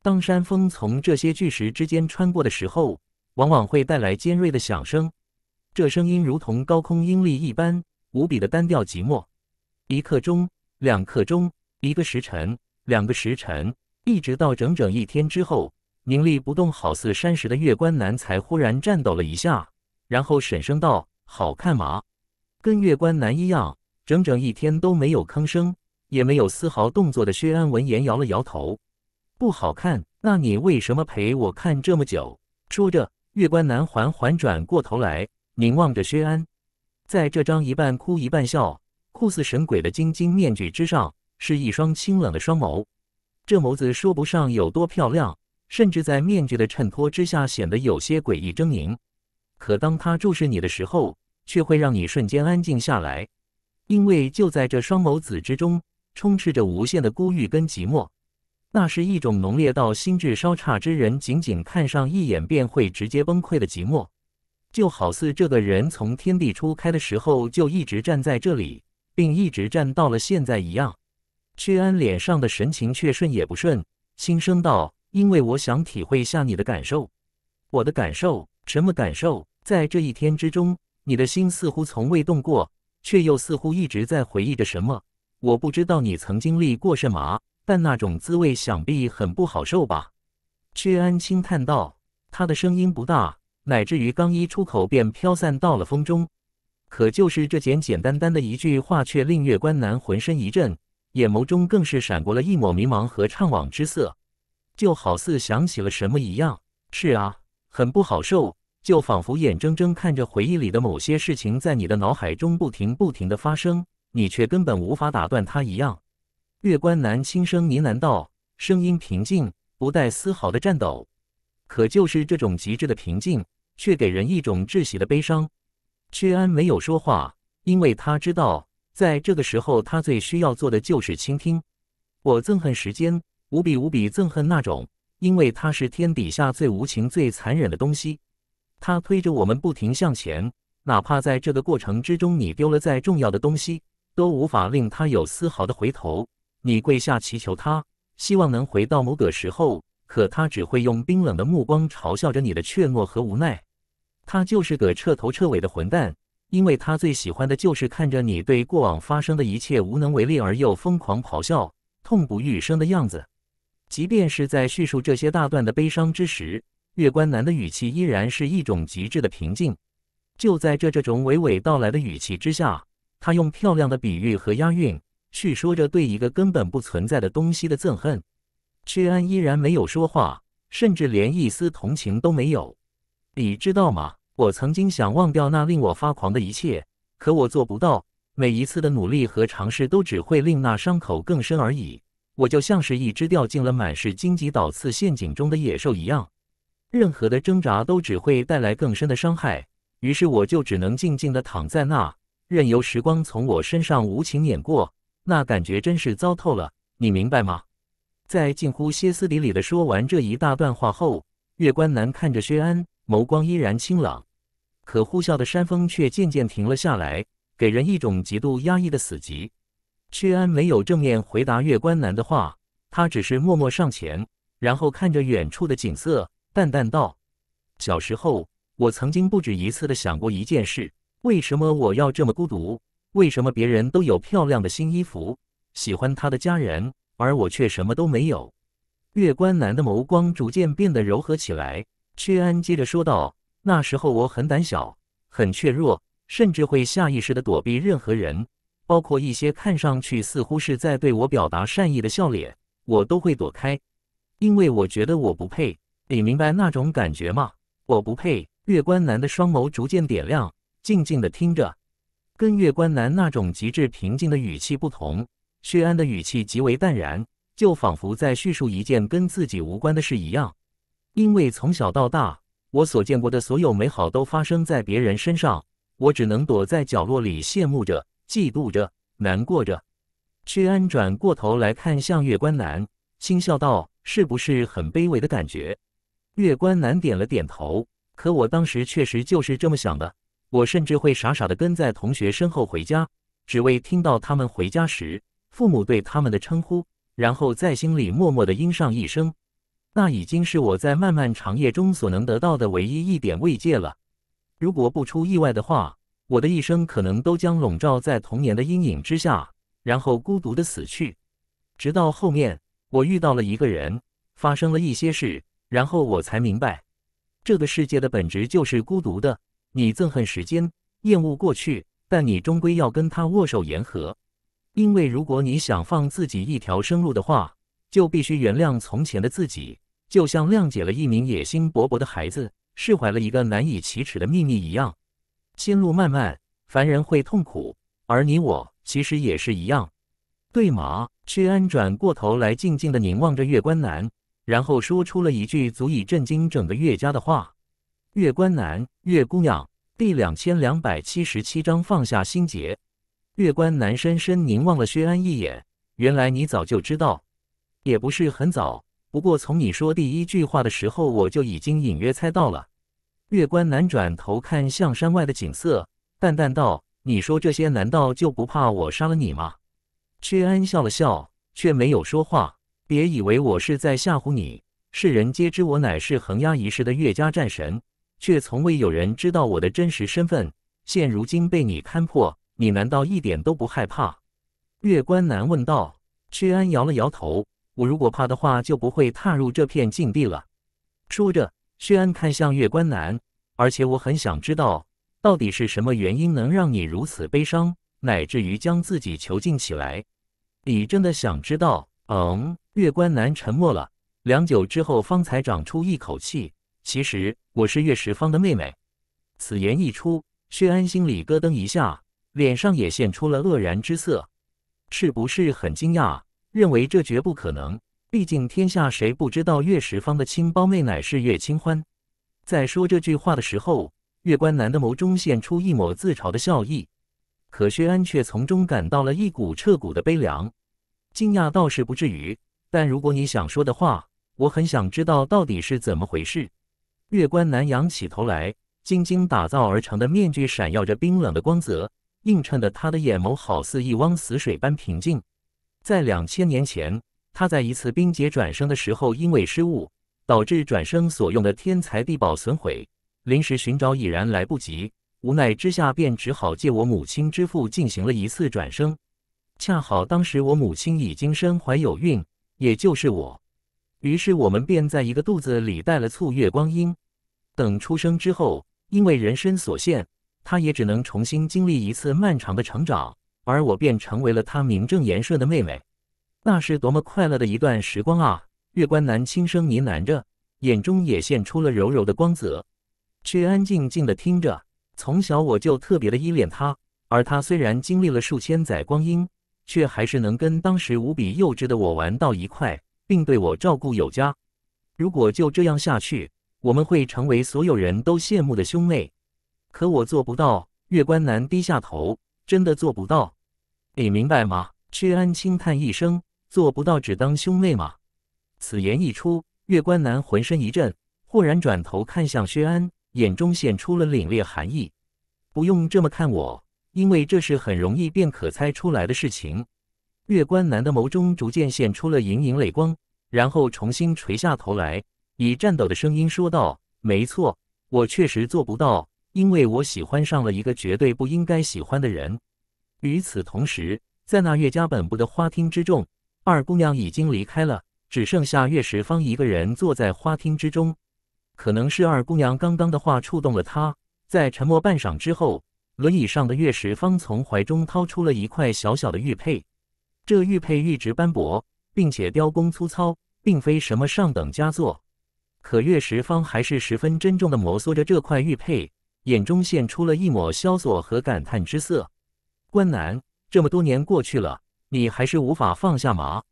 当山峰从这些巨石之间穿过的时候，往往会带来尖锐的响声。这声音如同高空音力一般，无比的单调寂寞。一刻钟，两刻钟，一个时辰，两个时辰，一直到整整一天之后。凝立不动，好似山石的月关男才忽然颤抖了一下，然后沈声道：“好看吗？”跟月关男一样，整整一天都没有吭声，也没有丝毫动作的薛安闻言摇了摇头：“不好看。”“那你为什么陪我看这么久？”说着，月关男缓缓转过头来，凝望着薛安。在这张一半哭一半笑、酷似神鬼的晶晶面具之上，是一双清冷的双眸。这眸子说不上有多漂亮。甚至在面具的衬托之下，显得有些诡异狰狞。可当他注视你的时候，却会让你瞬间安静下来，因为就在这双眸子之中，充斥着无限的孤郁跟寂寞。那是一种浓烈到心智稍差之人，仅仅看上一眼便会直接崩溃的寂寞。就好似这个人从天地初开的时候就一直站在这里，并一直站到了现在一样。薛安脸上的神情却顺也不顺，轻声道。因为我想体会下你的感受，我的感受，什么感受？在这一天之中，你的心似乎从未动过，却又似乎一直在回忆着什么。我不知道你曾经历过什么，但那种滋味想必很不好受吧。”屈安轻叹道，他的声音不大，乃至于刚一出口便飘散到了风中。可就是这简简单单的一句话，却令月关南浑身一震，眼眸中更是闪过了一抹迷茫和怅惘之色。就好似想起了什么一样。是啊，很不好受。就仿佛眼睁睁看着回忆里的某些事情在你的脑海中不停不停的发生，你却根本无法打断它一样。月关男轻声呢喃道，声音平静，不带丝毫的颤抖。可就是这种极致的平静，却给人一种窒息的悲伤。屈安没有说话，因为他知道，在这个时候，他最需要做的就是倾听。我憎恨时间。无比无比憎恨那种，因为他是天底下最无情、最残忍的东西。他推着我们不停向前，哪怕在这个过程之中你丢了再重要的东西，都无法令他有丝毫的回头。你跪下祈求他，希望能回到某个时候，可他只会用冰冷的目光嘲笑着你的怯懦和无奈。他就是个彻头彻尾的混蛋，因为他最喜欢的就是看着你对过往发生的一切无能为力而又疯狂咆哮、痛不欲生的样子。即便是在叙述这些大段的悲伤之时，月关南的语气依然是一种极致的平静。就在这这种娓娓道来的语气之下，他用漂亮的比喻和押韵叙说着对一个根本不存在的东西的憎恨。屈安依然没有说话，甚至连一丝同情都没有。你知道吗？我曾经想忘掉那令我发狂的一切，可我做不到。每一次的努力和尝试都只会令那伤口更深而已。我就像是一只掉进了满是荆棘倒刺陷阱中的野兽一样，任何的挣扎都只会带来更深的伤害。于是我就只能静静地躺在那，任由时光从我身上无情碾过。那感觉真是糟透了，你明白吗？在近乎歇斯底里的说完这一大段话后，月关南看着薛安，眸光依然清朗，可呼啸的山风却渐渐停了下来，给人一种极度压抑的死寂。屈安没有正面回答月关南的话，他只是默默上前，然后看着远处的景色，淡淡道：“小时候，我曾经不止一次的想过一件事，为什么我要这么孤独？为什么别人都有漂亮的新衣服，喜欢他的家人，而我却什么都没有？”月关南的眸光逐渐变得柔和起来。屈安接着说道：“那时候我很胆小，很怯弱，甚至会下意识的躲避任何人。”包括一些看上去似乎是在对我表达善意的笑脸，我都会躲开，因为我觉得我不配。你明白那种感觉吗？我不配。月关南的双眸逐渐点亮，静静的听着。跟月关南那种极致平静的语气不同，薛安的语气极为淡然，就仿佛在叙述一件跟自己无关的事一样。因为从小到大，我所见过的所有美好都发生在别人身上，我只能躲在角落里羡慕着。嫉妒着，难过着，屈安转过头来看向月关南，轻笑道：“是不是很卑微的感觉？”月关南点了点头。可我当时确实就是这么想的。我甚至会傻傻的跟在同学身后回家，只为听到他们回家时父母对他们的称呼，然后在心里默默的应上一声。那已经是我在漫漫长夜中所能得到的唯一一点慰藉了。如果不出意外的话。我的一生可能都将笼罩在童年的阴影之下，然后孤独的死去。直到后面，我遇到了一个人，发生了一些事，然后我才明白，这个世界的本质就是孤独的。你憎恨时间，厌恶过去，但你终归要跟他握手言和，因为如果你想放自己一条生路的话，就必须原谅从前的自己，就像谅解了一名野心勃勃的孩子，释怀了一个难以启齿的秘密一样。心路漫漫，凡人会痛苦，而你我其实也是一样，对吗？薛安转过头来，静静的凝望着月关南，然后说出了一句足以震惊整个岳家的话。月关南，月姑娘，第两千两百七十七章放下心结。月关南深深凝望了薛安一眼，原来你早就知道，也不是很早，不过从你说第一句话的时候，我就已经隐约猜到了。月关南转头看向山外的景色，淡淡道：“你说这些难道就不怕我杀了你吗？”薛安笑了笑，却没有说话。别以为我是在吓唬你，世人皆知我乃是横压一世的岳家战神，却从未有人知道我的真实身份。现如今被你看破，你难道一点都不害怕？”月关南问道。薛安摇了摇头：“我如果怕的话，就不会踏入这片禁地了。”说着。薛安看向月关南，而且我很想知道，到底是什么原因能让你如此悲伤，乃至于将自己囚禁起来？你真的想知道？嗯。月关南沉默了，良久之后方才长出一口气。其实我是月十方的妹妹。此言一出，薛安心里咯噔一下，脸上也现出了愕然之色。是不是很惊讶？认为这绝不可能？毕竟天下谁不知道月十方的亲胞妹乃是月清欢。在说这句话的时候，月关南的眸中现出一抹自嘲的笑意。可薛安却从中感到了一股彻骨的悲凉。惊讶倒是不至于，但如果你想说的话，我很想知道到底是怎么回事。月关南仰起头来，晶晶打造而成的面具闪耀着冰冷的光泽，映衬的他的眼眸好似一汪死水般平静。在两千年前。他在一次冰劫转生的时候，因为失误导致转生所用的天才地宝损毁，临时寻找已然来不及，无奈之下便只好借我母亲之腹进行了一次转生。恰好当时我母亲已经身怀有孕，也就是我，于是我们便在一个肚子里带了簇月光阴。等出生之后，因为人身所限，他也只能重新经历一次漫长的成长，而我便成为了他名正言顺的妹妹。那是多么快乐的一段时光啊！月关南轻声呢喃着，眼中也现出了柔柔的光泽。薛安静静的听着，从小我就特别的依恋他，而他虽然经历了数千载光阴，却还是能跟当时无比幼稚的我玩到一块，并对我照顾有加。如果就这样下去，我们会成为所有人都羡慕的兄妹。可我做不到。月关南低下头，真的做不到。你明白吗？屈安轻叹一声。做不到，只当兄妹吗？此言一出，月关南浑身一震，豁然转头看向薛安，眼中现出了凛冽寒意。不用这么看我，因为这是很容易便可猜出来的事情。月关南的眸中逐渐现出了盈盈泪光，然后重新垂下头来，以颤抖的声音说道：“没错，我确实做不到，因为我喜欢上了一个绝对不应该喜欢的人。”与此同时，在那岳家本部的花厅之中。二姑娘已经离开了，只剩下岳石方一个人坐在花厅之中。可能是二姑娘刚刚的话触动了他，在沉默半晌之后，轮椅上的岳石方从怀中掏出了一块小小的玉佩。这玉佩玉质斑驳，并且雕工粗糙，并非什么上等佳作。可岳石方还是十分珍重地摩挲着这块玉佩，眼中现出了一抹萧索和感叹之色。关南，这么多年过去了。你还是无法放下吗？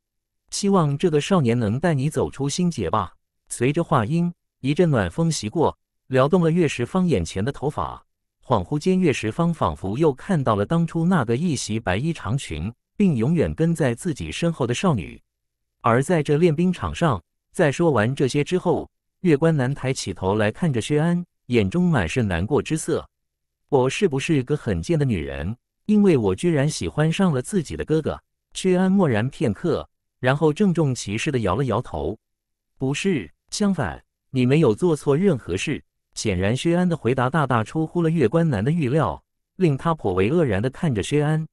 希望这个少年能带你走出心结吧。随着话音，一阵暖风袭过，撩动了月石方眼前的头发。恍惚间，月石方仿佛又看到了当初那个一袭白衣长裙，并永远跟在自己身后的少女。而在这练兵场上，在说完这些之后，月关南抬起头来看着薛安，眼中满是难过之色。我是不是个很贱的女人？因为我居然喜欢上了自己的哥哥。薛安默然片刻，然后郑重其事地摇了摇头：“不是，相反，你没有做错任何事。”显然，薛安的回答大大出乎了月关南的预料，令他颇为愕然地看着薛安。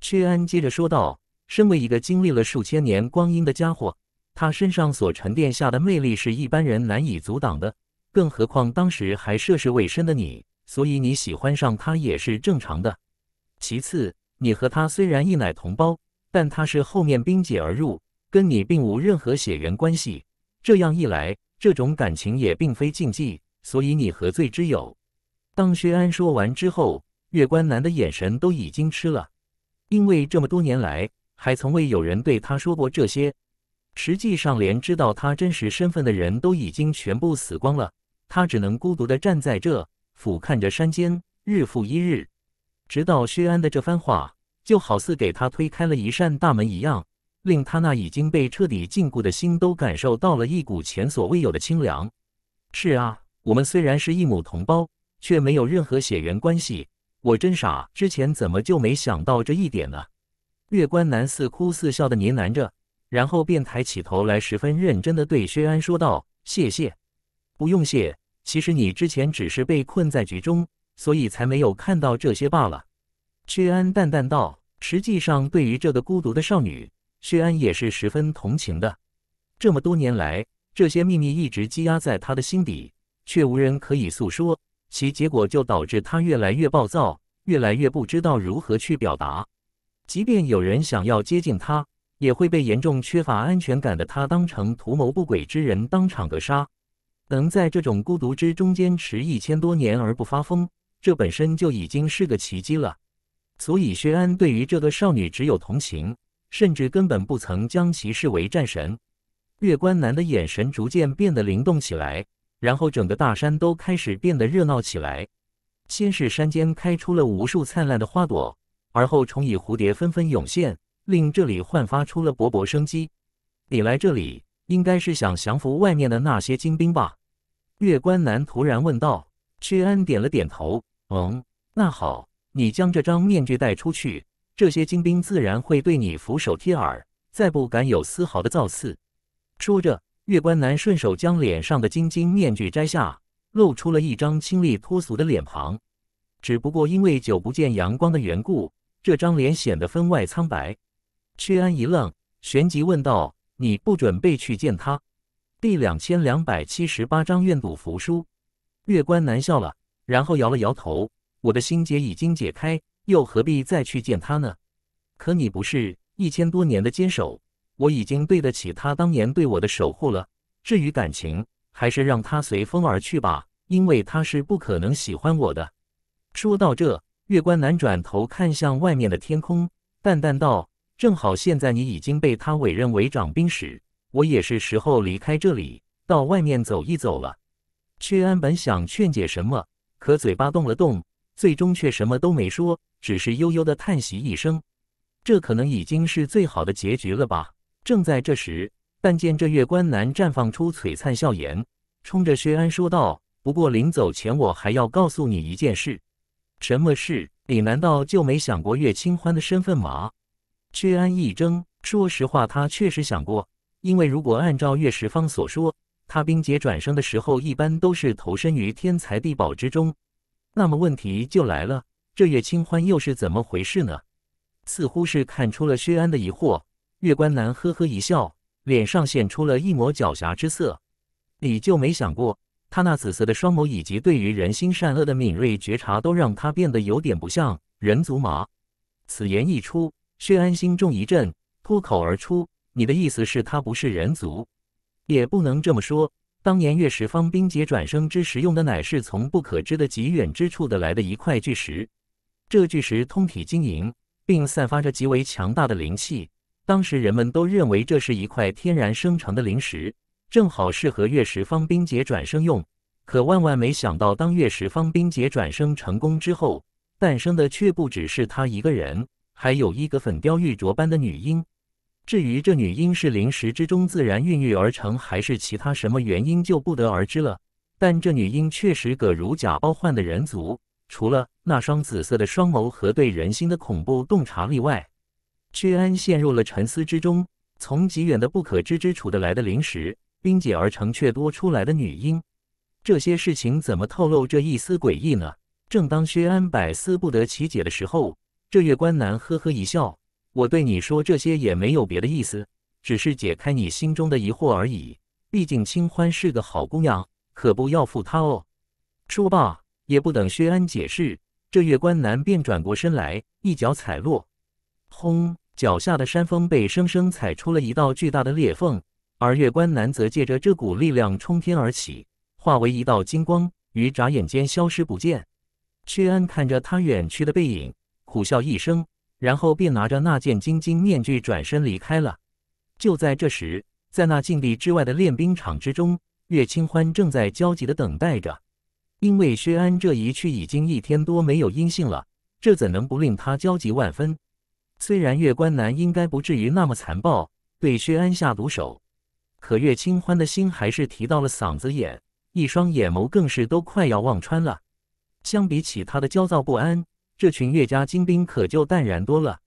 薛安接着说道：“身为一个经历了数千年光阴的家伙，他身上所沉淀下的魅力是一般人难以阻挡的，更何况当时还涉世未深的你，所以你喜欢上他也是正常的。其次，你和他虽然一奶同胞。”但他是后面冰解而入，跟你并无任何血缘关系。这样一来，这种感情也并非禁忌，所以你何罪之有？当薛安说完之后，月关男的眼神都已经吃了，因为这么多年来，还从未有人对他说过这些。实际上，连知道他真实身份的人都已经全部死光了，他只能孤独地站在这，俯瞰着山间，日复一日，直到薛安的这番话。就好似给他推开了一扇大门一样，令他那已经被彻底禁锢的心都感受到了一股前所未有的清凉。是啊，我们虽然是一母同胞，却没有任何血缘关系。我真傻，之前怎么就没想到这一点呢？月关男似哭似笑的呢喃着，然后便抬起头来，十分认真的对薛安说道：“谢谢，不用谢。其实你之前只是被困在局中，所以才没有看到这些罢了。”薛安淡淡道：“实际上，对于这个孤独的少女，薛安也是十分同情的。这么多年来，这些秘密一直积压在他的心底，却无人可以诉说。其结果就导致他越来越暴躁，越来越不知道如何去表达。即便有人想要接近他，也会被严重缺乏安全感的他当成图谋不轨之人当场格杀。能在这种孤独之中坚持一千多年而不发疯，这本身就已经是个奇迹了。”所以薛安对于这个少女只有同情，甚至根本不曾将其视为战神。月关南的眼神逐渐变得灵动起来，然后整个大山都开始变得热闹起来。先是山间开出了无数灿烂的花朵，而后虫蚁蝴蝶纷纷涌现，令这里焕发出了勃勃生机。你来这里应该是想降服外面的那些精兵吧？月关南突然问道。薛安点了点头。嗯，那好。你将这张面具带出去，这些精兵自然会对你俯首贴耳，再不敢有丝毫的造次。说着，月关南顺手将脸上的金晶面具摘下，露出了一张清丽脱俗的脸庞。只不过因为久不见阳光的缘故，这张脸显得分外苍白。薛安一愣，旋即问道：“你不准备去见他？”第两千两百七十八章愿赌服输。月关南笑了，然后摇了摇头。我的心结已经解开，又何必再去见他呢？可你不是一千多年的坚守，我已经对得起他当年对我的守护了。至于感情，还是让他随风而去吧，因为他是不可能喜欢我的。说到这，月关南转头看向外面的天空，淡淡道：“正好现在你已经被他委任为掌兵使，我也是时候离开这里，到外面走一走了。”薛安本想劝解什么，可嘴巴动了动。最终却什么都没说，只是悠悠的叹息一声。这可能已经是最好的结局了吧？正在这时，但见这月关南绽放出璀璨笑颜，冲着薛安说道：“不过临走前，我还要告诉你一件事。什么事？你难道就没想过月清欢的身份吗？”薛安一怔，说实话，他确实想过，因为如果按照月时方所说，他冰姐转生的时候一般都是投身于天才地宝之中。那么问题就来了，这月清欢又是怎么回事呢？似乎是看出了薛安的疑惑，月关南呵呵一笑，脸上现出了一抹狡黠之色。你就没想过，他那紫色的双眸以及对于人心善恶的敏锐觉察，都让他变得有点不像人族吗？此言一出，薛安心中一震，脱口而出：“你的意思是，他不是人族？也不能这么说。”当年月石方冰姐转生之时，用的乃是从不可知的极远之处的来的一块巨石。这巨石通体晶莹，并散发着极为强大的灵气。当时人们都认为这是一块天然生成的灵石，正好适合月石方冰姐转生用。可万万没想到，当月石方冰姐转生成功之后，诞生的却不只是她一个人，还有一个粉雕玉琢般的女婴。至于这女婴是灵石之中自然孕育而成，还是其他什么原因，就不得而知了。但这女婴确实个如假包换的人族，除了那双紫色的双眸和对人心的恐怖洞察力外，薛安陷入了沉思之中。从极远的不可知之处得来的灵石，冰解而成却多出来的女婴，这些事情怎么透露这一丝诡异呢？正当薛安百思不得其解的时候，这月关南呵呵一笑。我对你说这些也没有别的意思，只是解开你心中的疑惑而已。毕竟清欢是个好姑娘，可不要负她哦。说罢，也不等薛安解释，这月关南便转过身来，一脚踩落，轰！脚下的山峰被生生踩出了一道巨大的裂缝，而月关南则借着这股力量冲天而起，化为一道金光，于眨眼间消失不见。薛安看着他远去的背影，苦笑一声。然后便拿着那件金晶面具转身离开了。就在这时，在那禁地之外的练兵场之中，岳清欢正在焦急地等待着，因为薛安这一去已经一天多没有音信了，这怎能不令他焦急万分？虽然月关南应该不至于那么残暴，对薛安下毒手，可岳清欢的心还是提到了嗓子眼，一双眼眸更是都快要望穿了。相比起他的焦躁不安。这群岳家精兵可就淡然多了。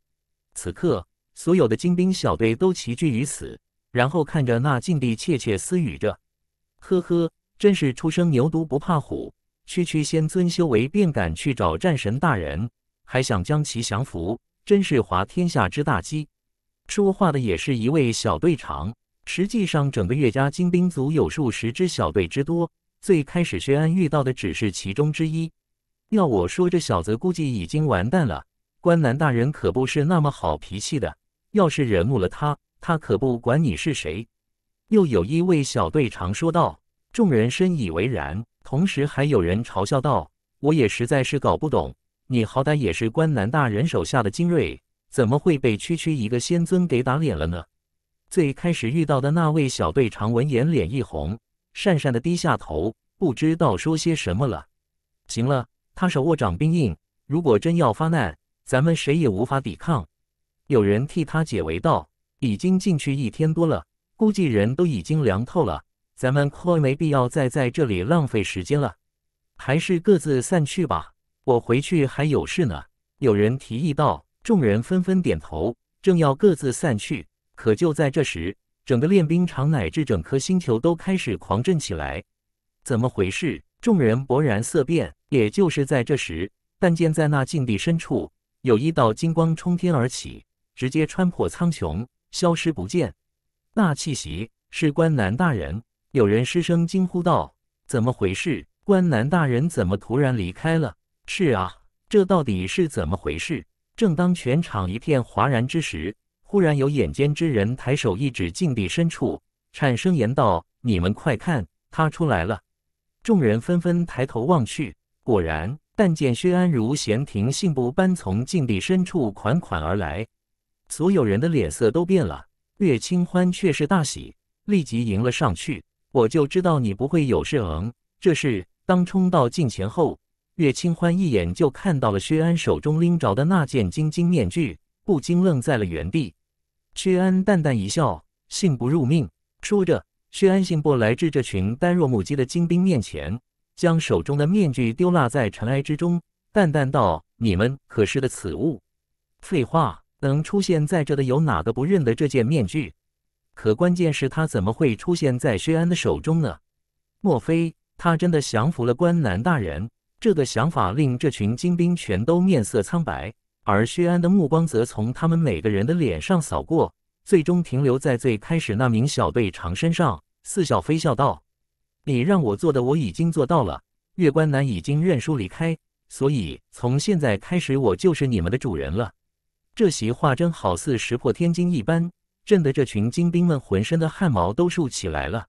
此刻，所有的精兵小队都齐聚于此，然后看着那禁地，窃窃私语着：“呵呵，真是初生牛犊不怕虎，区区仙尊修为便敢去找战神大人，还想将其降服，真是滑天下之大稽。”说话的也是一位小队长。实际上，整个岳家精兵组有数十支小队之多。最开始，薛安遇到的只是其中之一。要我说，这小子估计已经完蛋了。关南大人可不是那么好脾气的，要是惹怒了他，他可不管你是谁。又有一位小队长说道，众人深以为然，同时还有人嘲笑道：“我也实在是搞不懂，你好歹也是关南大人手下的精锐，怎么会被区区一个仙尊给打脸了呢？”最开始遇到的那位小队长闻言脸一红，讪讪的低下头，不知道说些什么了。行了。他手握掌兵印，如果真要发难，咱们谁也无法抵抗。有人替他解围道：“已经进去一天多了，估计人都已经凉透了。咱们可没必要再在这里浪费时间了，还是各自散去吧。我回去还有事呢。”有人提议道，众人纷纷点头，正要各自散去，可就在这时，整个练兵场乃至整颗星球都开始狂震起来，怎么回事？众人勃然色变。也就是在这时，但见在那禁地深处，有一道金光冲天而起，直接穿破苍穹，消失不见。那气息是关南大人！有人失声惊呼道：“怎么回事？关南大人怎么突然离开了？”“是啊，这到底是怎么回事？”正当全场一片哗然之时，忽然有眼尖之人抬手一指禁地深处，颤声言道：“你们快看，他出来了！”众人纷纷抬头望去，果然，但见薛安如闲庭信步般从禁地深处款款而来。所有人的脸色都变了，岳清欢却是大喜，立即迎了上去。我就知道你不会有事。嗯，这是当冲到近前后，岳清欢一眼就看到了薛安手中拎着的那件金晶面具，不禁愣在了原地。薛安淡淡一笑，信不入命，说着。薛安信步来至这群呆若木鸡的精兵面前，将手中的面具丢落在尘埃之中，淡淡道：“你们可是的此物？”废话，能出现在这的有哪个不认得这件面具？可关键是他怎么会出现在薛安的手中呢？莫非他真的降服了关南大人？这个想法令这群精兵全都面色苍白，而薛安的目光则从他们每个人的脸上扫过。最终停留在最开始那名小队长身上，似笑非笑道：“你让我做的我已经做到了，月关南已经认输离开，所以从现在开始我就是你们的主人了。”这席话真好似石破天惊一般，震得这群精兵们浑身的汗毛都竖起来了。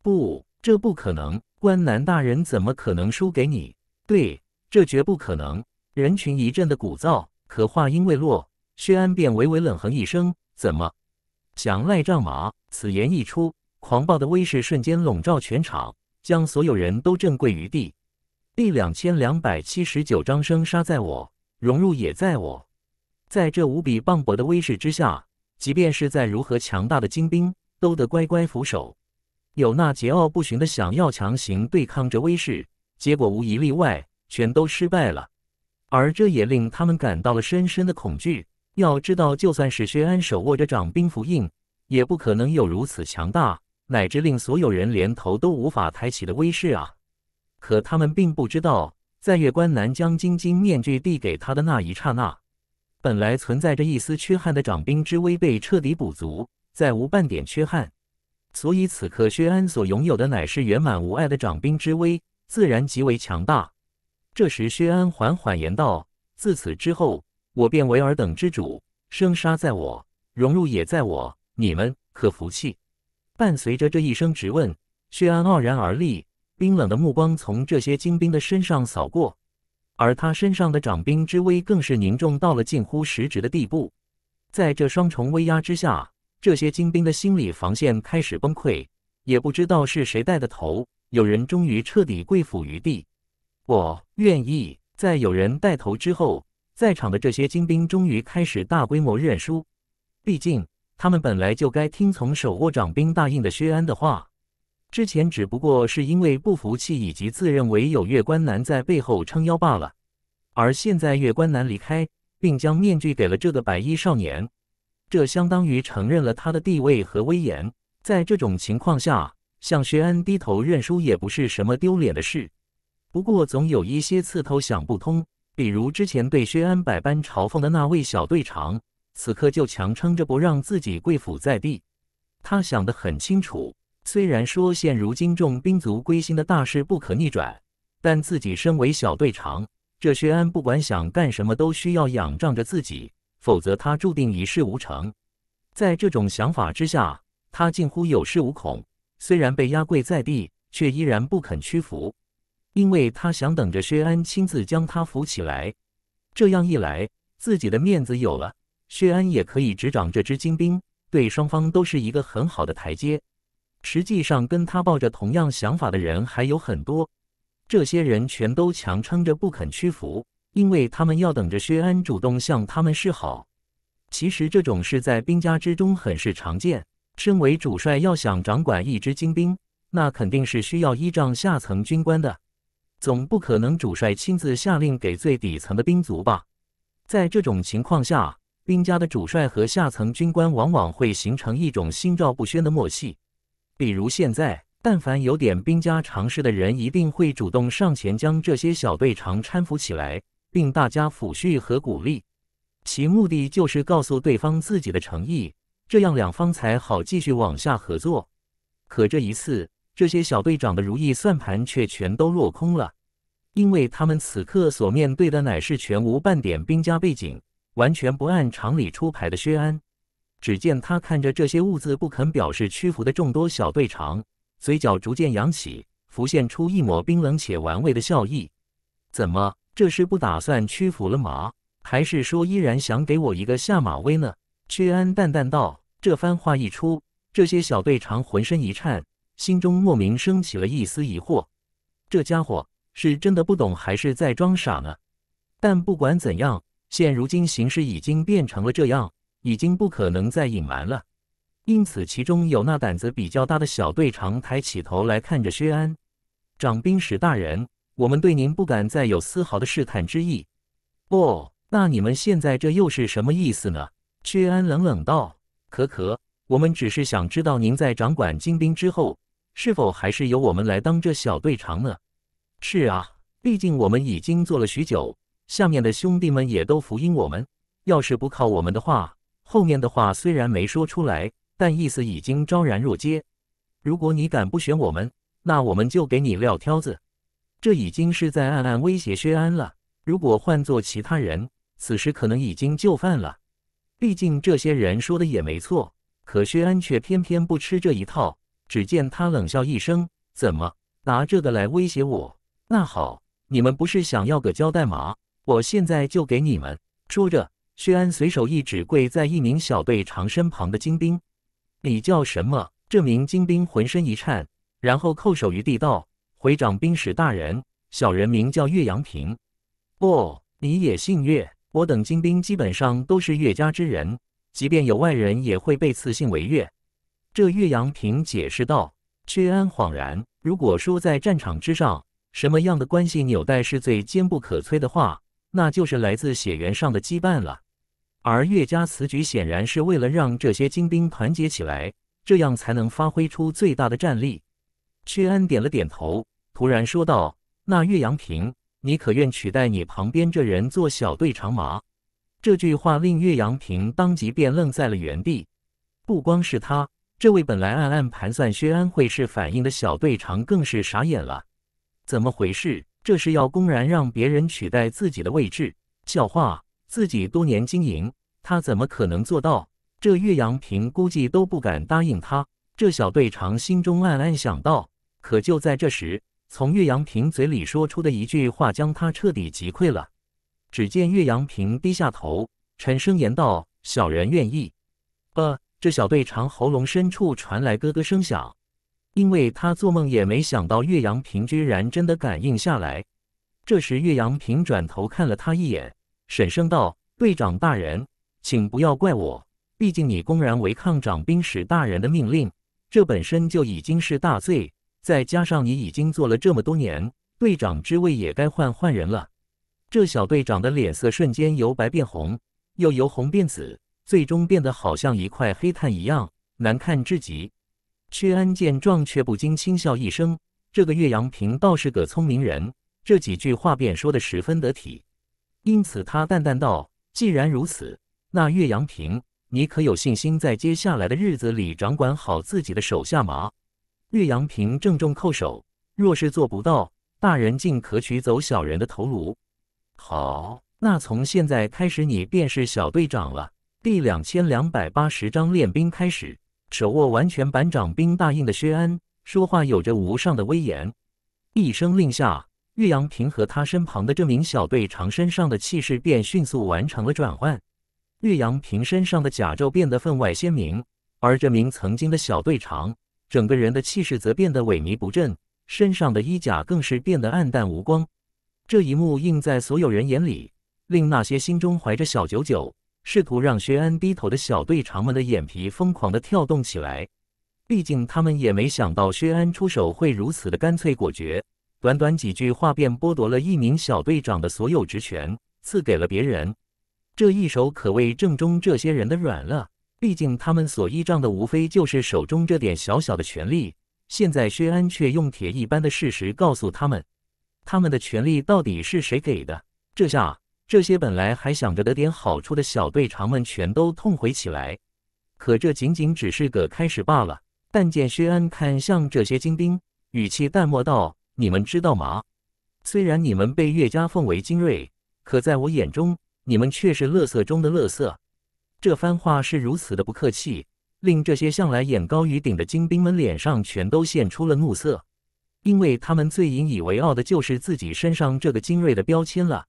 不，这不可能！关南大人怎么可能输给你？对，这绝不可能！人群一阵的鼓噪，可话音未落，薛安便微微冷哼一声：“怎么？”想赖账吗？此言一出，狂暴的威势瞬间笼罩全场，将所有人都震跪于地。第两千两百七十九章，生杀在我，融入也在我。在这无比磅礴的威势之下，即便是在如何强大的精兵，都得乖乖俯首。有那桀骜不驯的，想要强行对抗这威势，结果无一例外，全都失败了。而这也令他们感到了深深的恐惧。要知道，就算是薛安手握着掌兵符印，也不可能有如此强大，乃至令所有人连头都无法抬起的威势啊！可他们并不知道，在月关南将晶晶面具递给他的那一刹那，本来存在着一丝缺憾的掌兵之威被彻底补足，再无半点缺憾。所以此刻薛安所拥有的乃是圆满无碍的掌兵之威，自然极为强大。这时，薛安缓缓言道：“自此之后。”我便为尔等之主，生杀在我，荣辱也在我。你们可服气？伴随着这一声质问，薛安傲然而立，冰冷的目光从这些精兵的身上扫过，而他身上的掌兵之威更是凝重到了近乎实质的地步。在这双重威压之下，这些精兵的心理防线开始崩溃。也不知道是谁带的头，有人终于彻底跪伏于地：“我愿意。”在有人带头之后。在场的这些精兵终于开始大规模认输，毕竟他们本来就该听从手握掌兵大印的薛安的话，之前只不过是因为不服气以及自认为有月关南在背后撑腰罢了，而现在月关南离开，并将面具给了这个白衣少年，这相当于承认了他的地位和威严，在这种情况下，向薛安低头认输也不是什么丢脸的事，不过总有一些刺头想不通。比如之前对薛安百般嘲讽的那位小队长，此刻就强撑着不让自己跪伏在地。他想得很清楚，虽然说现如今众兵卒归心的大势不可逆转，但自己身为小队长，这薛安不管想干什么都需要仰仗着自己，否则他注定一事无成。在这种想法之下，他近乎有恃无恐，虽然被压跪在地，却依然不肯屈服。因为他想等着薛安亲自将他扶起来，这样一来自己的面子有了，薛安也可以执掌这支精兵，对双方都是一个很好的台阶。实际上，跟他抱着同样想法的人还有很多，这些人全都强撑着不肯屈服，因为他们要等着薛安主动向他们示好。其实这种事在兵家之中很是常见，身为主帅要想掌管一支精兵，那肯定是需要依仗下层军官的。总不可能主帅亲自下令给最底层的兵卒吧？在这种情况下，兵家的主帅和下层军官往往会形成一种心照不宣的默契。比如现在，但凡有点兵家常识的人，一定会主动上前将这些小队长搀扶起来，并大家抚恤和鼓励。其目的就是告诉对方自己的诚意，这样两方才好继续往下合作。可这一次。这些小队长的如意算盘却全都落空了，因为他们此刻所面对的乃是全无半点兵家背景、完全不按常理出牌的薛安。只见他看着这些兀自不肯表示屈服的众多小队长，嘴角逐渐扬起，浮现出一抹冰冷且玩味的笑意。怎么，这是不打算屈服了吗？还是说依然想给我一个下马威呢？薛安淡淡道。这番话一出，这些小队长浑身一颤。心中莫名升起了一丝疑惑，这家伙是真的不懂还是在装傻呢？但不管怎样，现如今形势已经变成了这样，已经不可能再隐瞒了。因此，其中有那胆子比较大的小队长抬起头来看着薛安：“长兵使大人，我们对您不敢再有丝毫的试探之意。”“哦，那你们现在这又是什么意思呢？”薛安冷冷道：“可可，我们只是想知道您在掌管精兵之后。”是否还是由我们来当这小队长呢？是啊，毕竟我们已经做了许久，下面的兄弟们也都福音我们。要是不靠我们的话，后面的话虽然没说出来，但意思已经昭然若揭。如果你敢不选我们，那我们就给你撂挑子。这已经是在暗暗威胁薛安了。如果换做其他人，此时可能已经就范了。毕竟这些人说的也没错，可薛安却偏偏不吃这一套。只见他冷笑一声：“怎么拿这个来威胁我？那好，你们不是想要个交代吗？我现在就给你们。”说着，薛安随手一指跪在一名小队长身旁的精兵：“你叫什么？”这名精兵浑身一颤，然后叩首于地道：“回长兵使大人，小人名叫岳阳平。不，你也姓岳。我等精兵基本上都是岳家之人，即便有外人，也会被赐姓为岳。”这岳阳平解释道，薛安恍然。如果说在战场之上，什么样的关系纽带是最坚不可摧的话，那就是来自血缘上的羁绊了。而岳家此举显然是为了让这些精兵团结起来，这样才能发挥出最大的战力。屈安点了点头，突然说道：“那岳阳平，你可愿取代你旁边这人做小队长吗？”这句话令岳阳平当即便愣在了原地。不光是他。这位本来暗暗盘算薛安会是反应的小队长更是傻眼了，怎么回事？这是要公然让别人取代自己的位置？笑话！自己多年经营，他怎么可能做到？这岳阳平估计都不敢答应他。这小队长心中暗暗想到。可就在这时，从岳阳平嘴里说出的一句话将他彻底击溃了。只见岳阳平低下头，沉声言道：“小人愿意。”呃。这小队长喉咙深处传来咯咯声响，因为他做梦也没想到岳阳平居然真的感应下来。这时，岳阳平转头看了他一眼，沈声道：“队长大人，请不要怪我，毕竟你公然违抗长兵史大人的命令，这本身就已经是大罪，再加上你已经做了这么多年队长之位，也该换换人了。”这小队长的脸色瞬间由白变红，又由红变紫。最终变得好像一块黑炭一样难看至极。屈安见状，却不禁轻笑一声：“这个岳阳平倒是个聪明人。”这几句话便说得十分得体，因此他淡淡道：“既然如此，那岳阳平，你可有信心在接下来的日子里掌管好自己的手下吗？”岳阳平郑重叩首：“若是做不到，大人竟可取走小人的头颅。”好，那从现在开始，你便是小队长了。第两千两百八十章练兵开始。手握完全板掌兵大印的薛安说话有着无上的威严，一声令下，岳阳平和他身旁的这名小队长身上的气势便迅速完成了转换。岳阳平身上的甲胄变得分外鲜明，而这名曾经的小队长整个人的气势则变得萎靡不振，身上的衣甲更是变得暗淡无光。这一幕映在所有人眼里，令那些心中怀着小九九。试图让薛安低头的小队长们的眼皮疯狂地跳动起来，毕竟他们也没想到薛安出手会如此的干脆果决，短短几句话便剥夺了一名小队长的所有职权，赐给了别人。这一手可谓正中这些人的软了，毕竟他们所依仗的无非就是手中这点小小的权力，现在薛安却用铁一般的事实告诉他们，他们的权力到底是谁给的？这下。这些本来还想着得点好处的小队长们全都痛悔起来，可这仅仅只是个开始罢了。但见薛安看向这些精兵，语气淡漠道：“你们知道吗？虽然你们被岳家奉为精锐，可在我眼中，你们却是垃圾中的垃圾。”这番话是如此的不客气，令这些向来眼高于顶的精兵们脸上全都现出了怒色，因为他们最引以为傲的就是自己身上这个精锐的标签了。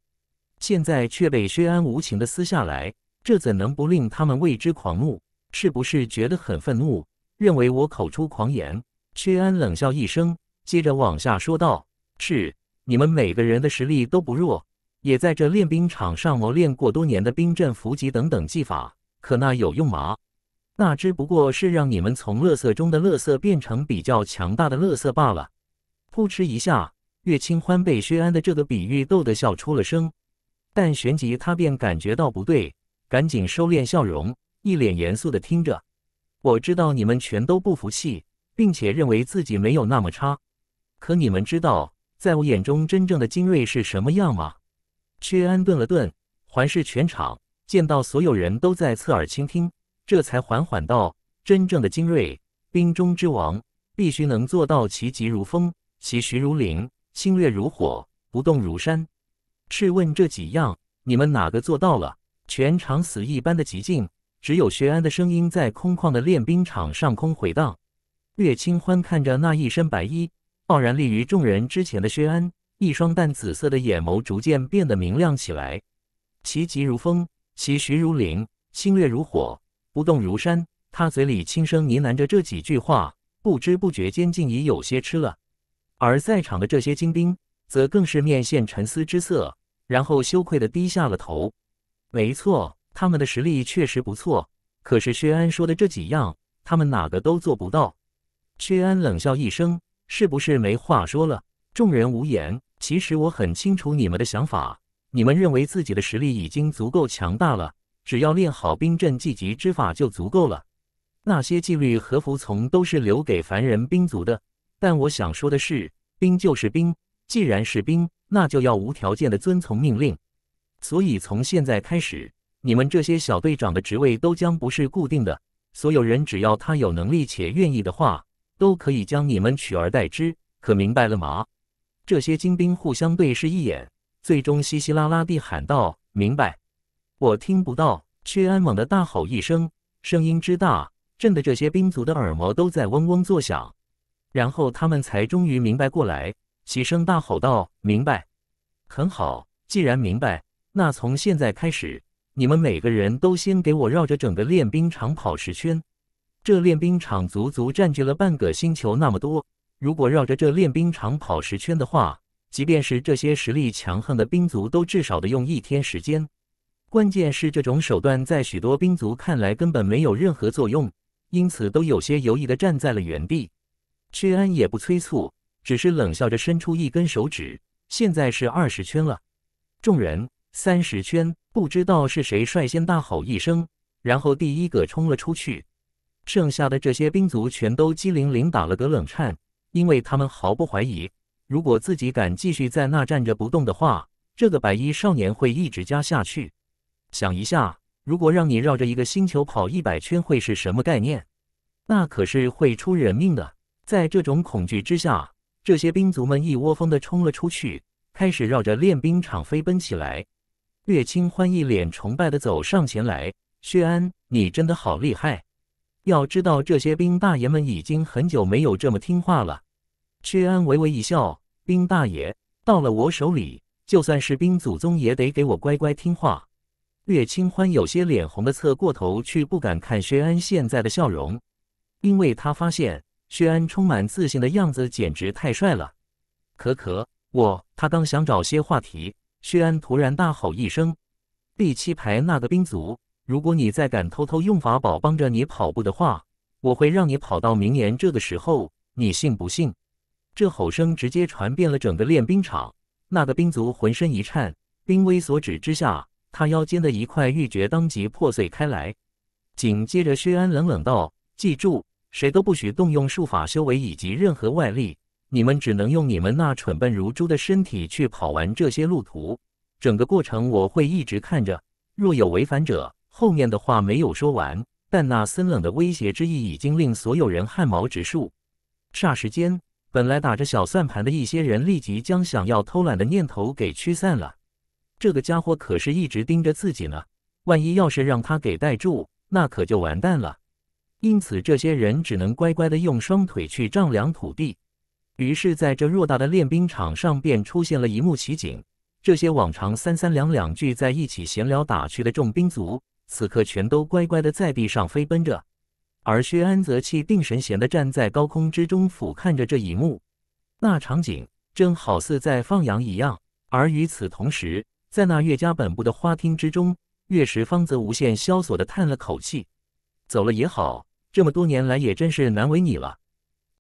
现在却被薛安无情的撕下来，这怎能不令他们为之狂怒？是不是觉得很愤怒，认为我口出狂言？薛安冷笑一声，接着往下说道：“是你们每个人的实力都不弱，也在这练兵场上磨练过多年的兵阵、伏击等等技法，可那有用吗？那只不过是让你们从乐色中的乐色变成比较强大的乐色罢了。”扑哧一下，岳清欢被薛安的这个比喻逗得笑出了声。但旋即，他便感觉到不对，赶紧收敛笑容，一脸严肃的听着。我知道你们全都不服气，并且认为自己没有那么差。可你们知道，在我眼中，真正的精锐是什么样吗？薛安顿了顿，环视全场，见到所有人都在侧耳倾听，这才缓缓道：“真正的精锐，兵中之王，必须能做到其疾如风，其徐如林，侵略如火，不动如山。”试问这几样，你们哪个做到了？全场死一般的寂静，只有薛安的声音在空旷的练兵场上空回荡。岳清欢看着那一身白衣傲然立于众人之前的薛安，一双淡紫色的眼眸逐渐变得明亮起来。其疾如风，其徐如林，心略如火，不动如山。他嘴里轻声呢喃着这几句话，不知不觉间竟已有些吃了。而在场的这些精兵，则更是面现沉思之色。然后羞愧地低下了头。没错，他们的实力确实不错，可是薛安说的这几样，他们哪个都做不到。薛安冷笑一声：“是不是没话说了？”众人无言。其实我很清楚你们的想法，你们认为自己的实力已经足够强大了，只要练好兵阵祭及之法就足够了。那些纪律和服从都是留给凡人兵族的。但我想说的是，兵就是兵，既然是兵。那就要无条件的遵从命令，所以从现在开始，你们这些小队长的职位都将不是固定的。所有人只要他有能力且愿意的话，都可以将你们取而代之。可明白了吗？这些精兵互相对视一眼，最终稀稀拉拉地喊道：“明白。”我听不到。薛安猛地大吼一声，声音之大，震得这些兵卒的耳膜都在嗡嗡作响。然后他们才终于明白过来。齐声大吼道：“明白，很好。既然明白，那从现在开始，你们每个人都先给我绕着整个练兵场跑十圈。这练兵场足足占据了半个星球那么多，如果绕着这练兵场跑十圈的话，即便是这些实力强横的兵族，都至少得用一天时间。关键是这种手段在许多兵族看来根本没有任何作用，因此都有些犹疑的站在了原地。屈安也不催促。”只是冷笑着伸出一根手指，现在是二十圈了。众人三十圈，不知道是谁率先大吼一声，然后第一个冲了出去。剩下的这些兵卒全都机灵灵打了个冷颤，因为他们毫不怀疑，如果自己敢继续在那站着不动的话，这个白衣少年会一直加下去。想一下，如果让你绕着一个星球跑一百圈，会是什么概念？那可是会出人命的。在这种恐惧之下。这些兵卒们一窝蜂地冲了出去，开始绕着练兵场飞奔起来。岳清欢一脸崇拜地走上前来：“薛安，你真的好厉害！要知道，这些兵大爷们已经很久没有这么听话了。”薛安微微一笑：“兵大爷到了我手里，就算是兵祖宗也得给我乖乖听话。”岳清欢有些脸红的侧过头去，不敢看薛安现在的笑容，因为他发现。薛安充满自信的样子简直太帅了。可可，我他刚想找些话题，薛安突然大吼一声：“第七排那个兵卒，如果你再敢偷偷用法宝帮着你跑步的话，我会让你跑到明年这个时候，你信不信？”这吼声直接传遍了整个练兵场。那个兵卒浑身一颤，兵威所指之下，他腰间的一块玉珏当即破碎开来。紧接着，薛安冷冷道：“记住。”谁都不许动用术法、修为以及任何外力，你们只能用你们那蠢笨如猪的身体去跑完这些路途。整个过程我会一直看着，若有违反者……后面的话没有说完，但那森冷的威胁之意已经令所有人汗毛直竖。霎时间，本来打着小算盘的一些人，立即将想要偷懒的念头给驱散了。这个家伙可是一直盯着自己呢，万一要是让他给逮住，那可就完蛋了。因此，这些人只能乖乖的用双腿去丈量土地。于是，在这偌大的练兵场上，便出现了一幕奇景：这些往常三三两两聚在一起闲聊打趣的重兵卒，此刻全都乖乖的在地上飞奔着。而薛安则气定神闲的站在高空之中，俯瞰着这一幕。那场景，正好似在放羊一样。而与此同时，在那岳家本部的花厅之中，岳石方则无限萧索的叹了口气：“走了也好。”这么多年来，也真是难为你了。